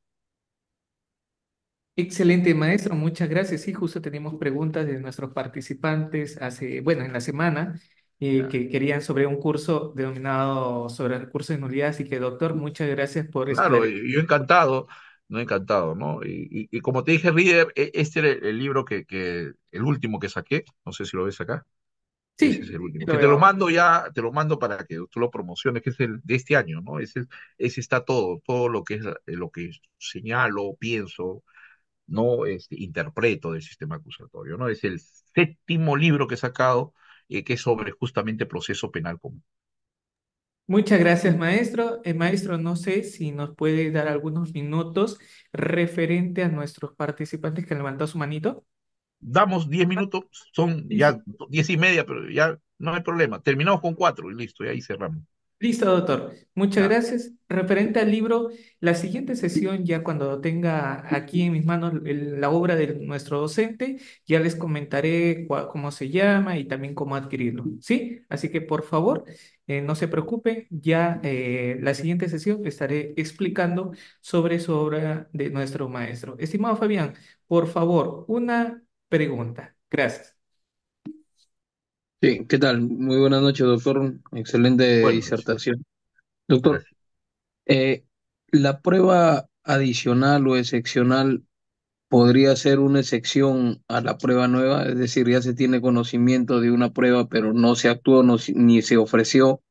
Excelente, maestro. Muchas gracias. Sí, justo tenemos preguntas de nuestros participantes hace, bueno, en la semana, eh, que querían sobre un curso denominado sobre recursos de nulidad. Así que, doctor, muchas gracias por Claro, este yo encantado. ¿no? Encantado, ¿no? Y, y, y como te dije, Reader, e, este era el libro que, que, el último que saqué, no sé si lo ves acá. Sí. es el último. te lo mando ya, te lo mando para que tú lo promociones, que es el de este año, ¿no? Ese, ese está todo, todo lo que es lo que señalo, pienso, no este, interpreto del sistema acusatorio, ¿no? Es el séptimo libro que he sacado, y eh, que es sobre justamente proceso penal común. Muchas gracias, maestro. El eh, maestro, no sé si nos puede dar algunos minutos referente a nuestros participantes que han levantado su manito. Damos diez minutos, son ya diez y media, pero ya no hay problema. Terminamos con cuatro y listo, y ahí cerramos. Listo, doctor. Muchas gracias. Referente al libro, la siguiente sesión, ya cuando tenga aquí en mis manos la obra de nuestro docente, ya les comentaré cómo se llama y también cómo adquirirlo, ¿sí? Así que por favor, eh, no se preocupen, ya eh, la siguiente sesión estaré explicando sobre su obra de nuestro maestro. Estimado Fabián, por favor, una pregunta. Gracias. Sí, ¿qué tal? Muy buenas noches, doctor. Excelente disertación. Doctor, eh, ¿la prueba adicional o excepcional podría ser una excepción a la prueba nueva? Es decir, ya se tiene conocimiento de una prueba, pero no se actuó ni se ofreció.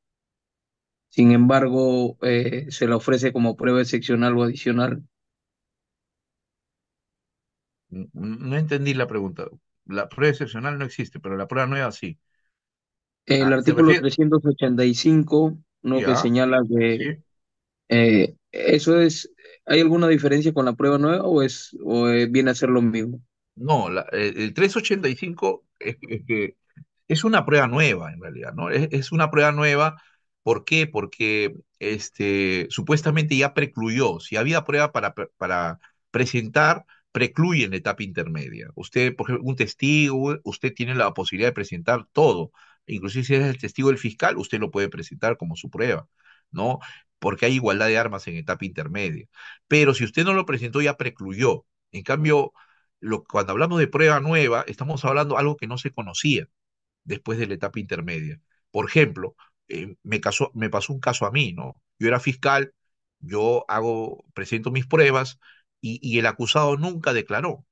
Sin embargo, eh, se la ofrece como prueba excepcional o adicional. No entendí la pregunta. La prueba excepcional no existe, pero la prueba nueva sí. El ah, artículo 385, ¿no? Que señala que eh, eso es... ¿Hay alguna diferencia con la prueba nueva o es o eh, viene a ser lo mismo? No, el, 385 es, es es una prueba nueva en realidad, ¿no? Es, una prueba nueva. ¿Por qué? Porque este, supuestamente ya precluyó. Si había prueba para, para presentar, precluye en la etapa intermedia. Usted, por ejemplo, un testigo, usted tiene la posibilidad de presentar todo. Incluso si es el testigo del fiscal, usted lo puede presentar como su prueba, ¿no? Porque hay igualdad de armas en etapa intermedia. Pero si usted no lo presentó, ya precluyó. En cambio, lo, cuando hablamos de prueba nueva, estamos hablando de algo que no se conocía después de la etapa intermedia. Por ejemplo, eh, me, pasó un caso a mí, ¿no? Yo era fiscal, yo hago, presento mis pruebas y el acusado nunca declaró.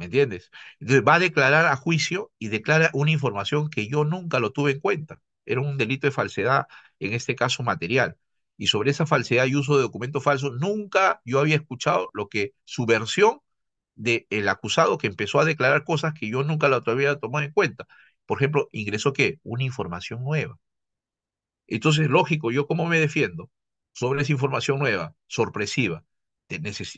¿Me entiendes? Entonces va a declarar a juicio y declara una información que yo nunca lo tuve en cuenta. Era un delito de falsedad, en este caso material. Y sobre esa falsedad y uso de documentos falsos, nunca yo había escuchado lo que su versión del acusado que empezó a declarar cosas que yo nunca lo había tomado en cuenta. Por ejemplo, ingresó qué? Una información nueva. Entonces, lógico, yo cómo me defiendo sobre esa información nueva, sorpresiva.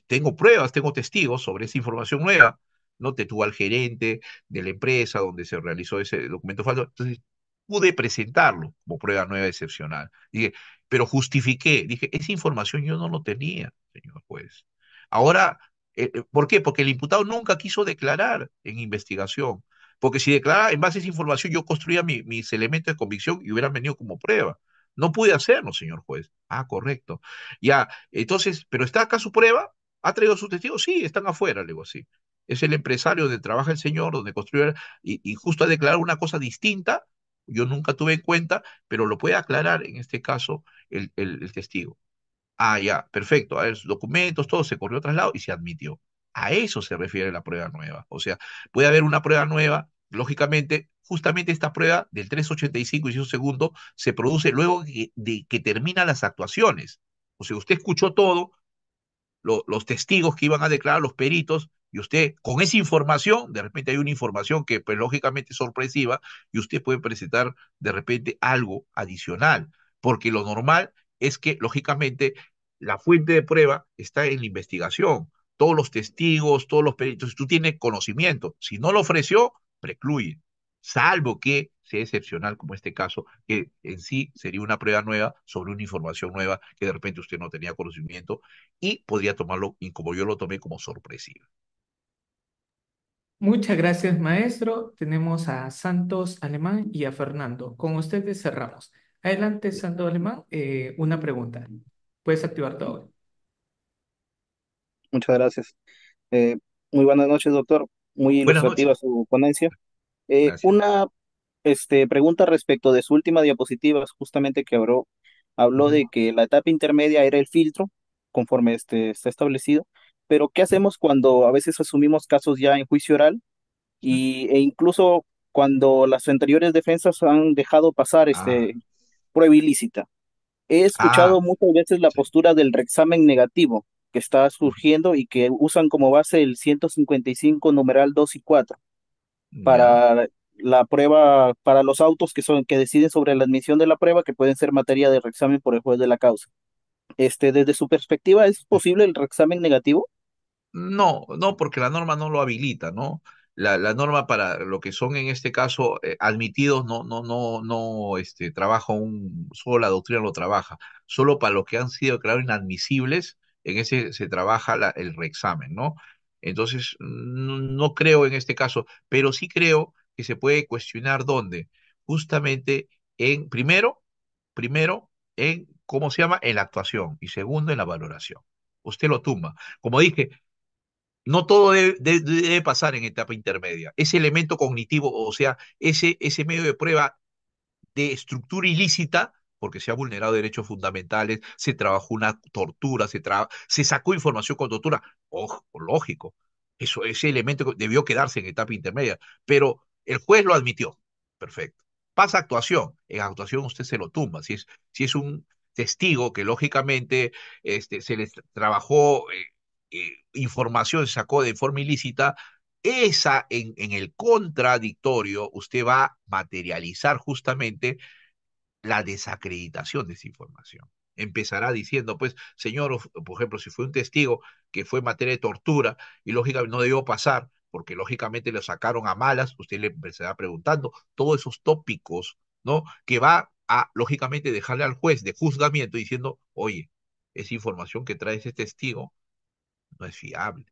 Tengo pruebas, tengo testigos sobre esa información nueva ¿no? Te tuvo al gerente de la empresa donde se realizó ese documento falso. Entonces, pude presentarlo como prueba nueva excepcional. Dije, pero justifiqué, dije, esa información yo no lo tenía, señor juez. Ahora, eh, eh, ¿por qué? Porque el imputado nunca quiso declarar en investigación. Porque si declaraba en base a esa información, yo construía mis elementos de convicción y hubieran venido como prueba. No pude hacerlo, señor juez. Ah, correcto. Ya, entonces, ¿pero está acá su prueba? ¿Ha traído sus testigos? Sí, están afuera, le digo así es el empresario donde trabaja el señor, donde construye, y, justo ha declarado una cosa distinta, yo nunca tuve en cuenta, pero lo puede aclarar en este caso el, el, testigo. Ah, ya, perfecto, a ver, documentos, todo se corrió traslado y se admitió. A eso se refiere la prueba nueva. O sea, puede haber una prueba nueva, lógicamente, justamente esta prueba del 385 y segundo se produce luego que, de que terminan las actuaciones. O sea, usted escuchó todo, los testigos que iban a declarar, los peritos, y usted con esa información, de repente hay una información que pues, lógicamente es sorpresiva y usted puede presentar de repente algo adicional, porque lo normal es que lógicamente la fuente de prueba está en la investigación, todos los testigos, todos los peritos, tú tienes conocimiento, si no lo ofreció, precluye, salvo que sea excepcional como este caso, que en sí sería una prueba nueva sobre una información nueva que de repente usted no tenía conocimiento y podría tomarlo, como yo lo tomé, como sorpresiva. Muchas gracias, maestro. Tenemos a Santos Alemán y a Fernando. Con ustedes cerramos. Adelante, Santos Alemán. Eh, una pregunta. Puedes activar todo. Muchas gracias. Eh, muy buenas noches, doctor. Muy iniciativa su ponencia. Eh, una este, pregunta respecto de su última diapositiva, justamente que habló, habló de que la etapa intermedia era el filtro, conforme este, está establecido, pero ¿qué hacemos cuando a veces asumimos casos ya en juicio oral y, e incluso cuando las anteriores defensas han dejado pasar ah. este, prueba ilícita? He escuchado ah. muchas veces la postura del reexamen negativo que está surgiendo y que usan como base el 155 numeral 2 y 4 para la prueba para los autos que son que deciden sobre la admisión de la prueba que pueden ser materia de reexamen por el juez de la causa. Este, desde su perspectiva, ¿es posible el reexamen negativo? No, no, porque la norma no lo habilita, ¿no? La, la norma para lo que son en este caso eh, admitidos no, no, no, no este, trabaja un, solo la doctrina lo trabaja, solo para los que han sido declarados inadmisibles, en ese se trabaja la, el reexamen, ¿no? Entonces, no, no creo en este caso, pero sí creo que se puede cuestionar dónde, justamente en, primero, primero, en ¿cómo se llama? En la actuación y segundo en la valoración. Usted lo tumba. Como dije, no todo debe, pasar en etapa intermedia. Ese elemento cognitivo, o sea, ese, ese medio de prueba de estructura ilícita, porque se ha vulnerado derechos fundamentales, se trabajó una tortura, se, se sacó información con tortura. Ojo, lógico. Eso, ese elemento debió quedarse en etapa intermedia, pero el juez lo admitió. Perfecto. Pasa actuación. En actuación usted se lo tumba. Si si es un testigo que lógicamente este, se les trabajó eh, eh, información, se sacó de forma ilícita, esa en, el contradictorio usted va a materializar justamente la desacreditación de esa información empezará diciendo, pues, señor, por ejemplo, si fue un testigo que fue materia de tortura y lógicamente no debió pasar, porque lógicamente lo sacaron a malas, usted le empezará preguntando todos esos tópicos, ¿no? Que va a, lógicamente, dejarle al juez de juzgamiento diciendo, oye, esa información que trae ese testigo no es fiable.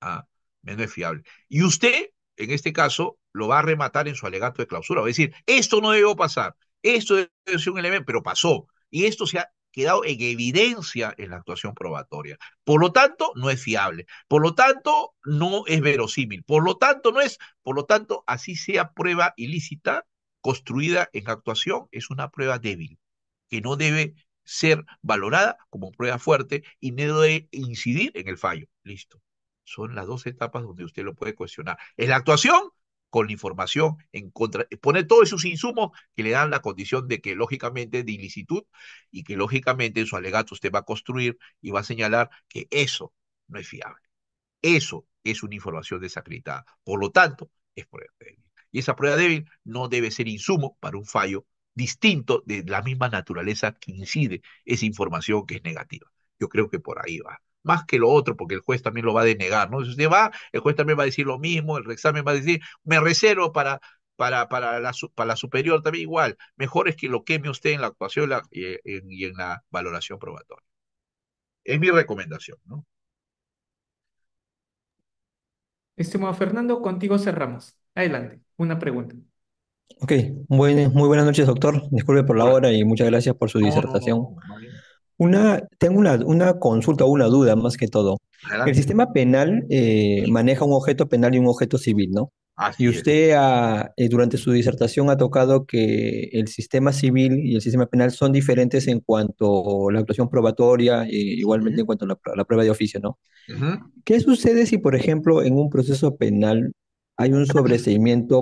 Ah, no es fiable. Y usted, en este caso, lo va a rematar en su alegato de clausura. Va a decir, esto no debió pasar, esto es un elemento, pero pasó. Y esto se ha quedado en evidencia en la actuación probatoria. Por lo tanto, no es fiable. Por lo tanto, no es verosímil. Por lo tanto, no es. Por lo tanto, así sea prueba ilícita, construida en actuación es una prueba débil, que no debe ser valorada como prueba fuerte y no debe incidir en el fallo. Listo. Son las dos etapas donde usted lo puede cuestionar. en la actuación con la información en contra, pone todos esos insumos que le dan la condición de que lógicamente de ilicitud y que lógicamente en su alegato usted va a construir y va a señalar que eso no es fiable. Eso es una información desacreditada. Por lo tanto, es prueba débil y esa prueba débil no debe ser insumo para un fallo distinto de la misma naturaleza que incide esa información que es negativa. Yo creo que por ahí va. Más que lo otro, porque el juez también lo va a denegar, ¿no? Si usted va, el juez también va a decir lo mismo, el examen va a decir, me reservo para, para, para, la, superior también igual. Mejor es que lo queme usted en la actuación y, en, la valoración probatoria. Es mi recomendación, ¿no? Estimado Fernando, contigo cerramos. Adelante una pregunta. Ok, muy, muy buenas noches, doctor. Disculpe por la hora y muchas gracias por su disertación. una, tengo una, consulta o una duda más que todo. El sistema penal eh, maneja un objeto penal y un objeto civil, ¿no? y usted eh, durante su disertación ha tocado que el sistema civil y el sistema penal son diferentes en cuanto a la actuación probatoria, e igualmente en cuanto a la, prueba de oficio, ¿no? ¿Qué sucede si, por ejemplo, en un proceso penal hay un sobreseimiento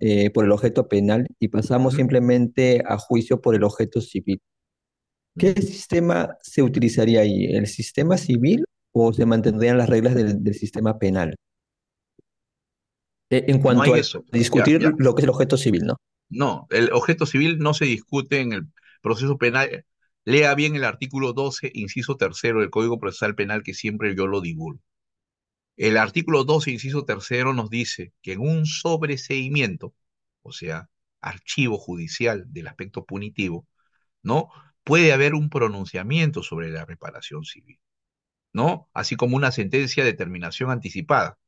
eh, por el, objeto penal y pasamos simplemente a juicio por el objeto civil. ¿Qué sistema se utilizaría ahí? ¿El sistema civil o se mantendrían las reglas del, sistema penal? E, en cuanto a eso. discutir lo que es el objeto civil, ¿no? No, el objeto civil no se discute en el proceso penal. Lea bien el artículo 12, inciso tercero del Código Procesal Penal, que siempre yo lo divulgo. El artículo 2, inciso tercero, nos dice que en un sobreseimiento, o sea, archivo judicial del aspecto punitivo, ¿no? Puede haber un pronunciamiento sobre la reparación civil, ¿no? Así como una sentencia de terminación anticipada.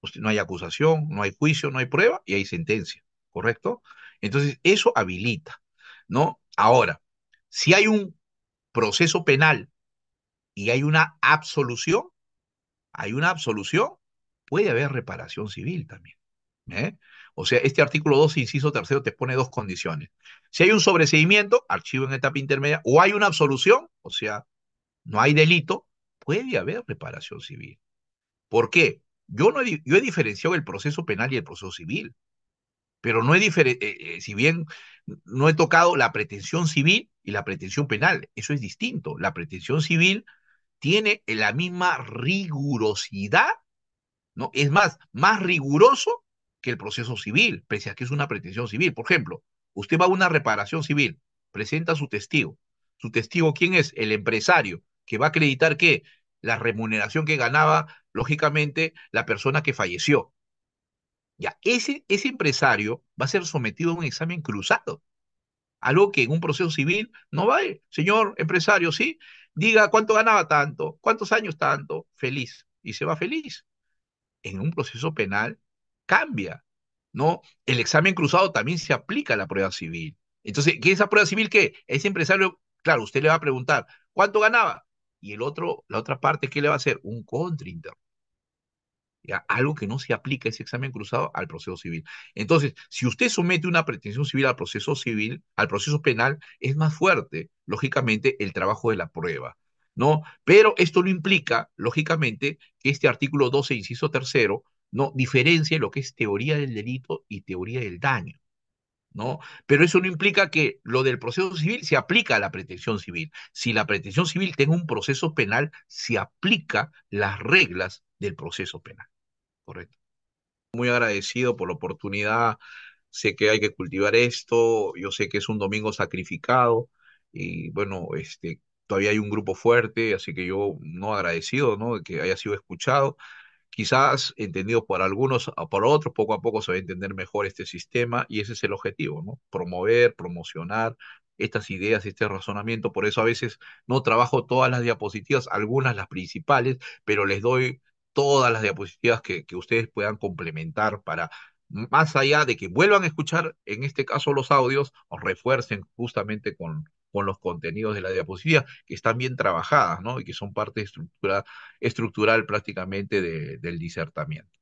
Pues, no hay acusación, no hay juicio, no hay prueba y hay sentencia, ¿correcto? Entonces, eso habilita, ¿no? Ahora, si hay un proceso penal y hay una absolución, hay una absolución, puede haber reparación civil también. ¿eh? O sea, este artículo 2, inciso tercero, te pone dos condiciones. Si hay un sobreseimiento, archivo en etapa intermedia, o hay una absolución, o sea, no hay delito, puede haber reparación civil. ¿Por qué? Yo, no he, diferenciado el proceso penal y el proceso civil, pero no he diferenciado, eh, eh, si bien no he tocado la pretensión civil y la pretensión penal, eso es distinto. La pretensión civil tiene la misma rigurosidad, ¿no? Es más, más riguroso que el proceso civil, pese a que es una pretensión civil. Por ejemplo, usted va a una reparación civil, presenta a su testigo. ¿Su testigo quién es? El empresario, que va a acreditar que la remuneración que ganaba, lógicamente, la persona que falleció. Ya, ese, ese empresario va a ser sometido a un examen cruzado. Algo que en un proceso civil no va a ir. Señor empresario, sí, diga cuánto ganaba tanto, cuántos años tanto, feliz, y se va feliz. En un proceso penal cambia, ¿no? El examen cruzado también se aplica a la prueba civil. Entonces, ¿qué es esa prueba civil qué? Ese empresario, claro, usted le va a preguntar, ¿cuánto ganaba? Y el otro, la otra parte, ¿qué le va a hacer? Un contrainter algo que no se aplica ese examen cruzado al proceso civil. Entonces, si usted somete una pretensión civil al proceso civil, al proceso penal, es más fuerte, lógicamente, el trabajo de la prueba. ¿No? Pero esto no implica, lógicamente, que este artículo 12, inciso tercero, no diferencie lo que es teoría del delito y teoría del daño. ¿No? Pero eso no implica que lo del proceso civil se aplica a la pretensión civil. Si la pretensión civil tiene un proceso penal, se aplica las reglas del proceso penal correcto. Muy agradecido por la oportunidad. Sé que hay que cultivar esto. Yo sé que es un domingo sacrificado y bueno, este, todavía hay un grupo fuerte, así que yo no agradecido, ¿no? De que haya sido escuchado. Quizás entendido por algunos, ah, por otros, poco a poco se va a entender mejor este sistema y ese es el objetivo, ¿no? Promover, promocionar, estas ideas, este razonamiento. Por eso a veces no trabajo todas las diapositivas, algunas las principales, pero les doy todas las diapositivas que, ustedes puedan complementar para más allá de que vuelvan a escuchar, en este caso los audios, refuercen justamente con, los contenidos de la diapositiva, que están bien trabajadas, ¿no? Y que son parte estructural prácticamente del disertamiento.